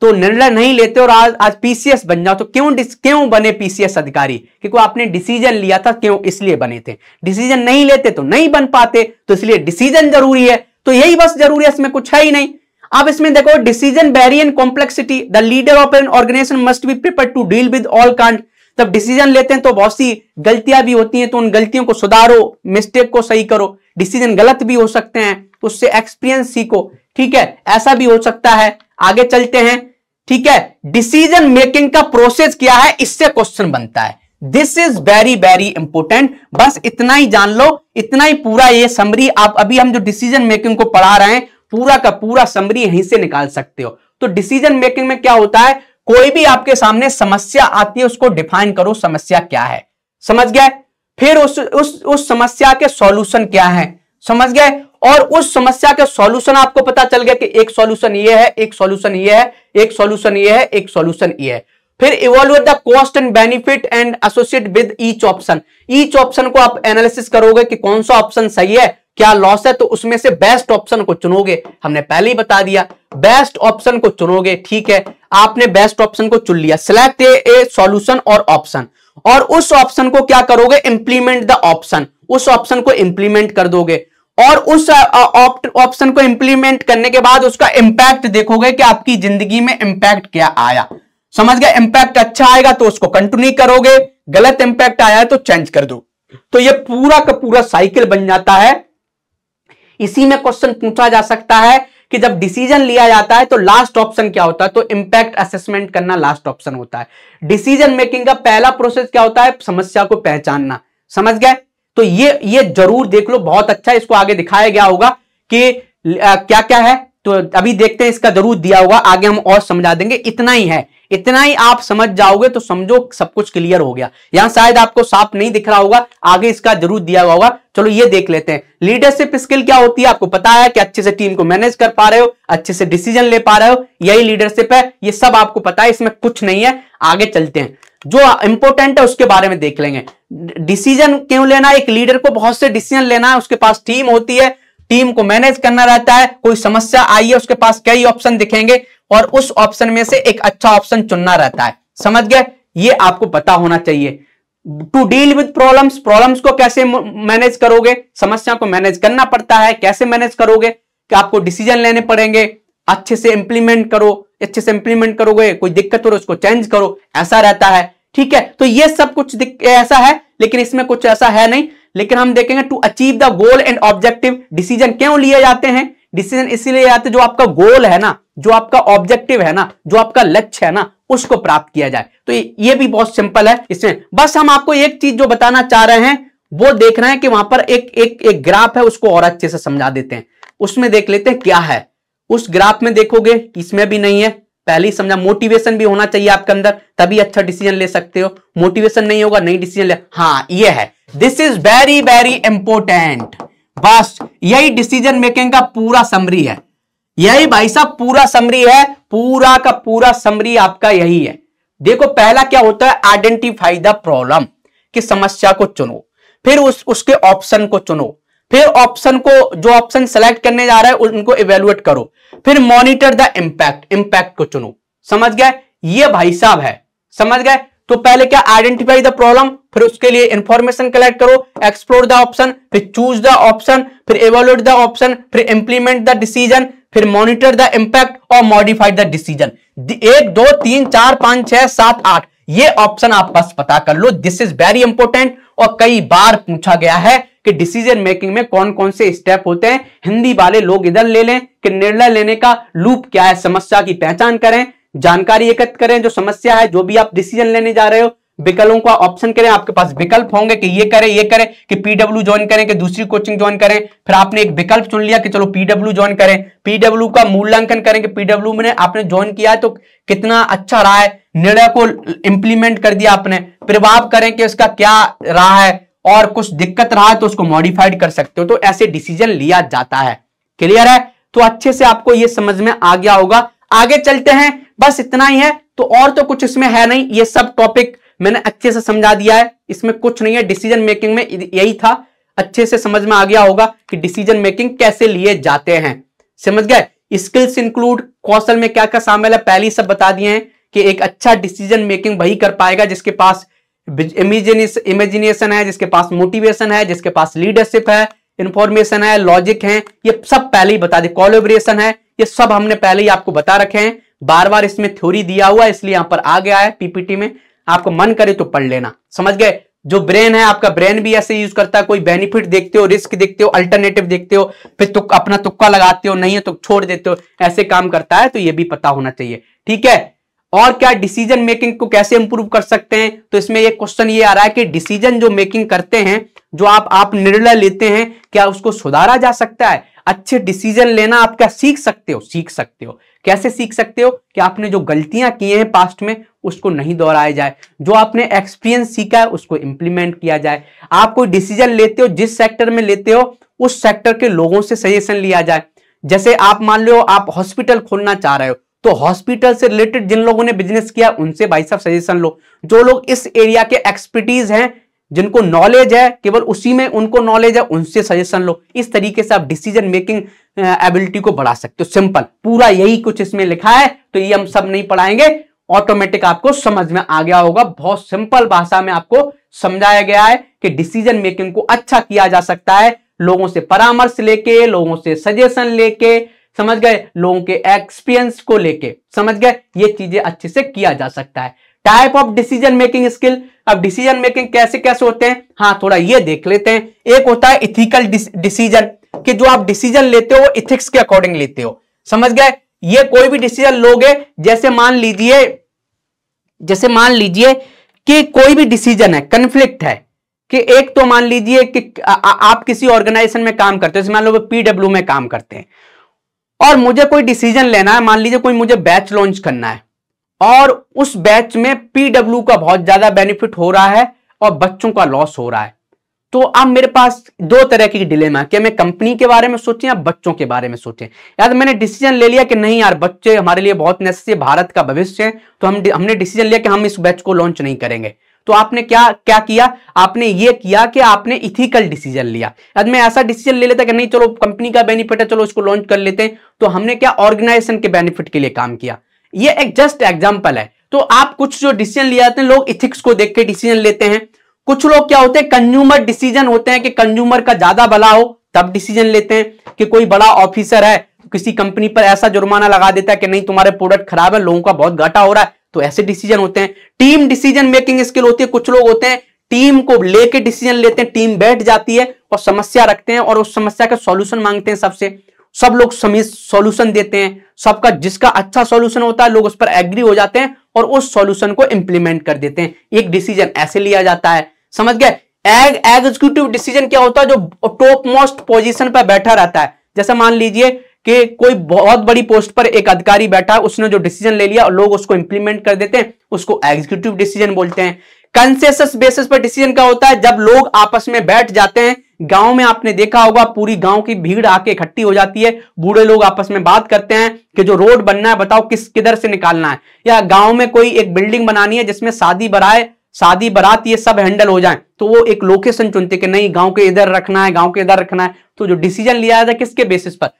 तो निर्णय नहीं लेते और आज आज पीसीएस बन जाओ तो क्यों क्यों बने पीसीएस अधिकारी क्योंकि आपने डिसीजन लिया था क्यों इसलिए बने थे डिसीजन नहीं लेते तो नहीं बन पाते तो इसलिए डिसीजन जरूरी है तो यही बस जरूरी है इसमें कुछ है ही नहीं अब इसमें देखो decision barrier complexity the leader of an organisation must be prepared to deal with all kind जब डिसीजन लेते हैं तो बहुत सी गलतियां भी होती हैं तो उन गलतियों को सुधारो मिस्टेक को सही करो डिसीजन गलत भी हो सकते हैं तो उससे एक्सपीरियंस सीखो ठीक है ऐसा भी हो सकता है आगे चलते हैं ठीक है डिसीजन मेकिंग का प्रोसेस क्या है इससे क्वेश्चन बनता है this is very very important बस इतना ही जान लो इतना ही पूरा ये समरी आप अभी हम जो डिसीजन मेकिंग को पढ़ा रहे हैं पूरा का पूरा समरी यहीं से निकाल सकते हो तो डिसीजन मेकिंग में क्या होता है कोई भी आपके सामने समस्या आती है उसको डिफाइन करो समस्या क्या है समझ गए फिर उस उस उस समस्या के सॉल्यूशन क्या है समझ गए और उस समस्या के सॉल्यूशन आपको पता चल गया कि एक सॉल्यूशन ये है एक सॉल्यूशन ये है एक सॉल्यूशन ये है एक सॉल्यूशन ये है फिर evolve the cost and benefit and associate with each option each option को आप एनालिसिस करोगे कि कौन सा ऑप्शन सही है क्या लॉस है तो उसमें से बेस्ट ऑप्शन को चुनोगे हमने पहले ही बता दिया बेस्ट ऑप्शन को चुनोगे ठीक है आपने बेस्ट ऑप्शन को चुन लिया सिलेक्ट ए सॉल्यूशन और ऑप्शन और उस ऑप्शन को क्या करोगे इंप्लीमेंट द ऑप्शन उस ऑप्शन को इंप्लीमेंट कर दोगे और उस ऑप्शन को इंप्लीमेंट करने के बाद उसका इंपैक्ट देखोगे कि आपकी जिंदगी में इंपैक्ट क्या आया समझ गया इंपैक्ट अच्छा आएगा तो उसको कंटिन्यू करोगे गलत इंपैक्ट आया है तो चेंज कर दो तो ये पूरा का पूरा साइकिल बन जाता है इसी में क्वेश्चन पूछा जा सकता है कि जब डिसीजन लिया जाता है तो लास्ट ऑप्शन क्या होता है तो इंपैक्ट असेसमेंट करना लास्ट ऑप्शन होता है डिसीजन मेकिंग का पहला प्रोसेस क्या होता है समस्या को पहचानना समझ गए तो ये ये जरूर देख लो बहुत अच्छा इसको आगे दिखाया गया होगा कि आ, क्या क्या है तो अभी देखते हैं इसका जरूर दिया होगा आगे हम और समझा देंगे इतना ही है इतना ही आप समझ जाओगे तो समझो सब कुछ क्लियर हो गया यहां शायद आपको साफ नहीं दिख रहा होगा आगे इसका जरूर दिया हुआ होगा चलो ये देख लेते हैं लीडरशिप स्किल क्या होती है आपको पता है कि अच्छे से टीम को मैनेज कर पा रहे हो अच्छे से डिसीजन ले पा रहे हो यही लीडरशिप है ये सब आपको पता है इसमें कुछ नहीं है आगे चलते हैं जो इंपोर्टेंट है उसके बारे में देख लेंगे डिसीजन क्यों लेना एक लीडर को बहुत से डिसीजन लेना है उसके पास टीम होती है टीम को मैनेज करना रहता है कोई समस्या आई है उसके पास कई ऑप्शन दिखेंगे और उस ऑप्शन में से एक अच्छा ऑप्शन चुनना रहता है समझ गए ये आपको पता होना चाहिए to deal with problems problems को कैसे मैनेज करोगे समस्या को मैनेज करना पड़ता है कैसे मैनेज करोगे कि आपको डिसीजन लेने पड़ेंगे अच्छे से इंप्लीमेंट करो अच्छे से इंप्लीमेंट करोगे कोई दिक्कत हो रही उसको चेंज करो ऐसा रहता है ठीक है तो ये सब कुछ ऐसा है लेकिन इसमें कुछ ऐसा है नहीं लेकिन हम देखेंगे to achieve the goal and objective decision क्यों लिए जाते हैं डिसीजन इसीलिए जाते जो आपका गोल है ना जो आपका ऑब्जेक्टिव है ना जो आपका लक्ष्य है ना उसको प्राप्त किया जाए तो ये भी बहुत सिंपल है इसमें बस हम आपको एक चीज जो बताना चाह रहे हैं वो देख रहे हैं कि वहां पर एक एक एक ग्राफ है उसको और अच्छे से समझा देते हैं उसमें देख लेते हैं क्या है उस ग्राफ में देखोगे इसमें भी नहीं है पहले ही समझा मोटिवेशन भी होना चाहिए आपके अंदर तभी अच्छा डिसीजन ले सकते हो मोटिवेशन नहीं होगा नहीं डिसीजन ले हाँ ये है this is very very important बस यही डिसीजन मेकिंग का पूरा समरी है यही भाई साहब पूरा समरी है पूरा का पूरा समरी आपका यही है देखो पहला क्या होता है आइडेंटिफाई द प्रॉब्लम कि समस्या को चुनो फिर उस उसके ऑप्शन को चुनो फिर ऑप्शन को जो ऑप्शन सेलेक्ट करने जा रहा है उनको इवेलुएट करो फिर मॉनिटर द इम्पैक्ट इम्पैक्ट को चुनो समझ गए ये भाई साहब है समझ गए तो पहले क्या आइडेंटिफाई द प्रॉब्लम फिर उसके लिए इंफॉर्मेशन कलेक्ट करो एक्सप्लोर द ऑप्शन फिर चूज द ऑप्शन फिर इवेलुएट द ऑप्शन फिर इंप्लीमेंट द डिसीजन फिर मॉनिटर द इंपैक्ट और मॉडिफाइड द डिसीजन एक दो तीन चार पांच छह सात आठ ये ऑप्शन आप बस पता कर लो दिस इज वेरी इंपॉर्टेंट और कई बार पूछा गया है कि डिसीजन मेकिंग में कौन कौन से स्टेप होते हैं हिंदी वाले लोग इधर ले लें कि निर्णय लेने का लूप क्या है समस्या की पहचान करें जानकारी एकत्र करें जो समस्या है जो भी आप डिसीजन लेने जा रहे हो विकल्पों का ऑप्शन करें आपके पास विकल्प होंगे कि ये करें ये करें कि पीडब्ल्यू ज्वाइन करें कि दूसरी कोचिंग ज्वाइन करें फिर आपने एक विकल्प चुन लिया कि चलो पीडब्ल्यू ज्वाइन करें पीडब्ल्यू का मूल्यांकन करें कि पीडब्ल्यू में आपने ज्वाइन किया है तो कितना अच्छा रहा है निर्णय को इंप्लीमेंट कर दिया आपने प्रभाव करें कि उसका क्या रहा है और कुछ दिक्कत रहा है तो उसको मॉडिफाइड कर सकते हो तो ऐसे डिसीजन लिया जाता है क्लियर है तो अच्छे से आपको ये समझ में आ गया होगा आगे चलते हैं बस इतना ही है तो और तो कुछ इसमें है नहीं ये सब टॉपिक मैंने अच्छे से समझा दिया है इसमें कुछ नहीं है डिसीजन मेकिंग में यही था अच्छे से समझ में आ गया होगा कि डिसीजन मेकिंग कैसे लिए जाते हैं समझ गए स्किल्स इंक्लूड कौशल में क्या क्या शामिल है पहले सब बता दिए हैं कि एक अच्छा डिसीजन मेकिंग वही कर पाएगा जिसके पास इमेजिनेशन है जिसके पास मोटिवेशन है जिसके पास लीडरशिप है इंफॉर्मेशन है लॉजिक है ये सब पहले ही बता दी कॉलोबरेशन है ये सब हमने पहले ही आपको बता रखे हैं बार बार इसमें थ्योरी दिया हुआ है इसलिए यहां पर आ गया है पीपीटी में आपको मन करे तो पढ़ लेना समझ गए जो ब्रेन है आपका ब्रेन भी ऐसे यूज करता है कोई बेनिफिट देखते हो रिस्क देखते हो अल्टरनेटिव देखते हो फिर तुक, अपना तुक्का लगाते हो नहीं है तो छोड़ देते हो ऐसे काम करता है तो ये भी पता होना चाहिए ठीक है और क्या डिसीजन मेकिंग को कैसे इंप्रूव कर सकते हैं तो इसमें एक क्वेश्चन ये आ रहा है कि डिसीजन जो मेकिंग करते हैं जो आप आप निर्णय लेते हैं क्या उसको सुधारा जा सकता है अच्छे डिसीजन लेना आप क्या सीख सकते हो सीख सकते हो कैसे सीख सकते हो कि आपने जो गलतियां की हैं पास्ट में उसको नहीं दोहराया जाए जो आपने एक्सपीरियंस सीखा है उसको इंप्लीमेंट किया जाए आप कोई डिसीजन लेते हो जिस सेक्टर में लेते हो उस सेक्टर के लोगों से सजेशन लिया जाए जैसे आप मान लो आप हॉस्पिटल खोलना चाह रहे हो तो हॉस्पिटल से रिलेटेड जिन लोगों ने बिजनेस किया उनसे भाई साहब सजेशन लो जो लोग इस एरिया के एक्सपर्टीज हैं जिनको नॉलेज है केवल उसी में उनको नॉलेज है उनसे सजेशन लो इस तरीके से आप डिसीजन मेकिंग एबिलिटी को बढ़ा सकते हो सिंपल पूरा यही कुछ इसमें लिखा है तो ये हम सब नहीं पढ़ाएंगे ऑटोमेटिक आपको समझ में आ गया होगा बहुत सिंपल भाषा में आपको समझाया गया है कि डिसीजन मेकिंग को अच्छा किया जा सकता है लोगों से परामर्श लेके लोगों से सजेशन लेके समझ गए लोगों के एक्सपीरियंस को लेके समझ गए ये चीजें अच्छे से किया जा सकता है type of decision making skill अब डिसीजन मेकिंग कैसे कैसे होते हैं हाँ थोड़ा ये देख लेते हैं एक होता है इथिकल डिसीजन कि जो आप डिसीजन लेते हो इथिक्स के अकॉर्डिंग लेते हो समझ गए ये कोई भी डिसीजन लोगे जैसे मान लीजिए जैसे मान लीजिए कि कोई भी डिसीजन है कन्फ्लिक्ट है कि एक तो मान लीजिए कि आप किसी ऑर्गेनाइजेशन में काम करते हो मान लो पीडब्ल्यू में काम करते हैं और मुझे कोई डिसीजन लेना है मान लीजिए कोई मुझे बैच लॉन्च करना है और उस बैच में पीडब्ल्यू का बहुत ज्यादा बेनिफिट हो रहा है और बच्चों का लॉस हो रहा है तो अब मेरे पास दो तरह की डिलेमा है कि मैं कंपनी के बारे में सोचें या बच्चों के बारे में सोचें यार तो मैंने डिसीजन ले लिया कि नहीं यार बच्चे हमारे लिए बहुत नेसेसरी भारत का भविष्य है तो हम हमने डिसीजन लिया कि हम इस बैच को लॉन्च नहीं करेंगे तो आपने क्या क्या किया आपने ये किया कि आपने इथिकल डिसीजन लिया यदि मैं ऐसा डिसीजन ले लेता कि नहीं चलो कंपनी का बेनिफिट है चलो इसको लॉन्च कर लेते हैं तो हमने क्या ऑर्गेनाइजेशन के बेनिफिट के लिए काम किया ये एक जस्ट एग्जाम्पल है तो आप कुछ जो डिसीजन लिया जाते हैं लोग इथिक्स को देख के डिसीजन लेते हैं कुछ लोग क्या होते हैं कंज्यूमर डिसीजन होते हैं कि कंज्यूमर का ज्यादा भला हो तब डिसीजन लेते हैं कि कोई बड़ा ऑफिसर है किसी कंपनी पर ऐसा जुर्माना लगा देता है कि नहीं तुम्हारे प्रोडक्ट खराब है लोगों का बहुत घाटा हो रहा है तो ऐसे डिसीजन होते हैं टीम डिसीजन मेकिंग स्किल होती है कुछ लोग होते हैं टीम को लेके डिसीजन लेते हैं टीम बैठ जाती है और समस्या रखते हैं और उस समस्या का सॉल्यूशन मांगते हैं सबसे सब लोग सॉल्यूशन देते हैं सबका जिसका अच्छा सॉल्यूशन होता है लोग उस पर एग्री हो जाते हैं और उस सॉल्यूशन को इंप्लीमेंट कर देते हैं एक डिसीजन ऐसे लिया जाता है समझ गए एग एग्जीक्यूटिव डिसीजन क्या होता है जो टॉप मोस्ट पोजीशन पर बैठा रहता है जैसे मान लीजिए कि कोई बहुत बड़ी पोस्ट पर एक अधिकारी बैठा है उसने जो डिसीजन ले लिया और लोग उसको इंप्लीमेंट कर देते हैं उसको एग्जीक्यूटिव डिसीजन बोलते हैं कंसेसस बेसिस पर डिसीजन क्या होता है जब लोग आपस में बैठ जाते हैं गांव में आपने देखा होगा पूरी गांव की भीड़ आके इकट्ठी हो जाती है बूढ़े लोग आपस में बात करते हैं कि जो रोड बनना है बताओ किस किधर से निकालना है या गांव में कोई एक बिल्डिंग बनानी है जिसमें शादी बराए शादी बारात ये सब हैंडल हो जाए तो वो एक लोकेशन चुनते कि नहीं गांव के इधर रखना है गांव के इधर रखना है तो जो डिसीजन लिया जाता है किसके बेसिस पर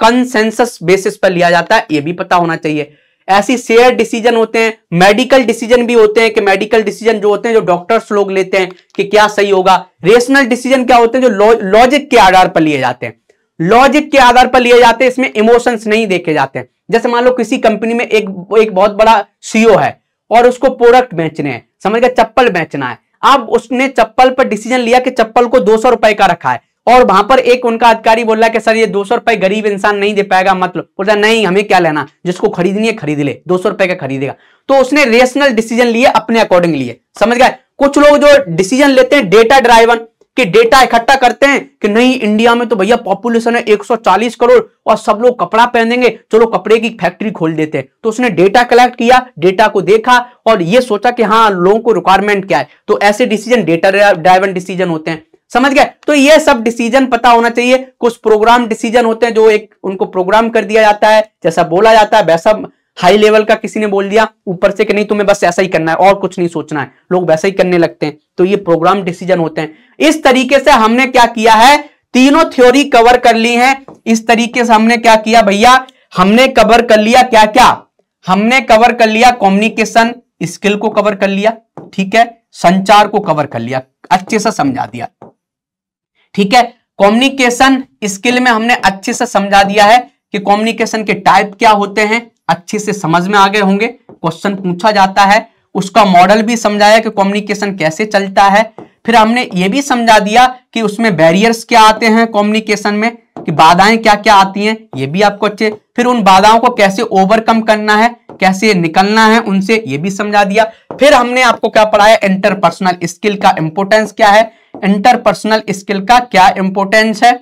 कंसेंसस बेसिस पर लिया जाता है ये भी पता होना चाहिए ऐसी शेयर डिसीजन होते हैं मेडिकल डिसीजन भी होते हैं कि मेडिकल डिसीजन जो होते हैं जो डॉक्टर्स लोग लेते हैं कि क्या सही होगा रेशनल डिसीजन क्या होते हैं जो लॉजिक के आधार पर लिए जाते हैं लॉजिक के आधार पर लिए जाते हैं इसमें इमोशंस नहीं देखे जाते हैं जैसे मान लो किसी कंपनी में एक एक बहुत बड़ा सीईओ e है और उसको प्रोडक्ट बेचने हैं समझ गया चप्पल बेचना है अब उसने चप्पल पर डिसीजन लिया कि चप्पल को दो सौ रुपए का रखा है और वहां पर एक उनका अधिकारी बोल रहा है कि सर ये दो सौ रुपए गरीब इंसान नहीं दे पाएगा मतलब बोलता नहीं हमें क्या लेना जिसको खरीदनी है खरीद ले दो सौ रुपए का खरीदेगा तो उसने रेशनल डिसीजन लिए अपने अकॉर्डिंग लिए समझ गए कुछ लोग जो डिसीजन लेते हैं डेटा ड्राइवन कि डेटा इकट्ठा करते हैं कि नहीं इंडिया में तो भैया पॉपुलेशन है 140 करोड़ और सब लोग कपड़ा पहनेंगे चलो कपड़े की फैक्ट्री खोल देते हैं तो उसने डेटा कलेक्ट किया डेटा को देखा और ये सोचा कि हाँ लोगों को रिक्वायरमेंट क्या है तो ऐसे डिसीजन डेटा ड्राइवन डिसीजन होते हैं समझ गया तो ये सब डिसीजन पता होना चाहिए कुछ प्रोग्राम डिसीजन होते हैं जो एक उनको प्रोग्राम कर दिया जाता है जैसा बोला जाता है वैसा हाई लेवल का किसी ने बोल दिया ऊपर से कि नहीं तुम्हें बस ऐसा ही करना है और कुछ नहीं सोचना है लोग वैसा ही करने लगते हैं तो ये प्रोग्राम डिसीजन होते हैं इस तरीके से हमने क्या किया है तीनों थ्योरी कवर कर ली है इस तरीके से हमने क्या किया भैया हमने कवर कर लिया क्या क्या हमने कवर कर लिया कॉम्युनिकेशन स्किल को कवर कर लिया ठीक है संचार को कवर कर लिया अच्छे से समझा दिया ठीक है कम्युनिकेशन स्किल में हमने अच्छे से समझा दिया है कि कम्युनिकेशन के टाइप क्या होते हैं अच्छे से समझ में आ गए होंगे क्वेश्चन पूछा जाता है उसका मॉडल भी समझाया कि कम्युनिकेशन कैसे चलता है फिर हमने ये भी समझा दिया कि उसमें बैरियर्स क्या आते हैं कम्युनिकेशन में कि बाधाएं क्या क्या आती हैं ये भी आपको अच्छे फिर उन बाधाओं को कैसे ओवरकम करना है कैसे निकलना है उनसे ये भी समझा दिया फिर हमने आपको क्या पढ़ाया इंटरपर्सनल स्किल का इंपोर्टेंस क्या है इंटरपर्सनल स्किल का क्या इंपोर्टेंस है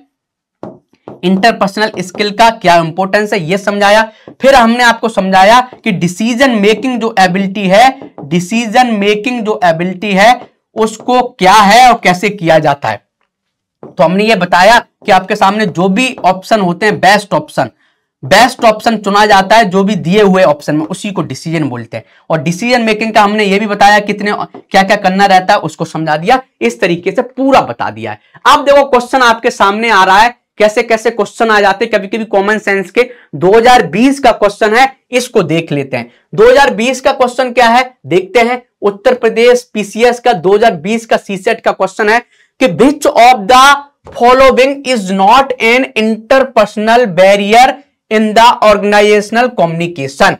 इंटरपर्सनल स्किल का क्या इंपॉर्टेंस है यह समझाया फिर हमने आपको समझाया कि डिसीजन मेकिंग जो एबिलिटी है डिसीजन मेकिंग जो एबिलिटी है उसको क्या है और कैसे किया जाता है तो हमने ये बताया कि आपके सामने जो भी ऑप्शन होते हैं बेस्ट ऑप्शन बेस्ट ऑप्शन चुना जाता है जो भी दिए हुए ऑप्शन में उसी को डिसीजन बोलते हैं और डिसीजन मेकिंग का हमने ये भी बताया कितने क्या क्या करना रहता है उसको समझा दिया इस तरीके से पूरा बता दिया है अब देखो क्वेश्चन आपके सामने आ रहा है कैसे कैसे क्वेश्चन आ जाते हैं कभी कभी कॉमन सेंस के 2020 का क्वेश्चन है इसको देख लेते हैं 2020 का क्वेश्चन क्या है देखते हैं उत्तर प्रदेश पीसीएस का 2020 का सीसेट का क्वेश्चन है कि which of the following is not an interpersonal barrier in the organizational communication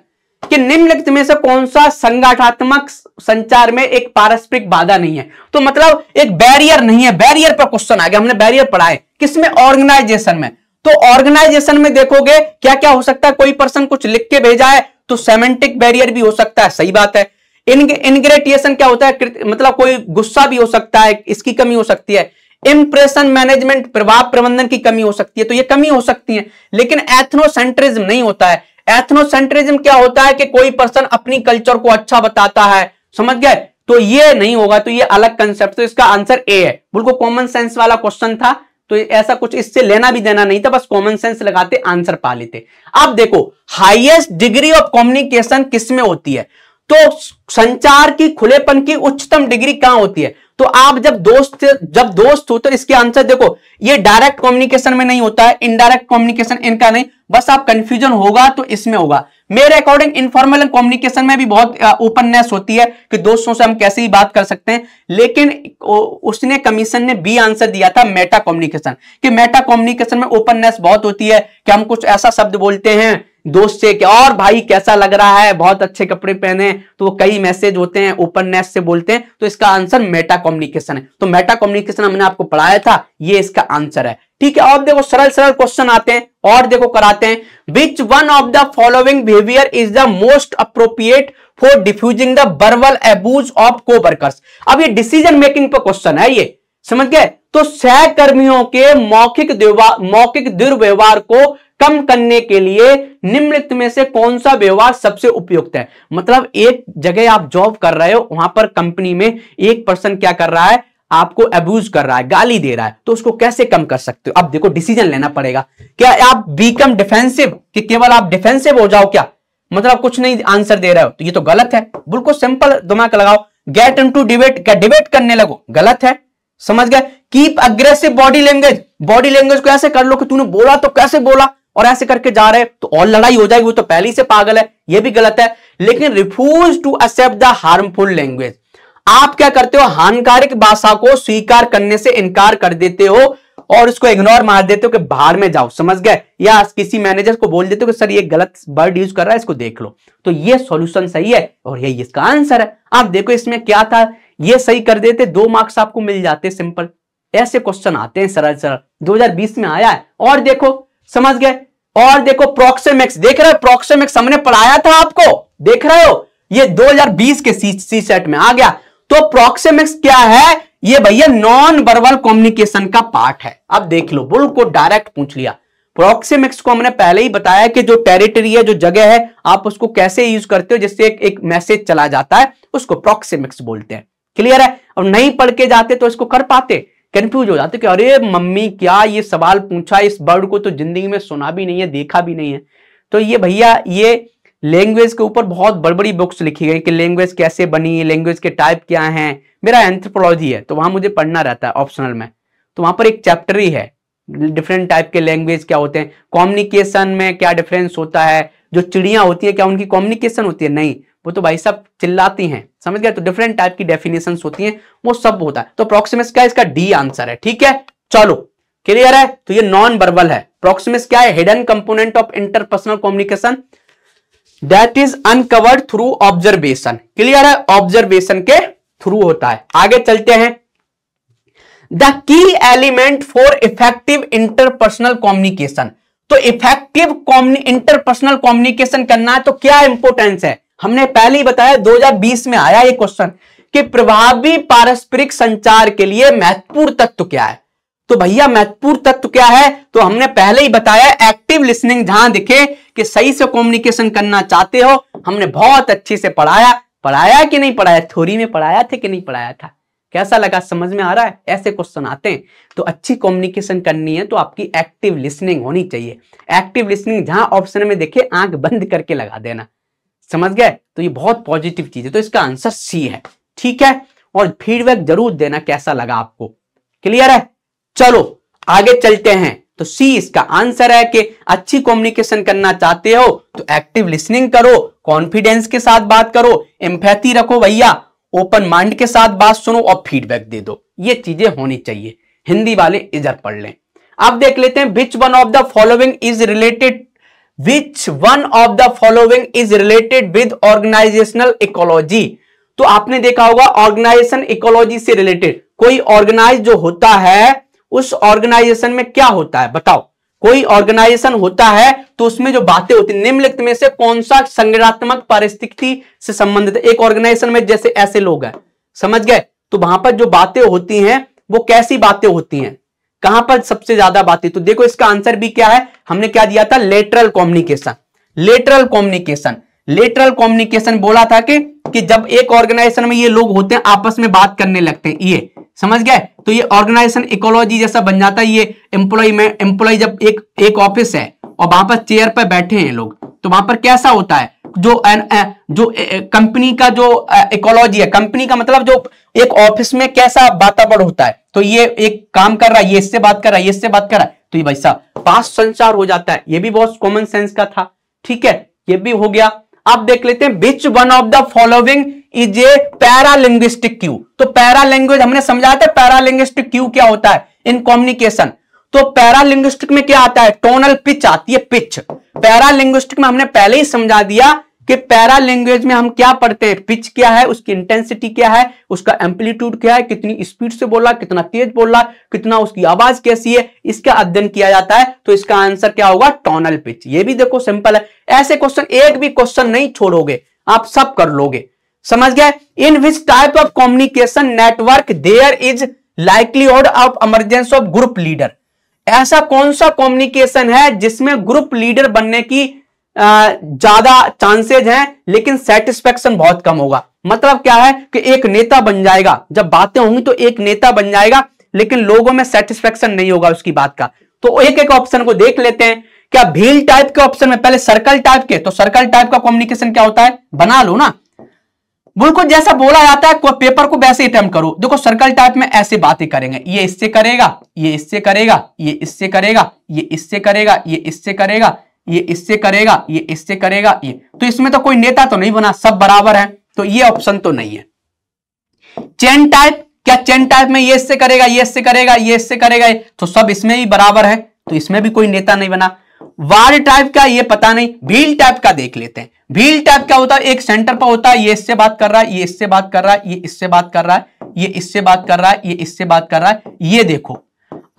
कि निम्नलिखित में से कौन सा संगठात्मक संचार में एक पारस्परिक बाधा नहीं है तो मतलब एक बैरियर नहीं है बैरियर पर क्वेश्चन आ गया हमने बैरियर पढ़ाए किसमें ऑर्गेनाइजेशन में तो ऑर्गेनाइजेशन में देखोगे क्या क्या हो सकता है कोई पर्सन कुछ लिख के भेजा है तो सेमेंटिक बैरियर भी हो सकता है सही बात है इनग्रेटिएशन क्या होता है मतलब कोई गुस्सा भी हो सकता है इसकी कमी हो सकती है इंप्रेशन मैनेजमेंट प्रभाव प्रबंधन की कमी हो सकती है तो ये कमी हो सकती है लेकिन एथनोसेंट्रिज्म नहीं होता है एथनोसेंट्रिज्म क्या होता है कि कोई पर्सन अपनी कल्चर को अच्छा बताता है समझ गए तो ये नहीं होगा तो ये अलग कंसेप्ट तो इसका आंसर ए है बिल्कुल कॉमन सेंस वाला क्वेश्चन था तो ऐसा कुछ इससे लेना भी देना नहीं था बस कॉमन सेंस लगाते आंसर पा लेते अब देखो हाईएस्ट डिग्री ऑफ कम्युनिकेशन किसमें होती है तो संचार की खुलेपन की उच्चतम डिग्री कहां होती है तो आप जब दोस्त जब दोस्त हो तो इसके आंसर देखो ये डायरेक्ट कम्युनिकेशन में नहीं होता है इनडायरेक्ट कम्युनिकेशन इनका नहीं बस आप कंफ्यूजन होगा तो इसमें होगा मेरे अकॉर्डिंग इनफॉर्मल कम्युनिकेशन में भी बहुत ओपननेस होती है कि दोस्तों से हम कैसे ही बात कर सकते हैं लेकिन उसने कमीशन ने बी आंसर दिया था मेटा कम्युनिकेशन कि मेटा कम्युनिकेशन में ओपननेस बहुत होती है कि हम कुछ ऐसा शब्द बोलते हैं दोस्त से क्या और भाई कैसा लग रहा है बहुत अच्छे कपड़े पहने तो कई मैसेज होते हैं ओपननेस से बोलते हैं तो इसका आंसर मेटा कम्युनिकेशन है तो मेटा कम्युनिकेशन हमने आपको पढ़ाया था ये इसका आंसर है ठीक है और देखो सरल सरल क्वेश्चन आते हैं और देखो कराते हैं which one of the following behaviour is the most appropriate for diffusing the verbal abuse of co-workers अब ये डिसीजन मेकिंग पर क्वेश्चन है ये समझ गए तो सहकर्मियों के मौखिक मौखिक दुर्व्यवहार को कम करने के लिए निम्नलिखित में से कौन सा व्यवहार सबसे उपयुक्त है मतलब एक जगह आप जॉब कर रहे हो वहां पर कंपनी में एक पर्सन क्या कर रहा है आपको अब्यूज कर रहा है गाली दे रहा है तो उसको कैसे कम कर सकते हो अब देखो डिसीजन लेना पड़ेगा क्या आप बीकम डिफेंसिव कि केवल आप डिफेंसिव हो जाओ क्या मतलब कुछ नहीं आंसर दे रहे हो तो ये तो गलत है बिल्कुल सिंपल दिमाग लगाओ गेट इन टू डिबेट क्या डिबेट करने लगो गलत है समझ गए keep aggressive body language body language को ऐसे कर लो कि तूने बोला तो कैसे बोला और ऐसे करके जा रहे तो और लड़ाई हो जाएगी वो तो पहले से पागल है ये भी गलत है लेकिन refuse to accept the harmful language आप क्या करते हो हानिकारिक भाषा को स्वीकार करने से इनकार कर देते हो और उसको इग्नोर मार देते हो कि बाहर में जाओ समझ गए या किसी मैनेजर को बोल देते हो कि सर ये गलत वर्ड यूज कर रहा है इसको देख लो तो ये सॉल्यूशन सही है और यही इसका आंसर है आप देखो इसमें क्या था ये सही कर देते दो मार्क्स आपको मिल जाते सिंपल ऐसे क्वेश्चन आते हैं सरल सरल 2020 में आया है और देखो समझ गए और देखो प्रोक्सेमेक्स देख रहे हो प्रोक्सेमेक्स हमने पढ़ाया था आपको देख रहे हो ये 2020 के सी, सी सेट में आ गया तो प्रोक्सेमेक्स क्या है ये भैया नॉन वर्बल कम्युनिकेशन का पार्ट है अब देख लो बुल को डायरेक्ट पूछ लिया प्रोक्सेमिक्स को हमने पहले ही बताया कि जो टेरिटरी है जो जगह है आप उसको कैसे यूज करते हो जिससे एक, एक मैसेज चला जाता है उसको प्रोक्सेमिक्स बोलते हैं क्लियर है और नहीं पढ़ के जाते तो इसको कर पाते कंफ्यूज हो जाते कि अरे मम्मी क्या ये सवाल पूछा इस वर्ड को तो जिंदगी में सुना भी नहीं है देखा भी नहीं है तो ये भैया ये लैंग्वेज के ऊपर बहुत बड़ी बड़ी बुक्स लिखी गई कि लैंग्वेज कैसे बनी लैंग्वेज के टाइप क्या हैं मेरा एंथ्रोपोलॉजी है तो वहां मुझे पढ़ना रहता है ऑप्शनल में तो वहां पर एक चैप्टर ही है डिफरेंट टाइप के लैंग्वेज क्या होते हैं कॉम्युनिकेशन में क्या डिफरेंस होता है जो चिड़िया होती है क्या उनकी कॉम्युनिकेशन होती है नहीं वो तो भाई साहब चिल्लाती हैं समझ गया तो डिफरेंट टाइप की डेफिनेशन होती हैं वो सब होता है तो प्रोक्सिमिक्स क्या है इसका डी आंसर है ठीक है चलो क्लियर है तो ये नॉन वर्बल है प्रोक्सिमिक्स क्या है hidden component of interpersonal communication that is uncovered through observation clear है ऑब्जर्वेशन के थ्रू होता है आगे चलते हैं the key element for effective interpersonal communication तो इफेक्टिव इंटरपर्सनल कॉम्युनिकेशन करना है तो क्या इंपोर्टेंस है हमने पहले ही बताया 2020 में आया ये क्वेश्चन कि प्रभावी पारस्परिक संचार के लिए महत्वपूर्ण तत्व क्या है तो भैया महत्वपूर्ण तत्व क्या है तो हमने पहले ही बताया एक्टिव लिसनिंग जहां दिखे कि सही से कॉम्युनिकेशन करना चाहते हो हमने बहुत अच्छे से पढ़ाया पढ़ाया कि नहीं पढ़ाया थ्योरी में पढ़ाया था कि नहीं पढ़ाया था कैसा लगा समझ में आ रहा है ऐसे क्वेश्चन आते हैं तो अच्छी कम्युनिकेशन करनी है तो आपकी एक्टिव लिसनिंग होनी चाहिए एक्टिव लिसनिंग जहां ऑप्शन में देखे आंख बंद करके लगा देना समझ गए तो ये बहुत पॉजिटिव चीज है तो इसका आंसर सी है ठीक है और फीडबैक जरूर देना कैसा लगा आपको क्लियर है चलो आगे चलते हैं तो सी इसका आंसर है कि अच्छी कम्युनिकेशन करना चाहते हो तो एक्टिव लिसनिंग करो कॉन्फिडेंस के साथ बात करो एम्पैथी रखो भैया ओपन माइंड के साथ बात सुनो और फीडबैक दे दो ये चीजें होनी चाहिए हिंदी वाले इधर पढ़ लें आप देख लेते हैं which one of the following is related which one of the following is related with organizational ecology तो आपने देखा होगा ऑर्गेनाइजेशन इकोलॉजी से रिलेटेड कोई ऑर्गेनाइज जो होता है उस ऑर्गेनाइजेशन में क्या होता है बताओ कोई ऑर्गेनाइजेशन होता है तो उसमें जो बातें होती निम्नलिखित में से कौन सा संगठनात्मक परिस्थिति से संबंधित एक ऑर्गेनाइजेशन में जैसे ऐसे लोग हैं समझ गए तो वहां पर जो बातें होती हैं वो कैसी बातें होती हैं कहां पर सबसे ज्यादा बातें तो देखो इसका आंसर भी क्या है हमने क्या दिया था lateral communication lateral communication lateral communication बोला था कि कि जब एक ऑर्गेनाइजेशन में ये लोग होते हैं आपस में बात करने लगते हैं ये समझ गए तो ये ऑर्गेनाइजेशन इकोलॉजी जैसा बन जाता है ये एम्प्लॉय में एम्प्लॉय जब एक एक ऑफिस है और वहां पर चेयर पर बैठे हैं लोग तो वहां पर कैसा होता है जो जो कंपनी का जो इकोलॉजी है कंपनी का मतलब जो एक ऑफिस में कैसा वातावरण होता है तो ये एक काम कर रहा है ये इससे बात कर रहा है ये इससे बात कर रहा है तो ये भाई साहब पास संचार हो जाता है ये भी बहुत कॉमन सेंस का था ठीक है ये भी हो गया आप देख लेते हैं which one of the following is a paralinguistic cue तो पैरालैंग्वेज हमने समझाया था पैरालिंग्विस्टिक क्यू क्या होता है इन कॉम्युनिकेशन तो पैरालिंग्विस्टिक में क्या आता है टोनल पिच आती है पिच पैरालिंग्विस्टिक में हमने पहले ही समझा दिया कि पैरा लैंग्वेज में हम क्या पढ़ते हैं पिच क्या है उसकी इंटेंसिटी क्या है उसका एम्पलीट्यूड क्या है कितनी स्पीड से बोला कितना तेज बोला कितना उसकी आवाज कैसी है इसका अध्ययन किया जाता है तो इसका आंसर क्या होगा टोनल पिच ये भी देखो सिंपल है ऐसे क्वेश्चन एक भी क्वेश्चन नहीं छोड़ोगे आप सब कर लोगे समझ गया in which type of communication network there is likelihood of emergence of group leader ऐसा कौन सा कॉम्युनिकेशन है जिसमें ग्रुप लीडर बनने की ज्यादा चांसेज हैं लेकिन सेटिस्फेक्शन बहुत कम होगा मतलब क्या है कि एक नेता बन जाएगा जब बातें होंगी तो एक नेता बन जाएगा लेकिन लोगों में सेटिस्फेक्शन नहीं होगा उसकी बात का तो एक एक ऑप्शन को देख लेते हैं क्या भील टाइप के ऑप्शन में पहले सर्कल टाइप के तो सर्कल टाइप का कॉम्युनिकेशन क्या होता है बना लो ना बिल्कुल जैसा बोला जाता है पेपर को वैसे अटेम्प्ट करो देखो सर्कल टाइप में ऐसे बातें करेंगे ये इससे करेगा ये इससे करेगा ये इससे करेगा ये इससे करेगा ये इससे करेगा ये इससे करेगा ये इससे करेगा ये तो इसमें तो कोई नेता तो नहीं बना सब बराबर है तो ये ऑप्शन तो नहीं है चेन टाइप क्या चेन टाइप में ये इससे करेगा ये इससे करेगा ये इससे करेगा ये तो सब इसमें भी बराबर है तो इसमें भी कोई नेता नहीं बना वार टाइप का ये पता नहीं भील टाइप का देख लेते हैं भील टाइप क्या होता है एक सेंटर पर होता है ये इससे बात कर रहा है ये इससे बात कर रहा है ये इससे बात कर रहा है ये इससे बात कर रहा है ये इससे बात कर रहा है ये देखो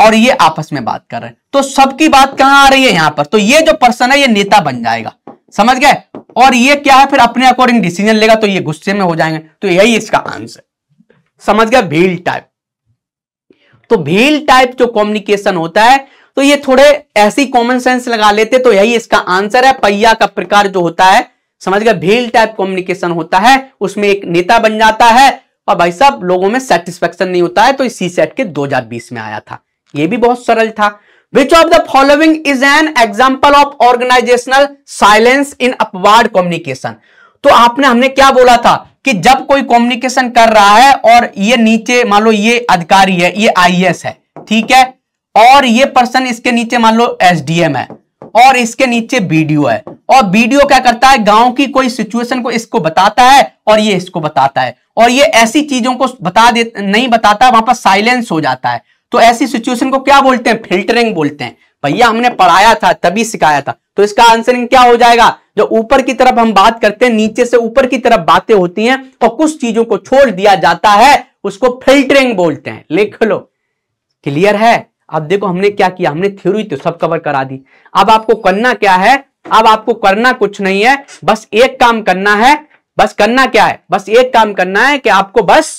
और ये आपस में बात कर रहे हैं तो सबकी बात कहां आ रही है यहां पर तो ये जो पर्सन है ये नेता बन जाएगा समझ गए और ये क्या है फिर अपने अकॉर्डिंग डिसीजन लेगा तो ये गुस्से में हो जाएंगे तो यही इसका आंसर समझ गया भील टाइप तो भील टाइप जो कम्युनिकेशन होता है तो ये थोड़े ऐसी कॉमन सेंस लगा लेते तो यही इसका आंसर है पहिया का प्रकार जो होता है समझ गए भील टाइप कम्युनिकेशन होता है उसमें एक नेता बन जाता है और भाई साहब लोगों में सेटिस्फेक्शन नहीं होता है तो सी सेट के 2020 में आया था ये भी बहुत सरल था which of the following is an example of organizational silence in upward communication तो आपने हमने क्या बोला था कि जब कोई कम्युनिकेशन कर रहा है और ये नीचे मान लो ये अधिकारी है ये आई है ठीक है और ये पर्सन इसके नीचे मान लो एस है और इसके नीचे बीडीओ है और बीडीओ क्या करता है गांव की कोई सिचुएशन को इसको बताता है और ये इसको बताता है और ये ऐसी चीजों को बता दे नहीं बताता वहां पर साइलेंस हो जाता है तो ऐसी सिचुएशन को क्या बोलते हैं फिल्टरिंग बोलते हैं भैया हमने पढ़ाया था तभी सिखाया था तो इसका आंसरिंग क्या हो जाएगा जो ऊपर की तरफ हम बात करते हैं नीचे से ऊपर की तरफ बातें होती हैं और कुछ चीजों को छोड़ दिया जाता है उसको फिल्टरिंग बोलते हैं लिख लो क्लियर है अब देखो हमने क्या किया हमने थ्योरी तो सब कवर करा दी अब आपको करना क्या है अब आपको करना कुछ नहीं है बस एक काम करना है बस करना क्या है बस एक काम करना है कि आपको बस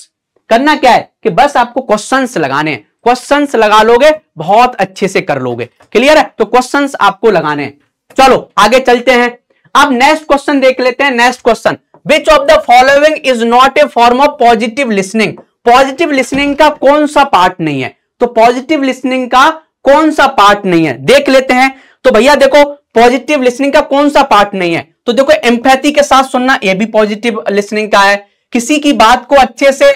करना क्या है कि बस आपको क्वेश्चंस लगाने क्वेश्चंस लगा लोगे बहुत अच्छे से कर लोगे क्लियर है तो क्वेश्चंस आपको लगाने चलो आगे चलते हैं अब नेक्स्ट क्वेश्चन देख लेते हैं next question which of the following is not a form of positive listening positive listening का कौन सा पार्ट नहीं है तो पॉजिटिव लिसनिंग का कौन सा पार्ट नहीं है देख लेते हैं तो भैया देखो पॉजिटिव लिसनिंग का कौन सा पार्ट नहीं है तो देखो एम्पैथी के साथ सुनना यह भी पॉजिटिव लिसनिंग का है किसी की बात को अच्छे से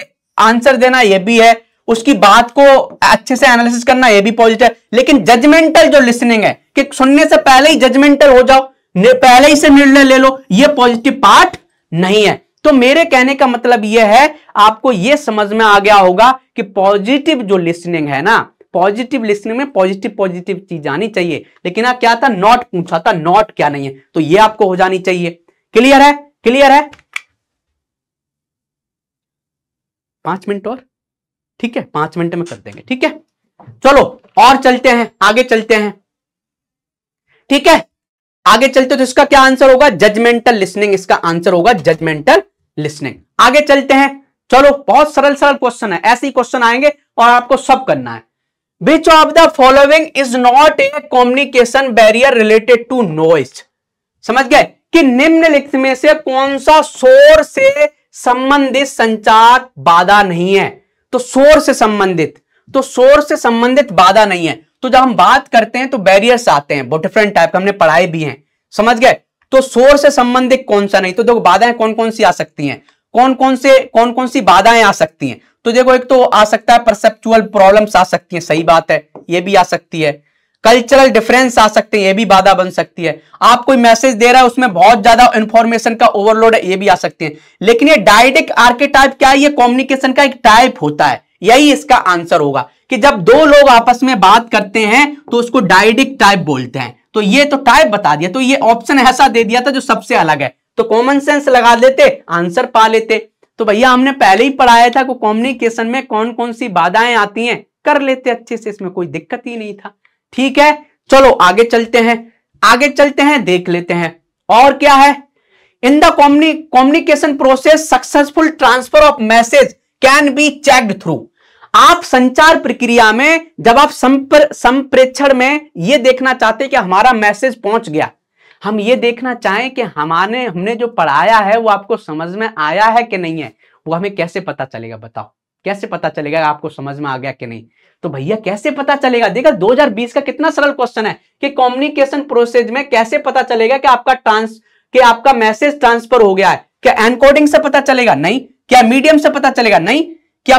आंसर देना यह भी है उसकी बात को अच्छे से एनालिसिस करना यह भी पॉजिटिव है लेकिन जजमेंटल जो लिसनिंग है कि सुनने से पहले ही जजमेंटल हो जाओ पहले ही से निर्णय ले लो ये पॉजिटिव पार्ट नहीं है तो मेरे कहने का मतलब यह है आपको यह समझ में आ गया होगा कि पॉजिटिव जो लिस्निंग है ना पॉजिटिव लिस्निंग में पॉजिटिव पॉजिटिव चीज आनी चाहिए लेकिन आप क्या था नॉट पूछा था नॉट क्या नहीं है तो यह आपको हो जानी चाहिए क्लियर है क्लियर है पांच मिनट और ठीक है पांच मिनट में कर देंगे ठीक है चलो और चलते हैं आगे चलते हैं ठीक है आगे चलते तो इसका क्या आंसर होगा जजमेंटल लिसनिंग इसका आंसर होगा जजमेंटल लिसनिंग आगे चलते हैं चलो बहुत सरल सरल क्वेश्चन है ऐसे क्वेश्चन आएंगे और आपको सब करना है which of the following is not a communication barrier related to noise समझ गए कि निम्नलिखित में से कौन सा शोर से संबंधित संचार बाधा नहीं है तो शोर से संबंधित तो शोर से संबंधित बाधा नहीं है तो जब हम बात करते हैं तो बैरियर्स आते हैं बहुत डिफरेंट टाइप के हमने पढ़ाए भी हैं समझ गए तो शोर से संबंधित कौन सा नहीं तो देखो बाधाएं कौन कौन सी आ सकती हैं कौन कौन से कौन कौन सी बाधाएं आ सकती हैं तो देखो एक तो आ सकता है परसेप्चुअल प्रॉब्लम्स आ सकती हैं सही बात है ये भी आ सकती है कल्चरल डिफरेंस आ सकते हैं ये भी बाधा बन सकती है आप कोई मैसेज दे रहा है उसमें बहुत ज्यादा इंफॉर्मेशन का ओवरलोड है ये भी आ सकती है लेकिन ये डायडिक आर्केटाइप क्या है ये कॉम्युनिकेशन का एक टाइप होता है यही इसका आंसर होगा कि जब दो लोग आपस में बात करते हैं तो उसको डायडिक टाइप बोलते हैं तो ये तो टाइप बता दिया तो ये ऑप्शन ऐसा दे दिया था जो सबसे अलग है तो कॉमन सेंस लगा देते आंसर पा लेते तो भैया हमने पहले ही पढ़ाया था कॉम्युनिकेशन में कौन कौन सी बाधाएं आती हैं कर लेते अच्छे से इसमें कोई दिक्कत ही नहीं था ठीक है चलो आगे चलते हैं आगे चलते हैं देख लेते हैं और क्या है in the communication process successful transfer of message can be check through आप संचार प्रक्रिया में जब आप संप्र संप्रेक्षण में यह देखना चाहते कि हमारा मैसेज पहुंच गया हम ये देखना चाहें कि हमारे हमने जो पढ़ाया है वो आपको समझ में आया है कि नहीं है वो हमें कैसे पता चलेगा बताओ कैसे पता चलेगा आपको समझ में आ गया कि नहीं तो भैया कैसे पता चलेगा देखा 2020 का कितना सरल क्वेश्चन है कि कम्युनिकेशन प्रोसेस में कैसे पता चलेगा कि आपका ट्रांस कि आपका मैसेज ट्रांसफर हो गया है क्या एनकोडिंग से पता चलेगा नहीं क्या मीडियम से पता चलेगा नहीं क्या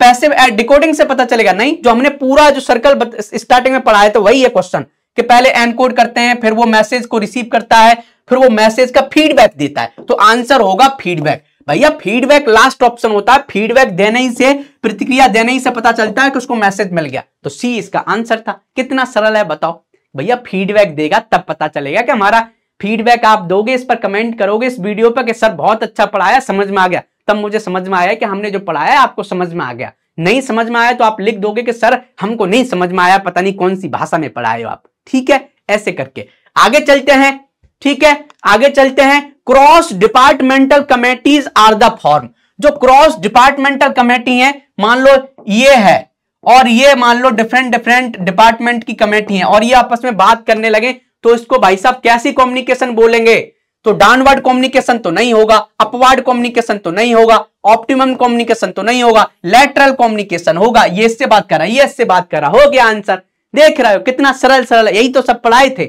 पैसिव डिकोडिंग से पता चलेगा नहीं जो हमने पूरा जो सर्कल स्टार्टिंग में पढ़ाया था तो वही है क्वेश्चन कि पहले एनकोड करते हैं फिर वो मैसेज को रिसीव करता है फिर वो मैसेज का फीडबैक देता है तो आंसर होगा फीडबैक भैया फीडबैक लास्ट ऑप्शन होता है फीडबैक देने ही से प्रतिक्रिया देने ही से पता चलता है कि उसको मैसेज मिल गया तो सी इसका आंसर था कितना सरल है बताओ भैया फीडबैक देगा तब पता चलेगा कि हमारा फीडबैक आप दोगे इस पर कमेंट करोगे इस वीडियो पर कि सर बहुत अच्छा पढ़ाया समझ में आ गया तब मुझे समझ में आया कि हमने जो पढ़ाया आपको समझ में आ गया नहीं समझ में आया तो आप लिख दोगे कि सर हमको नहीं समझ में आया पता नहीं कौन सी भाषा में पढ़ाए हो आप ठीक है ऐसे करके आगे चलते हैं ठीक है आगे चलते हैं cross departmental committees are the form जो क्रॉस डिपार्टमेंटल कमेटी है मान लो ये है और ये मान लो डिफरेंट डिफरेंट डिपार्टमेंट की कमेटी है और ये आपस में बात करने लगे तो इसको भाई साहब कैसी कम्युनिकेशन बोलेंगे तो डाउनवर्ड कम्युनिकेशन तो नहीं होगा अपवर्ड कम्युनिकेशन तो नहीं होगा ऑप्टिमम कम्युनिकेशन तो नहीं होगा लेटरल कम्युनिकेशन होगा ये इससे बात कर रहा है ये इससे बात कर रहा हो गया आंसर देख रहे हो कितना सरल सरल यही तो सब पढ़ाए थे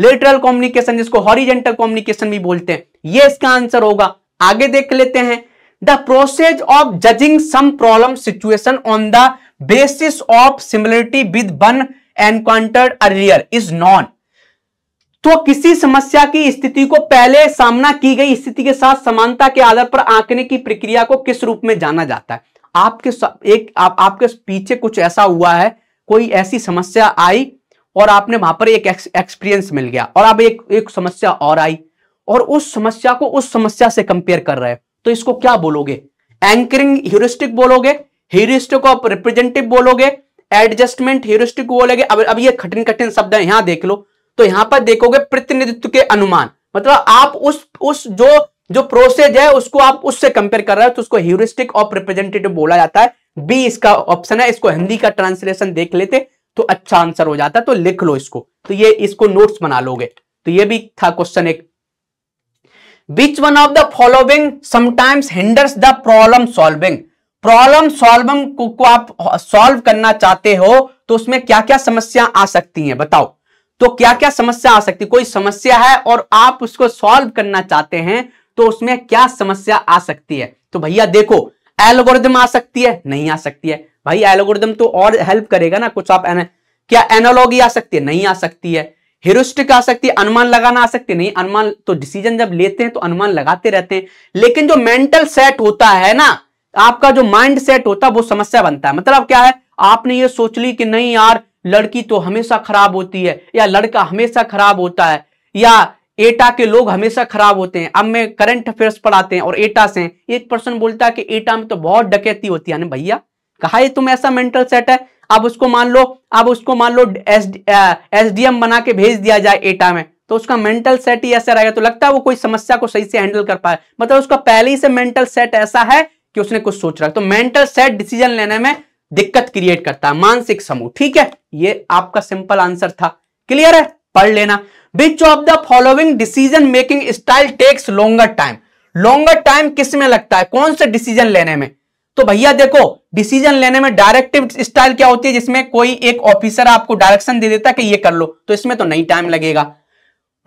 लेटरल कम्युनिकेशन जिसको हॉरिजेंटल कम्युनिकेशन भी बोलते हैं ये इसका आंसर होगा आगे देख लेते हैं the process of judging some problem situation on the basis of similarity with one encountered earlier is known तो किसी समस्या की स्थिति को पहले सामना की गई स्थिति के साथ समानता के आधार पर आंकने की प्रक्रिया को किस रूप में जाना जाता है आपके एक आप, आपके पीछे कुछ ऐसा हुआ है कोई ऐसी समस्या आई और आपने वहां पर एक एक्सपीरियंस मिल गया और अब एक एक समस्या और आई और उस समस्या को उस समस्या से कंपेयर कर रहे हैं तो इसको क्या बोलोगे एंकरिंग ह्यूरिस्टिक बोलोगे ह्यूरिस्टिक ऑफ रिप्रेजेंटेटिव बोलोगे एडजस्टमेंट ह्यूरिस्टिक बोलोगे अब अब ये कठिन कठिन शब्द है यहां देख लो तो यहां पर देखोगे प्रतिनिधित्व के अनुमान मतलब आप उस उस जो जो प्रोसेस है उसको आप उससे कंपेयर कर रहे हो तो उसको ह्यूरिस्टिक ऑफ रिप्रेजेंटेटिव बोला जाता है बी इसका ऑप्शन है इसको हिंदी का ट्रांसलेशन देख लेते तो अच्छा आंसर हो जाता तो लिख लो इसको तो ये इसको नोट्स बना लोगे तो ये भी था क्वेश्चन एक which one of the following sometimes hinders the problem solving problem solving को, आप सॉल्व करना चाहते हो तो उसमें क्या क्या समस्या आ सकती है बताओ तो क्या क्या समस्या आ सकती कोई समस्या है और आप उसको सॉल्व करना चाहते हैं तो उसमें क्या समस्या आ सकती है तो भैया देखो एल्गोरिदम आ सकती है नहीं आ सकती है भाई एल्गोरिदम तो और हेल्प करेगा ना कुछ आप एन, क्या एनोलॉगी आ सकती है नहीं आ सकती है हिरोस्टिक आ सकती है अनुमान लगाना आ सकती है नहीं अनुमान तो डिसीजन जब लेते हैं तो अनुमान लगाते रहते हैं लेकिन जो मेंटल सेट होता है ना आपका जो माइंड सेट होता है वो समस्या बनता है मतलब क्या है आपने ये सोच ली कि नहीं यार लड़की तो हमेशा खराब होती है या लड़का हमेशा खराब होता है या एटा के लोग हमेशा खराब होते हैं अब मैं करंट अफेयर्स पढ़ाते हैं और एटा से एक पर्सन बोलता है कि एटा में तो बहुत डकैती होती है भैया कहा ये तुम ऐसा मेंटल सेट है अब उसको मान लो अब उसको मान लो एस डी बना के भेज दिया जाए एटा में तो उसका मेंटल सेट ही ऐसा रहेगा तो लगता है वो कोई समस्या को सही से हैंडल कर पाए मतलब उसका पहले ही से मेंटल सेट ऐसा है कि उसने कुछ सोच रहा है तो मेंटल सेट डिसीजन लेने में दिक्कत क्रिएट करता है मानसिक समूह ठीक है ये आपका सिंपल आंसर था क्लियर है पढ़ लेना which of the following decision making style takes longer time longer time किस में लगता है कौन से डिसीजन लेने में तो भैया देखो डिसीजन लेने में डायरेक्टिव स्टाइल क्या होती है जिसमें कोई एक ऑफिसर आपको डायरेक्शन दे देता है कि ये कर लो तो इसमें तो नहीं टाइम लगेगा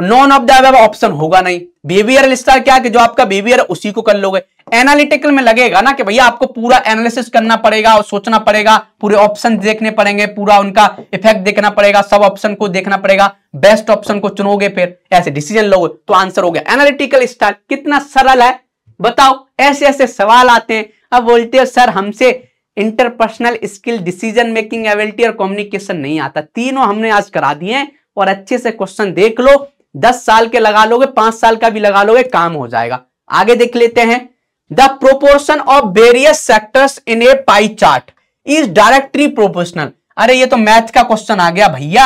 नॉन ऑफ द ऑप्शन होगा नहीं बिहेवियर स्टाइल क्या है कि जो आपका बिहेवियर उसी को कर लोगे एनालिटिकल में लगेगा ना कि भैया आपको पूरा एनालिसिस करना पड़ेगा और सोचना पड़ेगा पूरे ऑप्शन देखने पड़ेंगे पूरा उनका इफेक्ट देखना पड़ेगा सब ऑप्शन को देखना पड़ेगा बेस्ट ऑप्शन को चुनोगे फिर ऐसे डिसीजन लोगे तो आंसर हो गया एनालिटिकल स्टाइल कितना सरल है बताओ ऐसे ऐसे सवाल आते हैं अब बोलते हो सर हमसे interpersonal skill decision making ability और कम्युनिकेशन नहीं आता तीनों हमने आज करा दिए हैं और अच्छे से क्वेश्चन देख लो दस साल के लगा लोगे पांच साल का भी लगा लोगे काम हो जाएगा आगे देख लेते हैं the proportion of various sectors in a pie chart is directly proportional अरे ये तो मैथ का क्वेश्चन आ गया भैया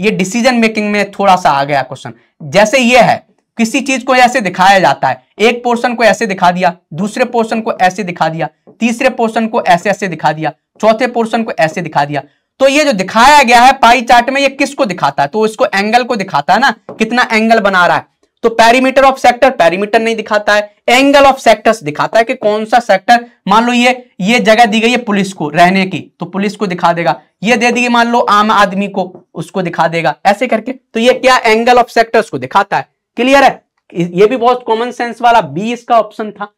ये डिसीजन मेकिंग में थोड़ा सा आ गया क्वेश्चन जैसे ये है किसी चीज को ऐसे दिखाया जाता है एक पोर्शन को ऐसे दिखा दिया दूसरे पोर्शन को ऐसे दिखा दिया तीसरे पोर्शन को ऐसे ऐसे दिखा दिया चौथे पोर्शन को ऐसे दिखा दिया तो ये जो दिखाया गया है पाई चार्ट में ये किसको दिखाता है तो इसको एंगल को दिखाता है ना कितना एंगल बना रहा है तो पैरीमीटर ऑफ सेक्टर पैरीमीटर नहीं दिखाता है एंगल ऑफ सेक्टर दिखाता है कि कौन सा सेक्टर मान लो ये ये जगह दी गई है पुलिस को रहने की तो पुलिस को दिखा देगा ये दे दी मान लो आम आदमी को उसको दिखा देगा ऐसे करके तो ये क्या एंगल ऑफ सेक्टर्स को दिखाता है क्लियर है ये भी बहुत कॉमन सेंस वाला बी इसका ऑप्शन था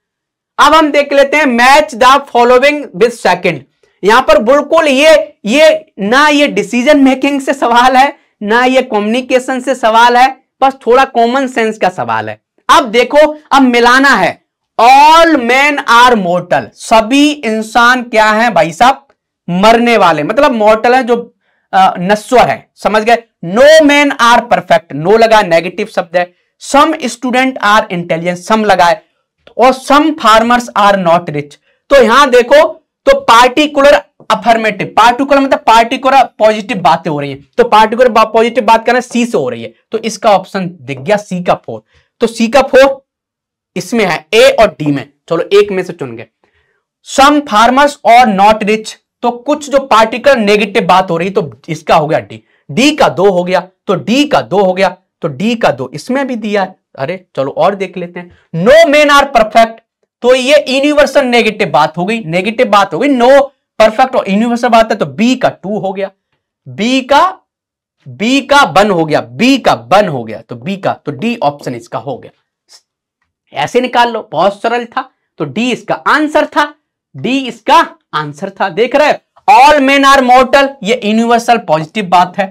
अब हम देख लेते हैं match the following with second यहां पर बिल्कुल ये ये ना ये डिसीजन मेकिंग से सवाल है ना ये कम्युनिकेशन से सवाल है बस थोड़ा कॉमन सेंस का सवाल है अब देखो अब मिलाना है ऑल मैन आर मोर्टल सभी इंसान क्या है भाई साहब मरने वाले मतलब मोर्टल है जो नश्वर है समझ गए no man are perfect no लगा नेगेटिव शब्द है some student are intelligent some लगाए और some farmers are not rich तो यहां देखो तो पार्टिकुलर अफर्मेटिव पार्टिकुलर मतलब पार्टिकुलर पॉजिटिव बातें हो रही है तो पार्टिकुलर पॉजिटिव बात करना सी से हो रही है तो इसका ऑप्शन दिख गया सी का फोर तो सी का फोर इसमें है ए और डी में चलो एक में से चुन गए सम फार्मर्स और नॉट रिच तो कुछ जो पार्टिकुलर नेगेटिव बात हो रही तो इसका हो गया डी डी का दो हो गया तो डी का दो हो गया तो डी का दो इसमें भी दिया है अरे चलो और देख लेते हैं नो मेन आर परफेक्ट तो ये यूनिवर्सल नेगेटिव बात हो गई नेगेटिव बात हो गई नो परफेक्ट और यूनिवर्सल बात है तो बी का टू हो गया बी का बी का बन हो गया बी का बन हो गया तो बी का तो डी ऑप्शन इसका हो गया ऐसे निकाल लो बहुत सरल था तो डी इसका आंसर था डी इसका आंसर था देख रहे ऑल मेन आर मोर्टल ये यूनिवर्सल पॉजिटिव बात है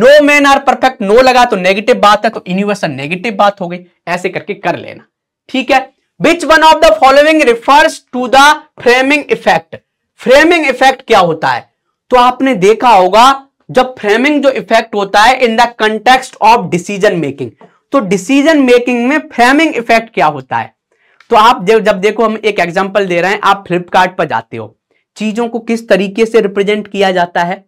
no man are perfect no लगा तो नेगेटिव बात है तो यूनिवर्सल नेगेटिव बात हो गई ऐसे करके कर लेना ठीक है which one of the following refers to the framing effect framing effect क्या होता है तो आपने देखा होगा जब फ्रेमिंग जो इफेक्ट होता है in the context of decision making तो डिसीजन मेकिंग में फ्रेमिंग इफेक्ट क्या होता है तो आप जब देखो हम एक एग्जाम्पल दे रहे हैं आप फ्लिपकार्ट पर जाते हो चीजों को किस तरीके से रिप्रेजेंट किया जाता है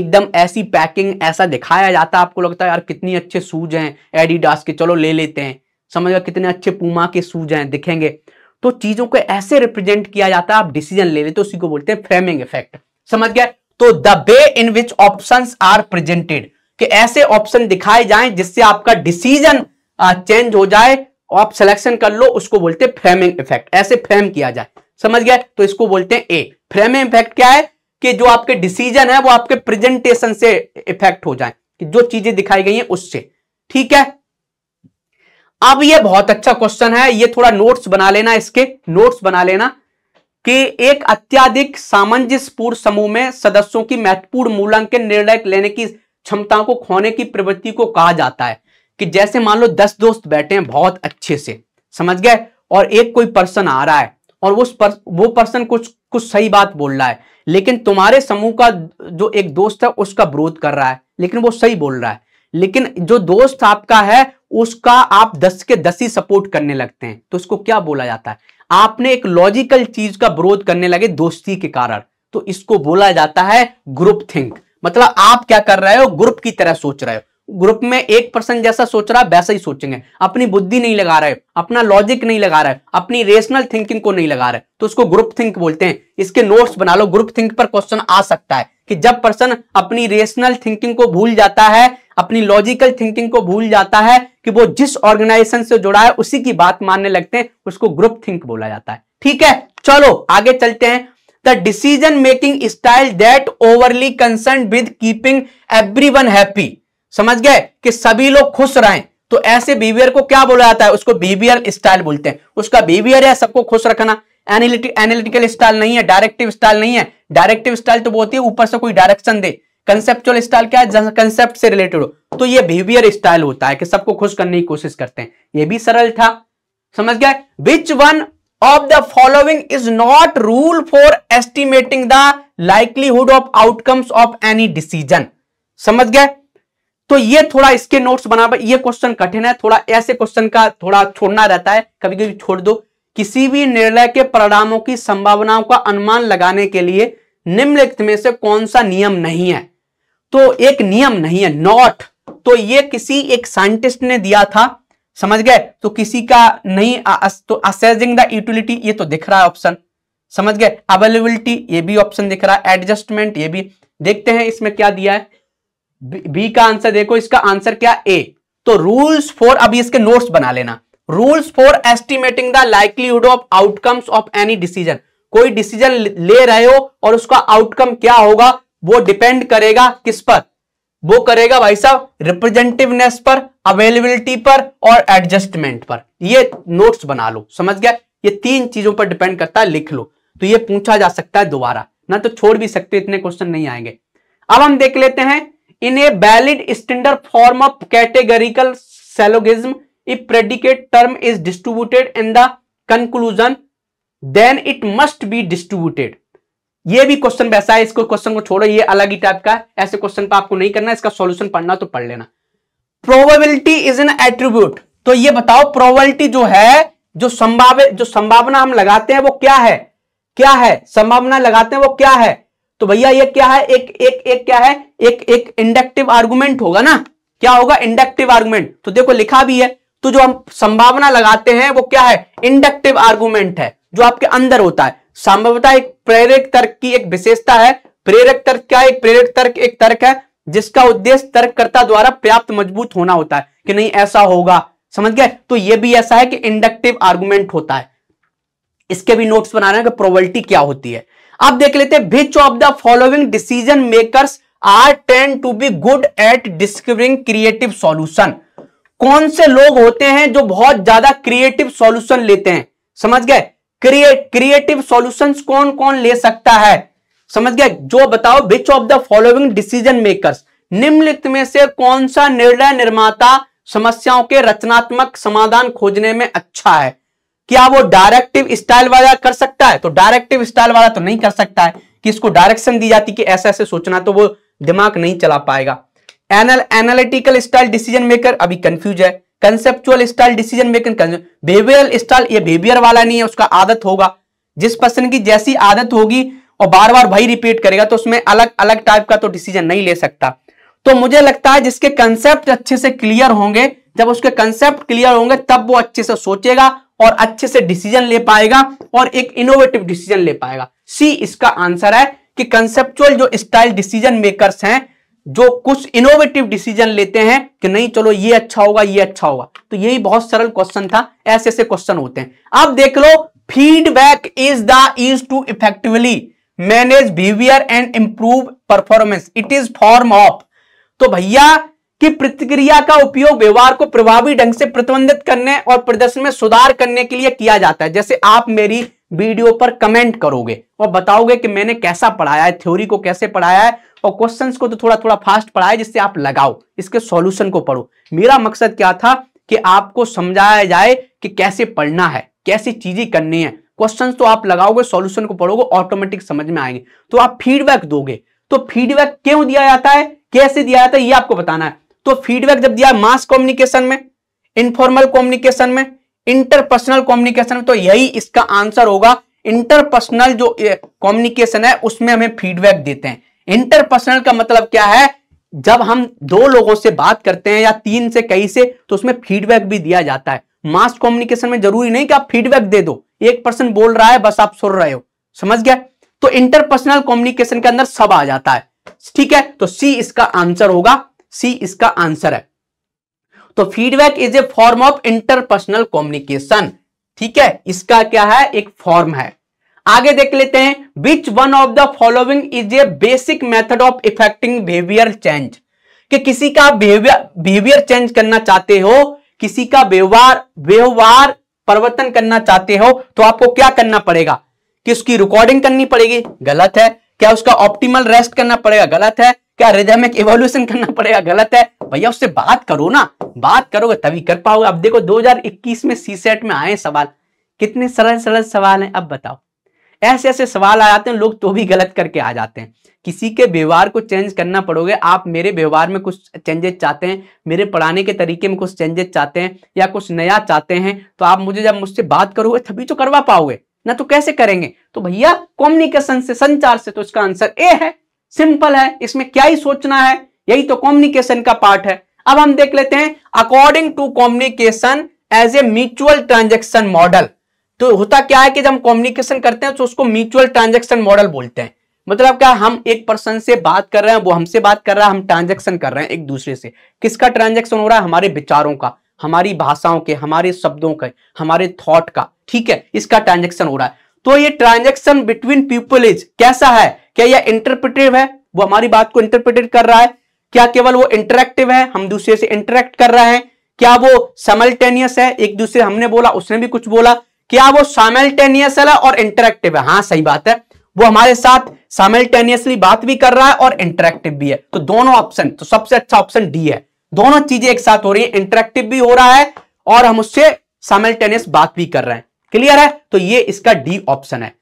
एकदम ऐसी पैकिंग ऐसा दिखाया जाता है आपको लगता है यार कितनी अच्छे शूज हैं एडिडास के चलो ले लेते हैं समझ गए कितने अच्छे पूमा के शूज हैं दिखेंगे तो चीजों को ऐसे रिप्रेजेंट किया जाता है आप डिसीजन ले लेते तो उसी को बोलते हैं फ्रेमिंग इफेक्ट समझ गया तो the way in which option are presented कि ऐसे ऑप्शन दिखाए जाएं जिससे आपका डिसीजन चेंज हो जाए आप सिलेक्शन कर लो उसको बोलते हैं फ्रेमिंग इफेक्ट ऐसे फ्रेम किया जाए समझ गया तो इसको बोलते हैं ए फ्रेमिंग इफेक्ट क्या है कि जो आपके डिसीजन है वो आपके प्रेजेंटेशन से इफेक्ट हो जाए कि जो चीजें दिखाई गई हैं उससे ठीक है अब ये बहुत अच्छा क्वेश्चन है ये थोड़ा नोट्स बना लेना इसके नोट्स बना लेना कि एक अत्याधिक सामंजस्यपूर्ण समूह में सदस्यों की महत्वपूर्ण मूल्यांकन निर्णय लेने की क्षमताओं को खोने की प्रवृत्ति को कहा जाता है कि जैसे मान लो दस दोस्त बैठे हैं बहुत अच्छे से समझ गए और एक कोई पर्सन आ रहा है और उस पर, वो पर्सन कुछ कुछ सही बात बोल रहा है लेकिन तुम्हारे समूह का जो एक दोस्त है उसका विरोध कर रहा है लेकिन वो सही बोल रहा है लेकिन जो दोस्त आपका है उसका आप दस के दस ही सपोर्ट करने लगते हैं तो उसको क्या बोला जाता है आपने एक लॉजिकल चीज का विरोध करने लगे दोस्ती के कारण तो इसको बोला जाता है ग्रुप थिंक मतलब आप क्या कर रहे हो ग्रुप की तरह सोच रहे हो ग्रुप में एक पर्सन जैसा सोच रहा है वैसा ही सोचेंगे अपनी बुद्धि नहीं लगा रहे अपना लॉजिक नहीं लगा रहे अपनी रेशनल थिंकिंग को नहीं लगा रहे तो उसको ग्रुप थिंक बोलते हैं इसके नोट्स बना लो ग्रुप थिंक पर क्वेश्चन आ सकता है कि जब पर्सन अपनी रेशनल थिंकिंग को भूल जाता है अपनी लॉजिकल थिंकिंग को भूल जाता है कि वो जिस ऑर्गेनाइजेशन से जुड़ा है उसी की बात मानने लगते हैं उसको ग्रुप थिंक बोला जाता है ठीक है चलो आगे चलते हैं the decision making style that overly concern with keeping one happy समझ गए कि सभी लोग खुश रहें तो ऐसे बिहेवियर को क्या बोला जाता है उसको बिहेवियर स्टाइल बोलते हैं उसका बिहेवियर है सबको खुश रखना एनालिटिकल स्टाइल नहीं है डायरेक्टिव स्टाइल नहीं है डायरेक्टिव स्टाइल तो वो होती है ऊपर से कोई डायरेक्शन दे कंसेप्चुअल स्टाइल क्या है कंसेप्ट से रिलेटेड हो तो ये बिहेवियर स्टाइल होता है कि सबको खुश करने की कोशिश करते हैं ये भी सरल था समझ गया which one of the following is not rule for estimating the likelihood of outcomes of any decision समझ गए तो ये थोड़ा इसके नोट्स बना ये क्वेश्चन कठिन है थोड़ा ऐसे क्वेश्चन का थोड़ा छोड़ना रहता है कभी कभी छोड़ दो किसी भी निर्णय के परिणामों की संभावनाओं का अनुमान लगाने के लिए निम्नलिखित में से कौन सा नियम नहीं है तो एक नियम नहीं है नॉट तो ये किसी एक साइंटिस्ट ने दिया था समझ गए तो किसी का नहीं तो असेजिंग द यूटिलिटी ये तो दिख रहा है ऑप्शन समझ गए अवेलेबिलिटी ये भी ऑप्शन दिख रहा है एडजस्टमेंट ये भी देखते हैं इसमें क्या दिया है बी का आंसर देखो इसका आंसर क्या ए तो रूल्स फॉर अभी इसके नोट्स बना लेना rules for estimating the likelihood of outcomes of any decision कोई डिसीजन ले रहे हो और उसका आउटकम क्या होगा वो डिपेंड करेगा किस पर वो करेगा भाई साहब रिप्रेजेंटिवनेस पर अवेलेबिलिटी पर और एडजस्टमेंट पर ये नोट्स बना लो समझ गया ये तीन चीजों पर डिपेंड करता है लिख लो तो ये पूछा जा सकता है दोबारा ना तो छोड़ भी सकते इतने क्वेश्चन नहीं आएंगे अब हम देख लेते हैं in a valid standard form of categorical syllogism if predicate term is distributed in the conclusion then it must be distributed ये भी क्वेश्चन वैसा है इसको क्वेश्चन को छोड़ो ये अलग ही टाइप का ऐसे क्वेश्चन पर तो आपको नहीं करना इसका सॉल्यूशन पढ़ना तो पढ़ लेना प्रोबेबिलिटी इज एन एट्रीब्यूट तो ये बताओ प्रोबेबिलिटी जो है जो संभाव जो संभावना हम लगाते हैं वो क्या है क्या है संभावना लगाते हैं वो क्या है तो भैया ये क्या है एक एक एक क्या है एक एक इंडक्टिव आर्गुमेंट होगा ना क्या होगा इंडक्टिव आर्गुमेंट तो देखो लिखा भी है तो जो हम संभावना लगाते हैं वो क्या है इंडक्टिव आर्गूमेंट है जो आपके अंदर होता है संभवता एक प्रेरक तर्क की एक विशेषता है प्रेरक तर्क क्या है एक प्रेरक तर्क एक तर्क है जिसका उद्देश्य तर्ककर्ता द्वारा पर्याप्त मजबूत होना होता है कि नहीं ऐसा होगा समझ गए तो ये भी ऐसा है कि इंडक्टिव आर्गूमेंट होता है इसके भी नोट्स बना रहे हैं कि प्रोबेबिलिटी क्या होती है अब देख लेते हैं of the following decision makers are tend to be good at discovering creative solution कौन से लोग होते हैं जो बहुत ज्यादा क्रिएटिव सॉल्यूशन लेते हैं समझ गए क्रिएट क्रिएटिव सॉल्यूशंस कौन कौन ले सकता है समझ गए जो बताओ which of the following decision makers निम्नलिखित में से कौन सा निर्णय निर्माता समस्याओं के रचनात्मक समाधान खोजने में अच्छा है क्या वो डायरेक्टिव स्टाइल वाला कर सकता है तो डायरेक्टिव स्टाइल वाला तो नहीं कर सकता है कि इसको डायरेक्शन दी जाती कि ऐसे ऐसे सोचना तो वो दिमाग नहीं चला पाएगा anal analytical style decision maker अभी कंफ्यूज है conceptual style decision maker behavioural style ये बिहेवियर वाला नहीं है उसका आदत होगा जिस पर्सन की जैसी आदत होगी और बार बार वही रिपीट करेगा तो उसमें अलग अलग टाइप का तो डिसीजन नहीं ले सकता तो मुझे लगता है जिसके कंसेप्ट अच्छे से क्लियर होंगे जब उसके कंसेप्ट क्लियर होंगे तब वो अच्छे से सोचेगा और अच्छे से डिसीजन ले पाएगा और एक इनोवेटिव डिसीजन ले पाएगा सी इसका आंसर है कि कंसेप्चुअल जो स्टाइल डिसीजन मेकर्स हैं जो कुछ इनोवेटिव डिसीजन लेते हैं कि नहीं चलो ये अच्छा होगा ये अच्छा होगा तो यही बहुत सरल क्वेश्चन था ऐसे ऐसे क्वेश्चन होते हैं अब देख लो feedback is the is to effectively manage behaviour and improve performance it is form of तो भैया की प्रतिक्रिया का उपयोग व्यवहार को प्रभावी ढंग से प्रतिबंधित करने और प्रदर्शन में सुधार करने के लिए किया जाता है जैसे आप मेरी वीडियो पर कमेंट करोगे और बताओगे कि मैंने कैसा पढ़ाया है थ्योरी को कैसे पढ़ाया है और क्वेश्चंस को तो थोड़ा थोड़ा फास्ट पढ़ाए जिससे आप लगाओ इसके सॉल्यूशन को पढ़ो मेरा मकसद क्या था कि आपको समझाया जाए कि कैसे पढ़ना है कैसी चीजें करनी है क्वेश्चंस तो आप लगाओगे सॉल्यूशन को पढ़ोगे ऑटोमेटिक समझ में आएंगे तो आप फीडबैक दोगे तो फीडबैक क्यों दिया जाता है कैसे दिया जाता है ये आपको बताना है तो फीडबैक जब दिया मास कॉम्युनिकेशन में इनफॉर्मल कॉम्युनिकेशन में इंटरपर्सनल कॉम्युनिकेशन में तो यही इसका आंसर होगा इंटरपर्सनल जो कॉम्युनिकेशन है उसमें हमें फीडबैक देते हैं इंटरपर्सनल का मतलब क्या है जब हम दो लोगों से बात करते हैं या तीन से कई से तो उसमें फीडबैक भी दिया जाता है मास कम्युनिकेशन में जरूरी नहीं कि आप फीडबैक दे दो एक पर्सन बोल रहा है बस आप सुन रहे हो समझ गया तो इंटरपर्सनल कम्युनिकेशन के अंदर सब आ जाता है ठीक है तो सी इसका आंसर होगा सी इसका आंसर है तो feedback is a form of interpersonal communication ठीक है इसका क्या है एक फॉर्म है आगे देख लेते हैं which one of the following is a basic method of effecting behaviour change कि किसी का बिहेवियर चेंज करना चाहते हो किसी का व्यवहार व्यवहार परिवर्तन करना चाहते हो तो आपको क्या करना पड़ेगा कि उसकी रिकॉर्डिंग करनी पड़ेगी गलत है क्या उसका ऑप्टिमल रेस्ट करना पड़ेगा गलत है क्या रिदमिक इवोल्यूशन करना पड़ेगा गलत है भैया उससे बात करो ना बात करोगे तभी कर पाओगे अब देखो 2021 में सी सेट में आए सवाल कितने सरल सरल सवाल हैं अब बताओ ऐसे ऐसे सवाल आ जाते हैं लोग तो भी गलत करके आ जाते हैं किसी के व्यवहार को चेंज करना पड़ोगे आप मेरे व्यवहार में कुछ चेंजेस चाहते हैं मेरे पढ़ाने के तरीके में कुछ चेंजेस चाहते हैं या कुछ नया चाहते हैं तो आप मुझे जब मुझसे बात करोगे तभी तो करवा पाओगे ना तो कैसे करेंगे तो भैया कॉम्युनिकेशन से संचार से तो इसका आंसर ए है सिंपल है इसमें क्या ही सोचना है यही तो कॉम्युनिकेशन का पार्ट है अब हम देख लेते हैं according to communication as a mutual transaction model तो होता क्या है कि जब हम कम्युनिकेशन करते हैं तो उसको म्यूचुअल ट्रांजेक्शन मॉडल बोलते हैं मतलब क्या हम एक पर्सन से बात कर रहे हैं वो हमसे बात कर रहा है हम ट्रांजेक्शन कर रहे हैं एक दूसरे से किसका ट्रांजेक्शन हो रहा है हमारे विचारों का हमारी भाषाओं के हमारे शब्दों के हमारे थॉट का ठीक है इसका ट्रांजेक्शन हो रहा है तो ये ट्रांजेक्शन बिटवीन पीपल इज कैसा है क्या यह इंटरप्रिटेटिव है वो हमारी बात को इंटरप्रिटेट कर रहा है क्या केवल वो इंटरेक्टिव है हम दूसरे से इंटरेक्ट कर रहे हैं क्या वो समल्टेनियस है एक दूसरे हमने बोला उसने भी कुछ बोला क्या वो साइमल्टेनियसल है और इंटरेक्टिव है हाँ सही बात है वो हमारे साथ साइमल्टेनियसली बात भी कर रहा है और इंटरेक्टिव भी है तो दोनों ऑप्शन तो सबसे अच्छा ऑप्शन डी है दोनों चीजें एक साथ हो रही है इंटरेक्टिव भी हो रहा है और हम उससे साइमल्टेनियस बात भी कर रहे हैं क्लियर है तो ये इसका डी ऑप्शन है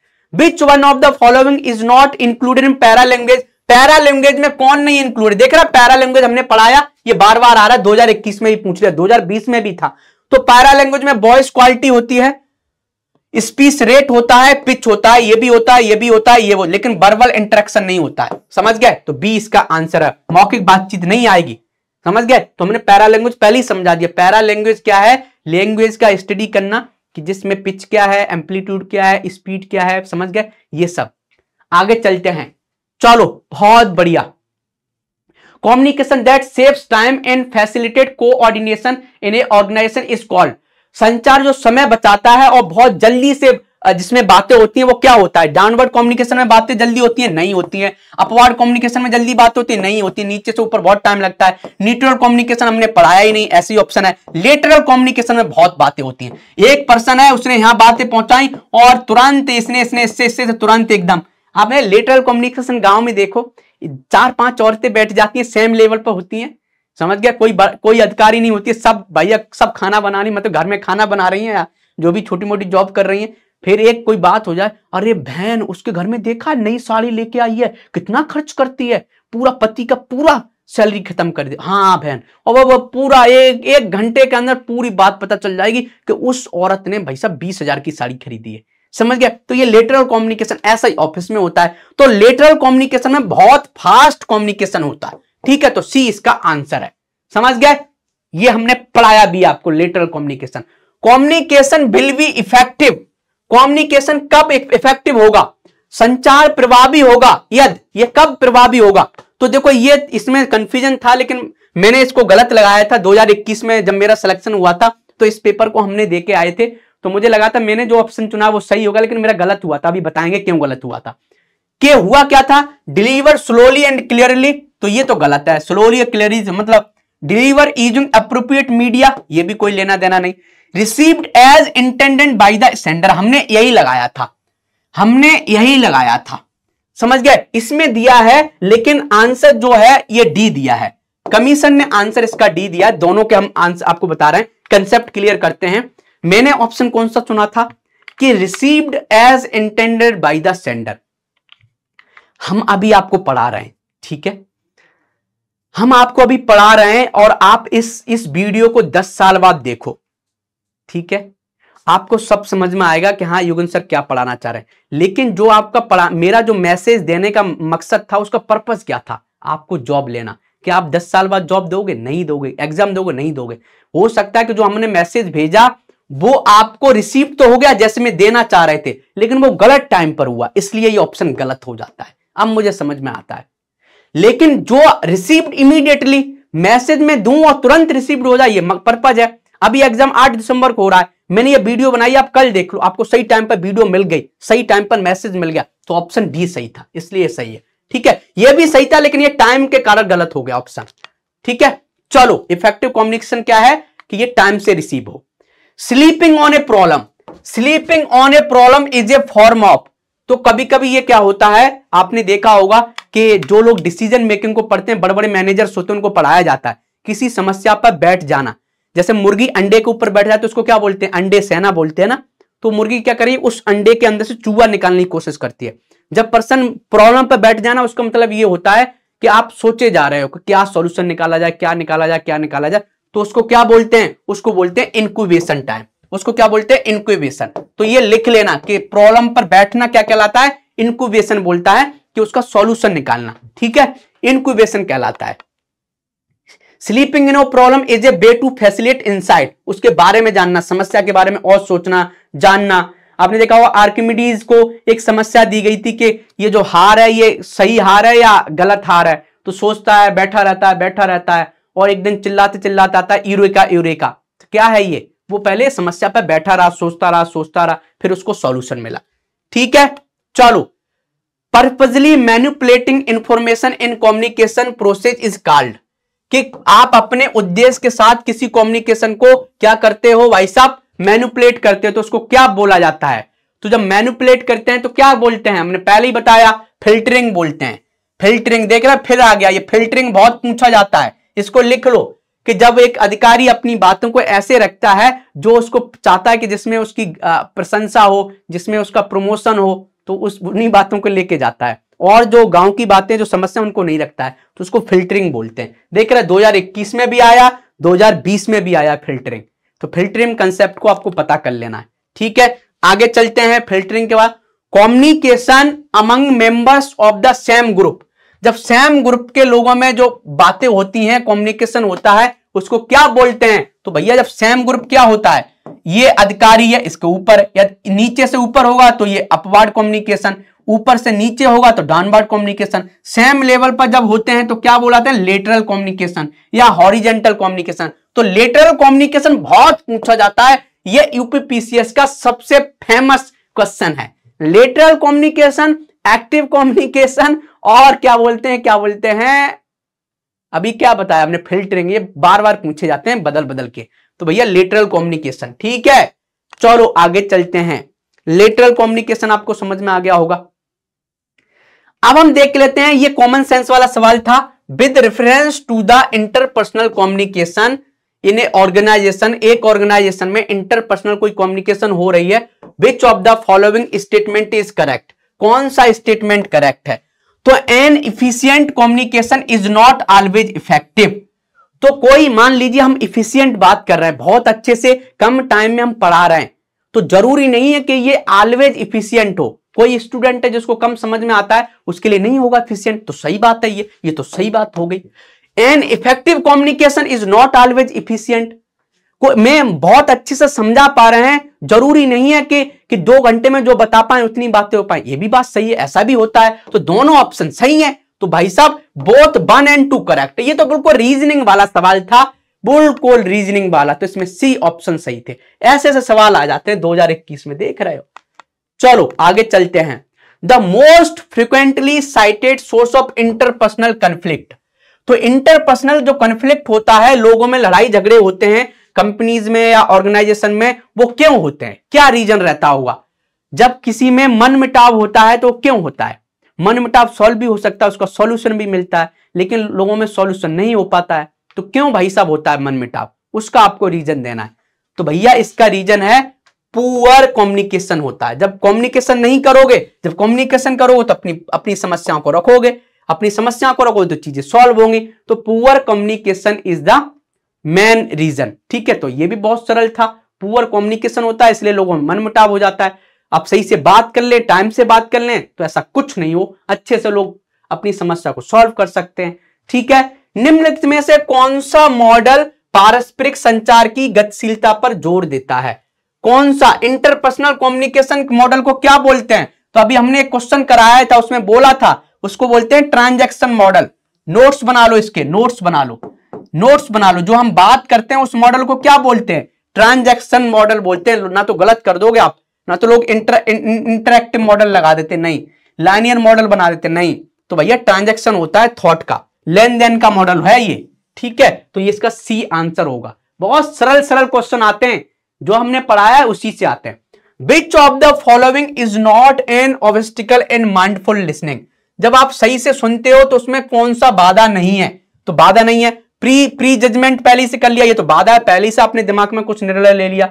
which one of the following is not included in paralanguage paralanguage में कौन नहीं इंक्लूड देख रहा पैरा लैंग्वेज हमने पढ़ाया ये बार बार आ रहा है 2021 में भी पूछ लिया 2020 में भी था तो पैरा लैंग्वेज में वॉइस क्वालिटी होती है स्पीच रेट होता है पिच होता है ये भी होता है ये भी होता है ये वो लेकिन बर्बल इंटरेक्शन नहीं होता है समझ गए तो बी इसका आंसर है मौखिक बातचीत नहीं आएगी समझ गए तो हमने पैरा लैंग्वेज पहले ही समझा दिया पैरा लैंग्वेज क्या है लैंग्वेज का स्टडी करना कि जिसमें पिच क्या है एम्पलीट्यूड क्या है स्पीड क्या है समझ गए ये सब आगे चलते हैं चलो बहुत बढ़िया communication that saves time and facilitate coordination in a organization is called संचार जो समय बचाता है और बहुत जल्दी से जिसमें बातें होती हैं वो क्या होता है डाउनवर्ड कम्युनिकेशन में बातें जल्दी होती हैं नहीं होती हैं अपवर्ड कम्युनिकेशन में जल्दी बात होती है नहीं होती है नीचे से ऊपर बहुत टाइम लगता है न्यूट्रल कम्युनिकेशन हमने पढ़ाया ही नहीं ऐसी ऑप्शन है लेटरल कम्युनिकेशन में बहुत बातें होती हैं एक पर्सन है उसने यहां बातें पहुंचाई और तुरंत इसने इसने इससे इससे तुरंत एकदम आपने लेटरल कम्युनिकेशन गांव में देखो चार पांच औरतें बैठ जाती हैं सेम लेवल पर होती हैं समझ गया कोई कोई अधिकारी नहीं होती है सब भैया सब खाना बना रही मतलब घर में खाना बना रही हैं जो भी छोटी मोटी जॉब कर रही हैं फिर एक कोई बात हो जाए अरे बहन उसके घर में देखा नई साड़ी लेके आई है कितना खर्च करती है पूरा पति का पूरा सैलरी खत्म कर दे हाँ बहन और वो पूरा एक एक घंटे के अंदर पूरी बात पता चल जाएगी कि उस औरत ने भाई साहब बीस हजार की साड़ी खरीदी है समझ गया तो ये लेटरल कम्युनिकेशन ऐसा ही ऑफिस में होता है तो लेटरल कम्युनिकेशन में बहुत फास्ट कम्युनिकेशन होता है ठीक है तो सी इसका आंसर है समझ गए ये हमने पढ़ाया भी आपको lateral communication communication will be effective communication कब इफेक्टिव होगा संचार प्रभावी होगा यद ये कब प्रभावी होगा तो देखो ये इसमें कंफ्यूजन था लेकिन मैंने इसको गलत लगाया था 2021 में जब मेरा सिलेक्शन हुआ था तो इस पेपर को हमने देके आए थे तो मुझे लगा था मैंने जो ऑप्शन चुना वो सही होगा लेकिन मेरा गलत हुआ था अभी बताएंगे क्यों गलत हुआ था के हुआ क्या था डिलीवर स्लोली एंड क्लियरली तो ये तो गलत है स्लोली क्लेरीज मतलब deliver is in appropriate media ये भी कोई लेना देना नहीं received as intended by the sender हमने यही लगाया था हमने यही लगाया था समझ गए इसमें दिया है लेकिन आंसर जो है ये डी दिया है कमीशन ने आंसर इसका डी दिया दोनों के हम आंसर आपको बता रहे हैं कंसेप्ट क्लियर करते हैं मैंने ऑप्शन कौन सा चुना था कि received as intended by the sender हम अभी आपको पढ़ा रहे हैं ठीक है हम आपको अभी पढ़ा रहे हैं और आप इस इस वीडियो को दस साल बाद देखो ठीक है आपको सब समझ में आएगा कि हाँ युगन सर क्या पढ़ाना चाह रहे हैं लेकिन जो आपका पढ़ा मेरा जो मैसेज देने का मकसद था उसका पर्पज क्या था आपको जॉब लेना कि आप 10 साल बाद जॉब दोगे नहीं दोगे एग्जाम दोगे नहीं दोगे हो सकता है कि जो हमने मैसेज भेजा वो आपको रिसीव तो हो गया जैसे मैं देना चाह रहे थे लेकिन वो गलत टाइम पर हुआ इसलिए ये ऑप्शन गलत हो जाता है अब मुझे समझ में आता है लेकिन जो रिसीव्ड इमीडिएटली मैसेज में दूं और तुरंत रिसीव्ड हो जाए पर्पज है अभी एग्जाम आठ दिसंबर को हो रहा है मैंने ये वीडियो बनाई आप कल देख लो आपको सही टाइम पर वीडियो मिल गई सही टाइम पर मैसेज मिल गया तो ऑप्शन डी सही था इसलिए सही है ठीक है ये भी सही था लेकिन ये टाइम के कारण गलत हो गया ऑप्शन ठीक है चलो इफेक्टिव कॉम्युनिकेशन क्या है कि ये टाइम से रिसीव हो sleeping on a problem sleeping on a problem is a form of तो कभी कभी ये क्या होता है आपने देखा होगा कि जो लोग डिसीजन मेकिंग को पढ़ते हैं बड़े बड़े मैनेजर होते हैं उनको पढ़ाया जाता है किसी समस्या पर बैठ जाना जैसे मुर्गी अंडे के ऊपर बैठ जाए तो उसको क्या बोलते हैं अंडे सेना बोलते हैं ना तो मुर्गी क्या करिए उस अंडे के अंदर से चूहा निकालने की कोशिश करती है जब पर्सन प्रॉब्लम पर बैठ जाना उसका मतलब ये होता है कि आप सोचे जा रहे हो कि क्या सोल्यूशन निकाला जाए क्या निकाला जाए क्या निकाला जाए तो उसको क्या बोलते हैं उसको बोलते हैं इनक्यूबेशन टाइम उसको क्या बोलते हैं इनक्यूबेशन तो ये लिख लेना कि प्रॉब्लम पर बैठना क्या कहलाता है इनक्यूबेशन बोलता है कि उसका सॉल्यूशन निकालना ठीक है इनक्यूबेशन कहलाता है sleeping in problem is a way to facilitate insight उसके बारे में जानना समस्या के बारे में और सोचना जानना आपने देखा होगा आर्किमिडीज को एक समस्या दी गई थी कि ये जो हार है ये सही हार है या गलत हार है तो सोचता है बैठा रहता है बैठा रहता है और एक दिन चिल्लाते चिल्लाता आता है यूरेका यूरेका तो क्या है ये वो पहले समस्या पर बैठा रहा सोचता रहा सोचता रहा फिर उसको सॉल्यूशन मिला ठीक है चलो purposely manipulating information in communication process is called कि आप अपने उद्देश्य के साथ किसी कॉम्युनिकेशन को क्या करते हो भाई साहब मैन्युपुलेट करते हो तो उसको क्या बोला जाता है तो जब मैन्युपुलेट करते हैं तो क्या बोलते हैं हमने पहले ही बताया फिल्टरिंग बोलते हैं फिल्टरिंग देख रहा फिर आ गया ये फिल्टरिंग बहुत पूछा जाता है इसको लिख लो कि जब एक अधिकारी अपनी बातों को ऐसे रखता है जो उसको चाहता है कि जिसमें उसकी प्रशंसा हो जिसमें उसका प्रमोशन हो तो उस उन्हीं बातों को लेके जाता है और जो गांव की बातें जो समस्या उनको नहीं रखता है तो उसको फिल्टरिंग बोलते हैं देख रहे दो हजार इक्कीस में भी आया 2020 में भी आया फिल्टरिंग तो फिल्टरिंग कंसेप्ट को आपको पता कर लेना है ठीक है आगे चलते हैं फिल्टरिंग के बाद communication among members of the same group जब सेम ग्रुप के लोगों में जो बातें होती हैं कॉम्युनिकेशन होता है उसको क्या बोलते हैं तो भैया जब सेम ग्रुप क्या होता है ये अधिकारी है इसके ऊपर या नीचे से ऊपर होगा तो ये अपवार्ड कम्युनिकेशन ऊपर से नीचे होगा तो डाउनवर्ड कम्युनिकेशन सेम लेवल पर जब होते हैं तो क्या बोलाते हैं लेटरल कम्युनिकेशन या हॉरिजेंटल कम्युनिकेशन तो लेटरल कम्युनिकेशन बहुत पूछा जाता है ये यूपीपीसीएस का सबसे फेमस क्वेश्चन है लेटरल कम्युनिकेशन एक्टिव कम्युनिकेशन और क्या बोलते हैं क्या बोलते हैं अभी क्या बताया हमने फिल्टरिंग ये बार बार पूछे जाते हैं बदल बदल के तो भैया लेटरल कॉम्युनिकेशन ठीक है चलो आगे चलते हैं लेटरल कॉम्युनिकेशन आपको समझ में आ गया होगा अब हम देख लेते हैं ये कॉमन सेंस वाला सवाल था with reference to the interpersonal communication in organization एक ऑर्गेनाइजेशन में इंटरपर्सनल कोई कॉम्युनिकेशन हो रही है which of the following statement is correct कौन सा स्टेटमेंट करेक्ट है तो an efficient communication is not always effective तो कोई मान लीजिए हम इफिशियंट बात कर रहे हैं बहुत अच्छे से कम टाइम में हम पढ़ा रहे हैं तो जरूरी नहीं है कि ये ऑलवेज इफिशियंट हो कोई स्टूडेंट है जिसको कम समझ में आता है उसके लिए नहीं होगा इफिशियंट तो सही बात है ये ये तो सही बात हो गई an effective communication is not always efficient को मैं बहुत अच्छे से समझा पा रहे हैं जरूरी नहीं है कि कि दो घंटे में जो बता पाए उतनी बातें हो पाए ये भी बात सही है ऐसा भी होता है तो दोनों ऑप्शन सही है तो भाई साहब both one and two correct ये तो बिल्कुल रीजनिंग वाला सवाल था बिल्कुल रीजनिंग वाला तो इसमें सी ऑप्शन सही थे ऐसे ऐसे सवाल आ जाते हैं दो में देख रहे हो चलो आगे चलते हैं the most frequently cited source of interpersonal conflict तो इंटरपर्सनल जो कंफ्लिक्ट होता है लोगों में लड़ाई झगड़े होते हैं कंपनीज में या ऑर्गेनाइजेशन में वो क्यों होते हैं क्या रीजन रहता होगा जब किसी में मन मिटाव होता है तो क्यों होता है मन मिटाव सॉल्व भी हो सकता है उसका सॉल्यूशन भी मिलता है लेकिन लोगों में सॉल्यूशन नहीं हो पाता है तो क्यों भाई साहब होता है मन मिटाव उसका आपको रीजन देना है तो भैया इसका रीजन है पुअर कम्युनिकेशन होता है जब कम्युनिकेशन नहीं करोगे जब कम्युनिकेशन करोगे तो अपनी अपनी समस्याओं को रखोगे अपनी समस्याओं को रखोगे तो चीजें सॉल्व होंगी तो poor communication is the main reason ठीक है तो ये भी बहुत सरल था पुअर कम्युनिकेशन होता है इसलिए लोगों में मनमुटाव हो जाता है आप सही से बात कर लें टाइम से बात कर लें तो ऐसा कुछ नहीं हो अच्छे से लोग अपनी समस्या को सॉल्व कर सकते हैं ठीक है निम्नलिखित में से कौन सा मॉडल पारस्परिक संचार की गतिशीलता पर जोर देता है कौन सा इंटरपर्सनल कम्युनिकेशन मॉडल को क्या बोलते हैं तो अभी हमने एक क्वेश्चन कराया था उसमें बोला था उसको बोलते हैं ट्रांजैक्शन मॉडल नोट्स बना लो इसके नोट्स बना लो नोट्स बना लो जो हम बात करते हैं उस मॉडल को क्या बोलते हैं ट्रांजैक्शन मॉडल बोलते हैं ना तो गलत कर दोगे आप ना तो लोग इंटर इंटरेक्टिव मॉडल लगा देते नहीं लाइनियर मॉडल बना देते नहीं तो भैया ट्रांजेक्शन होता है थॉट का लेन देन का मॉडल है ये ठीक है तो ये इसका सी आंसर होगा बहुत सरल सरल क्वेश्चन आते हैं जो हमने पढ़ाया है उसी से आते हैं which of the following is not an obstacle and mindful listening जब आप सही से सुनते हो तो उसमें कौन सा बाधा नहीं है तो बाधा नहीं है प्री प्री जजमेंट पहले से कर लिया ये तो बाधा है पहले से आपने दिमाग में कुछ निर्णय ले लिया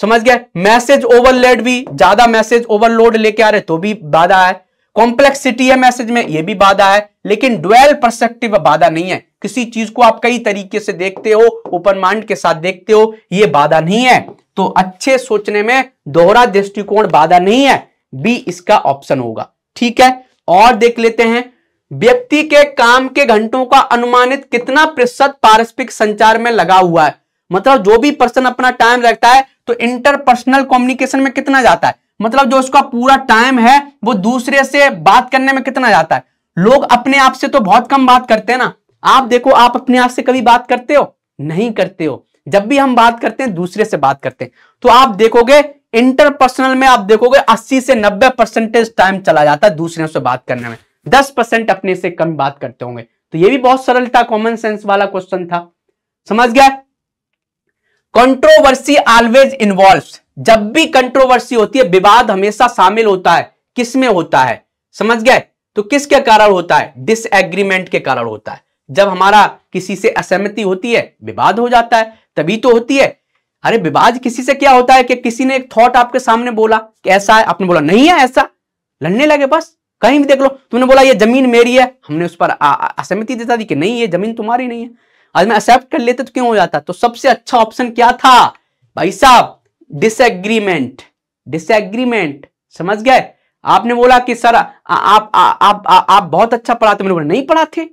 समझ गया मैसेज ओवरलोड भी ज्यादा मैसेज ओवरलोड लेके आ रहे तो भी बाधा है कॉम्प्लेक्सिटी है मैसेज में ये भी बाधा है लेकिन ड्वेल परसेप्टिव बाधा नहीं है किसी चीज को आप कई तरीके से देखते हो ओपन माइंड के साथ देखते हो यह बाधा नहीं है तो अच्छे सोचने में दोहरा दृष्टिकोण बाधा नहीं है बी इसका ऑप्शन होगा ठीक है और देख लेते हैं व्यक्ति के काम के घंटों का अनुमानित कितना प्रतिशत पारस्परिक संचार में लगा हुआ है मतलब जो भी पर्सन अपना टाइम रखता है तो इंटरपर्सनल कम्युनिकेशन में कितना जाता है मतलब जो उसका पूरा टाइम है वो दूसरे से बात करने में कितना जाता है लोग अपने आप से तो बहुत कम बात करते हैं ना आप देखो आप अपने आप से कभी बात करते हो नहीं करते हो जब भी हम बात करते हैं दूसरे से बात करते हैं तो आप देखोगे इंटरपर्सनल में आप देखोगे 80 से 90 परसेंटेज टाइम चला जाता है दूसरे से बात करने में दस परसेंट अपने से कम बात करते होंगे तो ये भी बहुत सरलता कॉमन सेंस वाला क्वेश्चन था समझ गया कंट्रोवर्सी ऑलवेज इन्वॉल्व जब भी कंट्रोवर्सी होती है विवाद हमेशा शामिल होता है किसमें होता है समझ गए तो किसके कारण होता है डिसएग्रीमेंट के कारण होता है जब हमारा किसी से असहमति होती है विवाद हो जाता है तभी तो होती है अरे विवाद किसी से क्या होता है कि किसी ने एक थॉट आपके सामने बोला कि ऐसा है आपने बोला नहीं है ऐसा लड़ने लगे बस कहीं भी देख लो तुमने बोला ये जमीन मेरी है हमने उस पर असहमति देता दी कि नहीं ये जमीन तुम्हारी नहीं है आज मैं एक्सेप्ट कर लेते तो क्यों हो जाता तो सबसे अच्छा ऑप्शन क्या था भाई साहब डिसएग्रीमेंट डिसएग्रीमेंट समझ गए आपने बोला कि सर आप आप आप, आप, बहुत अच्छा पढ़ाते मैंने बोला नहीं पढ़ाते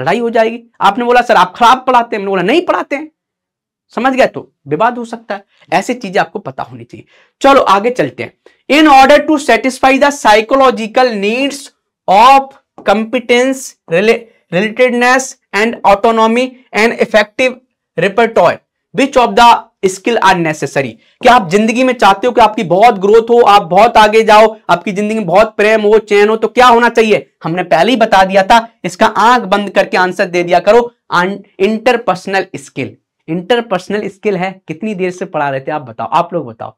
लड़ाई हो जाएगी आपने बोला सर आप खराब पढ़ाते मैंने बोला नहीं पढ़ाते समझ गए तो विवाद हो सकता है ऐसी चीजें आपको पता होनी चाहिए चलो आगे चलते हैं in order to satisfy the psychological needs of competence relatedness and autonomy and effective repertoire which of the skill are necessary क्या आप जिंदगी में चाहते हो कि आपकी बहुत ग्रोथ हो आप बहुत आगे जाओ आपकी जिंदगी में बहुत प्रेम हो चैन हो तो क्या होना चाहिए हमने पहले ही बता दिया था इसका आंख बंद करके आंसर दे दिया करो इंटरपर्सनल स्किल इंटरपर्सनल स्किल है कितनी देर से पढ़ा रहे थे आप बताओ आप लोग बताओ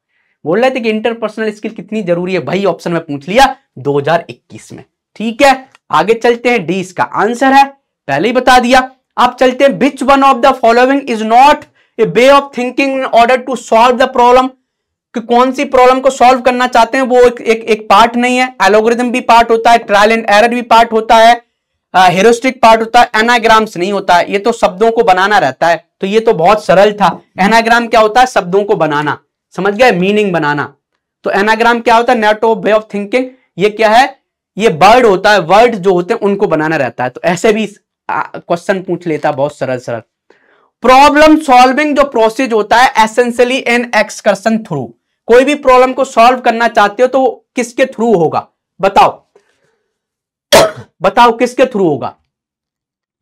बोल रहे थे कि इंटरपर्सनल स्किल कितनी जरूरी है भाई ऑप्शन में पूछ लिया 2021 में ठीक है आगे चलते हैं डी इसका आंसर है पहले ही बता दिया आप चलते हैं which one of the following is not a way of thinking in order to solve the problem कि कौन सी प्रॉब्लम को सॉल्व करना चाहते हैं वो एक एक, एक पार्ट नहीं है एलोग्रिदम भी पार्ट होता है ट्रायल एंड एरर भी पार्ट होता है हेरोस्टिक पार्ट होता है एनाग्राम्स नहीं होता है ये तो शब्दों को बनाना रहता है तो ये तो बहुत सरल था एनाग्राम क्या होता है शब्दों को बनाना समझ गए मीनिंग बनाना तो एनाग्राम क्या होता है net of way of thinking ये क्या है ये वर्ड होता है वर्ड जो होते हैं उनको बनाना रहता है तो ऐसे भी क्वेश्चन पूछ लेता बहुत सरल सरल प्रॉब्लम सॉल्विंग जो प्रोसेस होता है एसेंशियली इन एक्सकर्सन थ्रू कोई भी प्रॉब्लम को सॉल्व करना चाहते हो तो किसके थ्रू होगा बताओ *coughs* बताओ किसके थ्रू होगा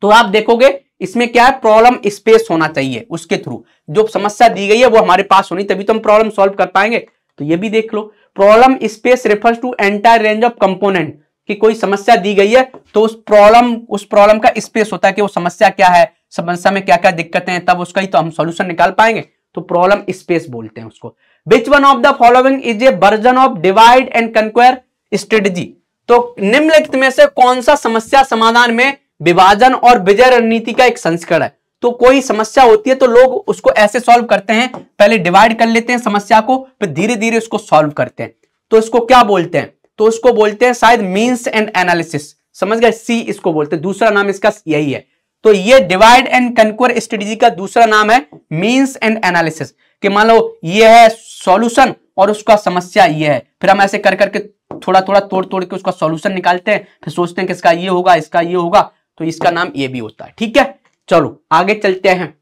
तो आप देखोगे इसमें क्या है प्रॉब्लम स्पेस होना चाहिए उसके थ्रू जो समस्या दी गई है वो हमारे पास होनी तभी तो हम प्रॉब्लम सॉल्व कर पाएंगे तो ये भी देख लो problem space refers to entire range of component कि कोई समस्या दी गई है तो उस प्रॉब्लम उस प्रॉब्लम का स्पेस होता है कि वो समस्या क्या है समस्या में क्या क्या दिक्कतें हैं तब उसका ही तो हम सोल्यूशन निकाल पाएंगे तो प्रॉब्लम स्पेस बोलते हैं उसको which one of the following is a version of divide and conquer strategy तो निम्नलिखित में से कौन सा समस्या समाधान में विभाजन और विजय रणनीति का एक संस्करण है तो कोई समस्या होती है तो लोग उसको ऐसे सॉल्व करते हैं पहले डिवाइड कर लेते हैं समस्या को फिर धीरे धीरे उसको सॉल्व करते हैं तो इसको क्या बोलते हैं तो उसको बोलते हैं शायद मीन्स एंड एनालिसिस समझ गए सी इसको बोलते हैं दूसरा नाम इसका यही है तो ये डिवाइड एंड कंक्वर स्ट्रेटेजी का दूसरा नाम है मीन्स एंड एनालिसिस कि मान लो ये है सॉल्यूशन और उसका समस्या ये है फिर हम ऐसे कर करके थोड़ा थोड़ा तोड़ तोड़ के उसका सॉल्यूशन निकालते हैं फिर सोचते हैं कि इसका ये होगा इसका ये होगा तो इसका नाम ये भी होता है ठीक है चलो आगे चलते हैं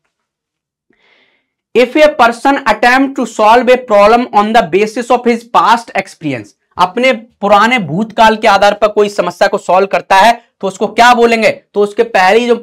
if a person attempt to solve a problem on the basis of his past experience अपने पुराने भूतकाल के आधार पर कोई समस्या को सॉल्व करता है तो उसको क्या बोलेंगे तो उसके पहले जो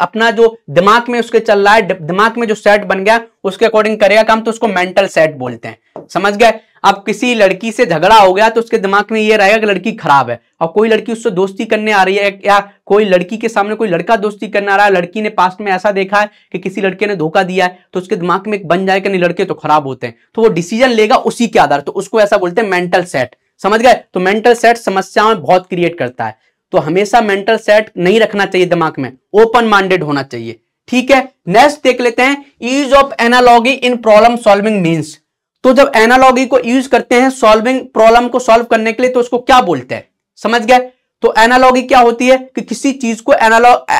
अपना जो दिमाग में उसके चल रहा है दिमाग में जो सेट बन गया उसके अकॉर्डिंग करेगा काम तो उसको मेंटल सेट बोलते हैं समझ गए अब किसी लड़की से झगड़ा हो गया तो उसके दिमाग में ये रहेगा कि लड़की खराब है और कोई लड़की उससे दोस्ती करने आ रही है या कोई लड़की के सामने कोई लड़का दोस्ती करने आ रहा है लड़की ने पास्ट में ऐसा देखा है कि किसी लड़के ने धोखा दिया है तो उसके दिमाग में एक बन जाए कि नहीं लड़के तो खराब होते हैं तो वो डिसीजन लेगा उसी के आधार तो उसको ऐसा बोलते हैं मेंटल सेट समझ गए तो मेंटल सेट समस्याओं में बहुत क्रिएट करता है तो हमेशा मेंटल सेट नहीं रखना चाहिए दिमाग में ओपन माइंडेड होना चाहिए ठीक है नेक्स्ट देख लेते हैं use of analogy in problem solving means तो जब एनालॉगी को यूज करते हैं सॉल्विंग प्रॉब्लम को सॉल्व करने के लिए तो उसको क्या बोलते हैं समझ गए तो एनालॉगी क्या होती है कि किसी चीज को एनालॉग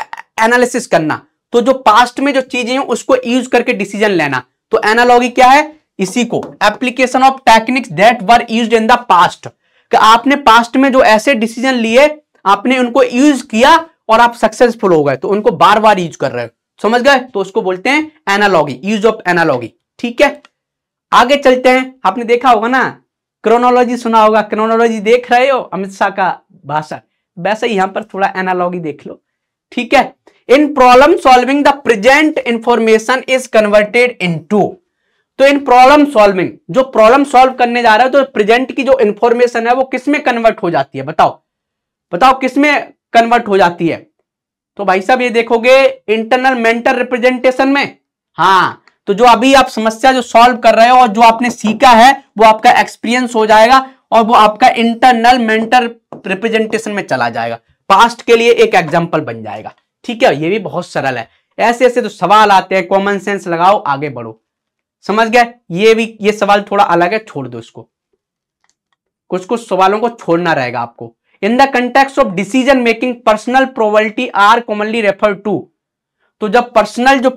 एनालिसिस करना तो जो पास्ट में जो चीजें हैं उसको यूज करके डिसीजन लेना तो एनालॉगी क्या है इसी को application of techniques that were used in the past कि आपने पास्ट में जो ऐसे डिसीजन लिए आपने उनको यूज किया और आप सक्सेसफुल हो गए तो उनको बार बार यूज कर रहे हो समझ गए तो उसको बोलते हैं एनालॉगी यूज ऑफ एनालॉगी ठीक है आगे चलते हैं आपने देखा होगा ना क्रोनोलॉजी सुना होगा क्रोनोलॉजी देख रहे हो अमित शाह का भाषण वैसे यहां पर थोड़ा एनालॉगी देख लो ठीक है in problem solving the present information is converted into तो इन प्रॉब्लम सॉल्विंग जो प्रॉब्लम सॉल्व करने जा रहा है तो प्रेजेंट की जो इंफॉर्मेशन है वो किसमें कन्वर्ट हो जाती है बताओ बताओ किस में कन्वर्ट हो जाती है तो भाई साहब ये देखोगे इंटरनल मेंटल रिप्रेजेंटेशन में हाँ तो जो अभी आप समस्या जो सॉल्व कर रहे हो और जो आपने सीखा है वो आपका एक्सपीरियंस हो जाएगा और वो आपका इंटरनल मेंटल रिप्रेजेंटेशन में चला जाएगा पास्ट के लिए एक एग्जाम्पल बन जाएगा ठीक है ये भी बहुत सरल है ऐसे ऐसे तो सवाल आते हैं कॉमन सेंस लगाओ आगे बढ़ो समझ गए ये भी ये सवाल थोड़ा अलग है छोड़ दो इसको कुछ कुछ सवालों को छोड़ना रहेगा आपको in the context of decision making personal poverty are commonly refer to तो जब पर्सनल जो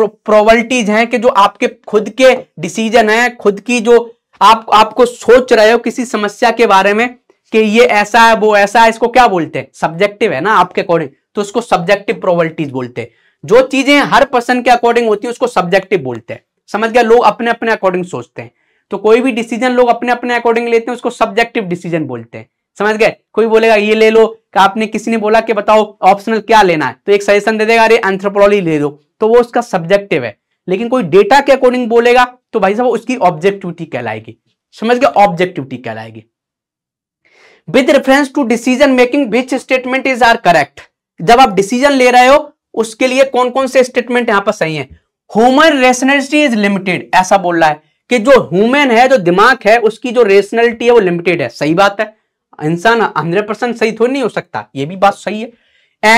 प्रोवर्टीज हैं कि जो आपके खुद के डिसीजन है खुद की जो आप आपको सोच रहे हो किसी समस्या के बारे में कि ये ऐसा है वो ऐसा है इसको क्या बोलते हैं सब्जेक्टिव है ना आपके अकॉर्डिंग तो उसको सब्जेक्टिव प्रोवर्टीज बोलते हैं जो चीजें हर पर्सन के अकॉर्डिंग होती है उसको सब्जेक्टिव बोलते हैं समझ गया लोग अपने अपने अकॉर्डिंग सोचते हैं तो कोई भी डिसीजन लोग अपने अपने अकॉर्डिंग लेते हैं उसको सब्जेक्टिव डिसीजन बोलते हैं समझ गए कोई बोलेगा ये ले लो कि आपने किसी ने बोला कि बताओ ऑप्शनल क्या लेना है तो एक सजेशन दे देगा अरे एंथ्रोपोलॉजी ले लो तो वो उसका सब्जेक्टिव है लेकिन कोई डेटा के अकॉर्डिंग बोलेगा तो भाई साहब उसकी ऑब्जेक्टिविटी कहलाएगी समझ गए ऑब्जेक्टिविटी कहलाएगी with reference to decision making which statement is are correct जब आप डिसीजन ले रहे हो उसके लिए कौन कौन से स्टेटमेंट यहां पर सही है ह्यूमन रेशनलिटी इज लिमिटेड ऐसा बोल रहा है कि जो ह्यूमन है जो दिमाग है उसकी जो रेशनलिटी है वो लिमिटेड है सही बात है इंसान हंड्रेड परसेंट सही थोड़ी नहीं हो सकता ये भी बात सही है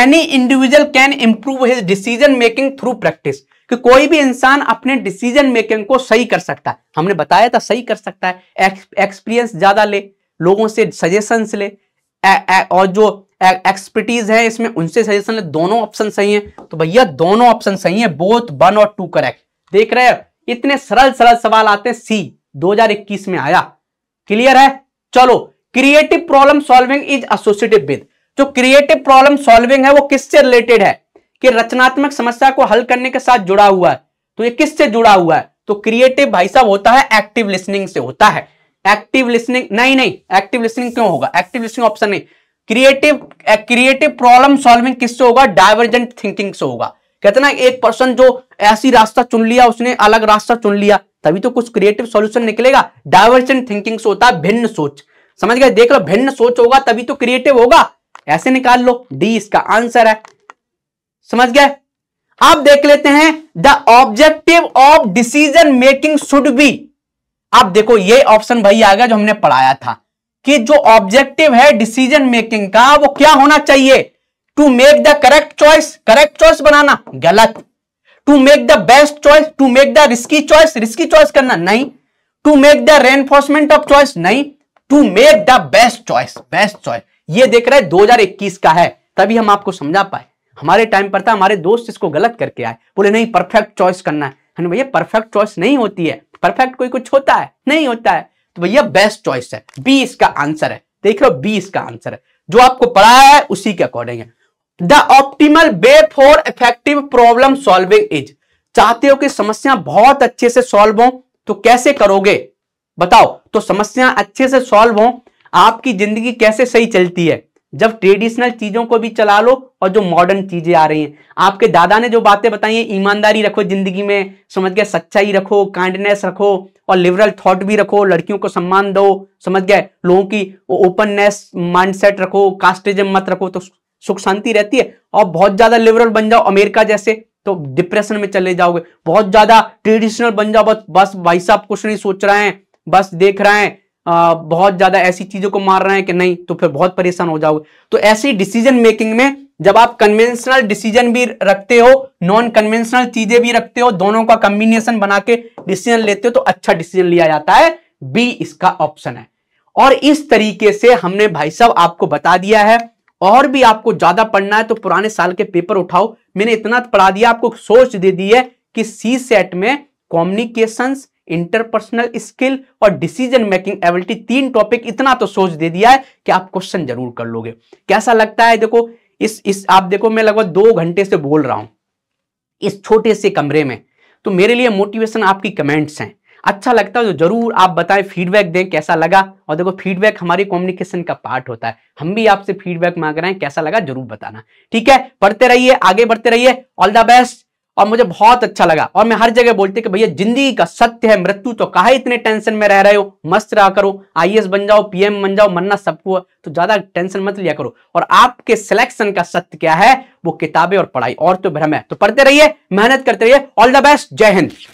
any individual can improve his decision making through practice कि कोई भी इंसान अपने डिसीजन मेकिंग को सही कर सकता है हमने बताया था सही कर सकता है एक्सपीरियंस ज्यादा ले लोगों से सजेशंस ले ए, ए, और जो एक्सपर्टीज है इसमें उनसे सजेशन ले दोनों ऑप्शन सही हैं तो भैया दोनों ऑप्शन सही हैं बोथ वन और टू करेक्ट देख रहे हैं इतने सरल सरल सवाल आते हैं सी 2021 में आया क्लियर है चलो creative problem solving is associative with जो क्रिएटिव प्रॉब्लम सॉल्विंग है वो किससे रिलेटेड है कि रचनात्मक समस्या को हल करने के साथ जुड़ा हुआ है तो ये किससे जुड़ा हुआ है तो क्रिएटिव भाई साहब होता है एक्टिव लिसनिंग से होता है एक्टिव लिसनिंग नहीं नहीं एक्टिव लिसनिंग क्यों होगा एक्टिव लिसनिंग ऑप्शन नहीं क्रिएटिव क्रिएटिव प्रॉब्लम सॉल्विंग किससे होगा डाइवर्जेंट थिंकिंग से होगा कहते ना एक पर्सन जो ऐसी रास्ता चुन लिया उसने अलग रास्ता चुन लिया तभी तो कुछ क्रिएटिव सॉल्यूशन निकलेगा डाइवर्जेंट थिंकिंग से होता है भिन्न सोच समझ गए देख लो भिन्न सोच होगा तभी तो क्रिएटिव होगा ऐसे निकाल लो डी इसका आंसर है समझ गए आप देख लेते हैं the objective of decision making should be आप देखो ये ऑप्शन भाई आ गया जो हमने पढ़ाया था कि जो ऑब्जेक्टिव है डिसीजन मेकिंग का वो क्या होना चाहिए to make the correct choice correct choice बनाना गलत to make the best choice to make the risky choice risky choice करना नहीं to make the reinforcement of choice नहीं to make the best choice best choice ये देख रहे दो इक्कीस का है तभी हम आपको समझा पाए हमारे टाइम पर था हमारे दोस्त इसको गलत करके आए बोले नहीं परफेक्ट चॉइस करना है हनी भैया परफेक्ट चॉइस नहीं होती है परफेक्ट कोई कुछ होता है नहीं होता है तो भैया बेस्ट चॉइस है बी इसका आंसर है देख रहे हो बी इसका आंसर है जो आपको पढ़ाया है उसी के अकॉर्डिंग है the optimal way for effective problem solving is चाहते हो कि समस्या बहुत अच्छे से सॉल्व हो तो कैसे करोगे बताओ तो समस्या अच्छे से सॉल्व हो आपकी जिंदगी कैसे सही चलती है जब ट्रेडिशनल चीजों को भी चला लो और जो मॉडर्न चीजें आ रही हैं आपके दादा ने जो बातें बताई हैं ईमानदारी रखो जिंदगी में समझ गए सच्चाई रखो काइंडनेस रखो और लिबरल थॉट भी रखो लड़कियों को सम्मान दो समझ गए लोगों की ओपननेस माइंडसेट रखो कास्टिज्म मत रखो तो सुख शांति रहती है और बहुत ज्यादा लिबरल बन जाओ अमेरिका जैसे तो डिप्रेशन में चले जाओगे बहुत ज्यादा ट्रेडिशनल बन जाओ बस बस भाई साहब कुछ नहीं सोच रहे हैं बस देख रहे हैं आ, बहुत ज्यादा ऐसी चीजों को मार रहे हैं कि नहीं तो फिर बहुत परेशान हो जाओगे तो ऐसी डिसीजन मेकिंग में जब आप कन्वेंशनल डिसीजन भी रखते हो नॉन कन्वेंशनल चीजें भी रखते हो दोनों का कम्बिनेशन बना के डिसीजन लेते हो तो अच्छा डिसीजन लिया जाता है बी इसका ऑप्शन है और इस तरीके से हमने भाई साहब आपको बता दिया है और भी आपको ज्यादा पढ़ना है तो पुराने साल के पेपर उठाओ मैंने इतना पढ़ा दिया आपको सोच दे दी है कि सी सेट में कॉम्युनिकेशन इंटरपर्सनल स्किल और डिसीजन मेकिंग एबिलिटी तीन टॉपिक इतना तो सोच दे दिया है कि आप क्वेश्चन जरूर कर लोगे कैसा लगता है देखो इस इस आप देखो मैं लगभग दो घंटे से बोल रहा हूं इस छोटे से कमरे में तो मेरे लिए मोटिवेशन आपकी कमेंट्स हैं अच्छा लगता है तो जरूर आप बताएं फीडबैक दें कैसा लगा और देखो फीडबैक हमारी कम्युनिकेशन का पार्ट होता है हम भी आपसे फीडबैक मांग रहे हैं कैसा लगा जरूर बताना ठीक है पढ़ते रहिए आगे बढ़ते रहिए ऑल द बेस्ट और मुझे बहुत अच्छा लगा और मैं हर जगह बोलती कि भैया जिंदगी का सत्य है मृत्यु तो कहा इतने टेंशन में रह रहे हो मस्त रहा करो आई बन जाओ पीएम बन जाओ मरना सबको तो ज्यादा टेंशन मत लिया करो और आपके सिलेक्शन का सत्य क्या है वो किताबें और पढ़ाई और तो भ्रम है तो पढ़ते रहिए मेहनत करते रहिए ऑल द बेस्ट जय हिंद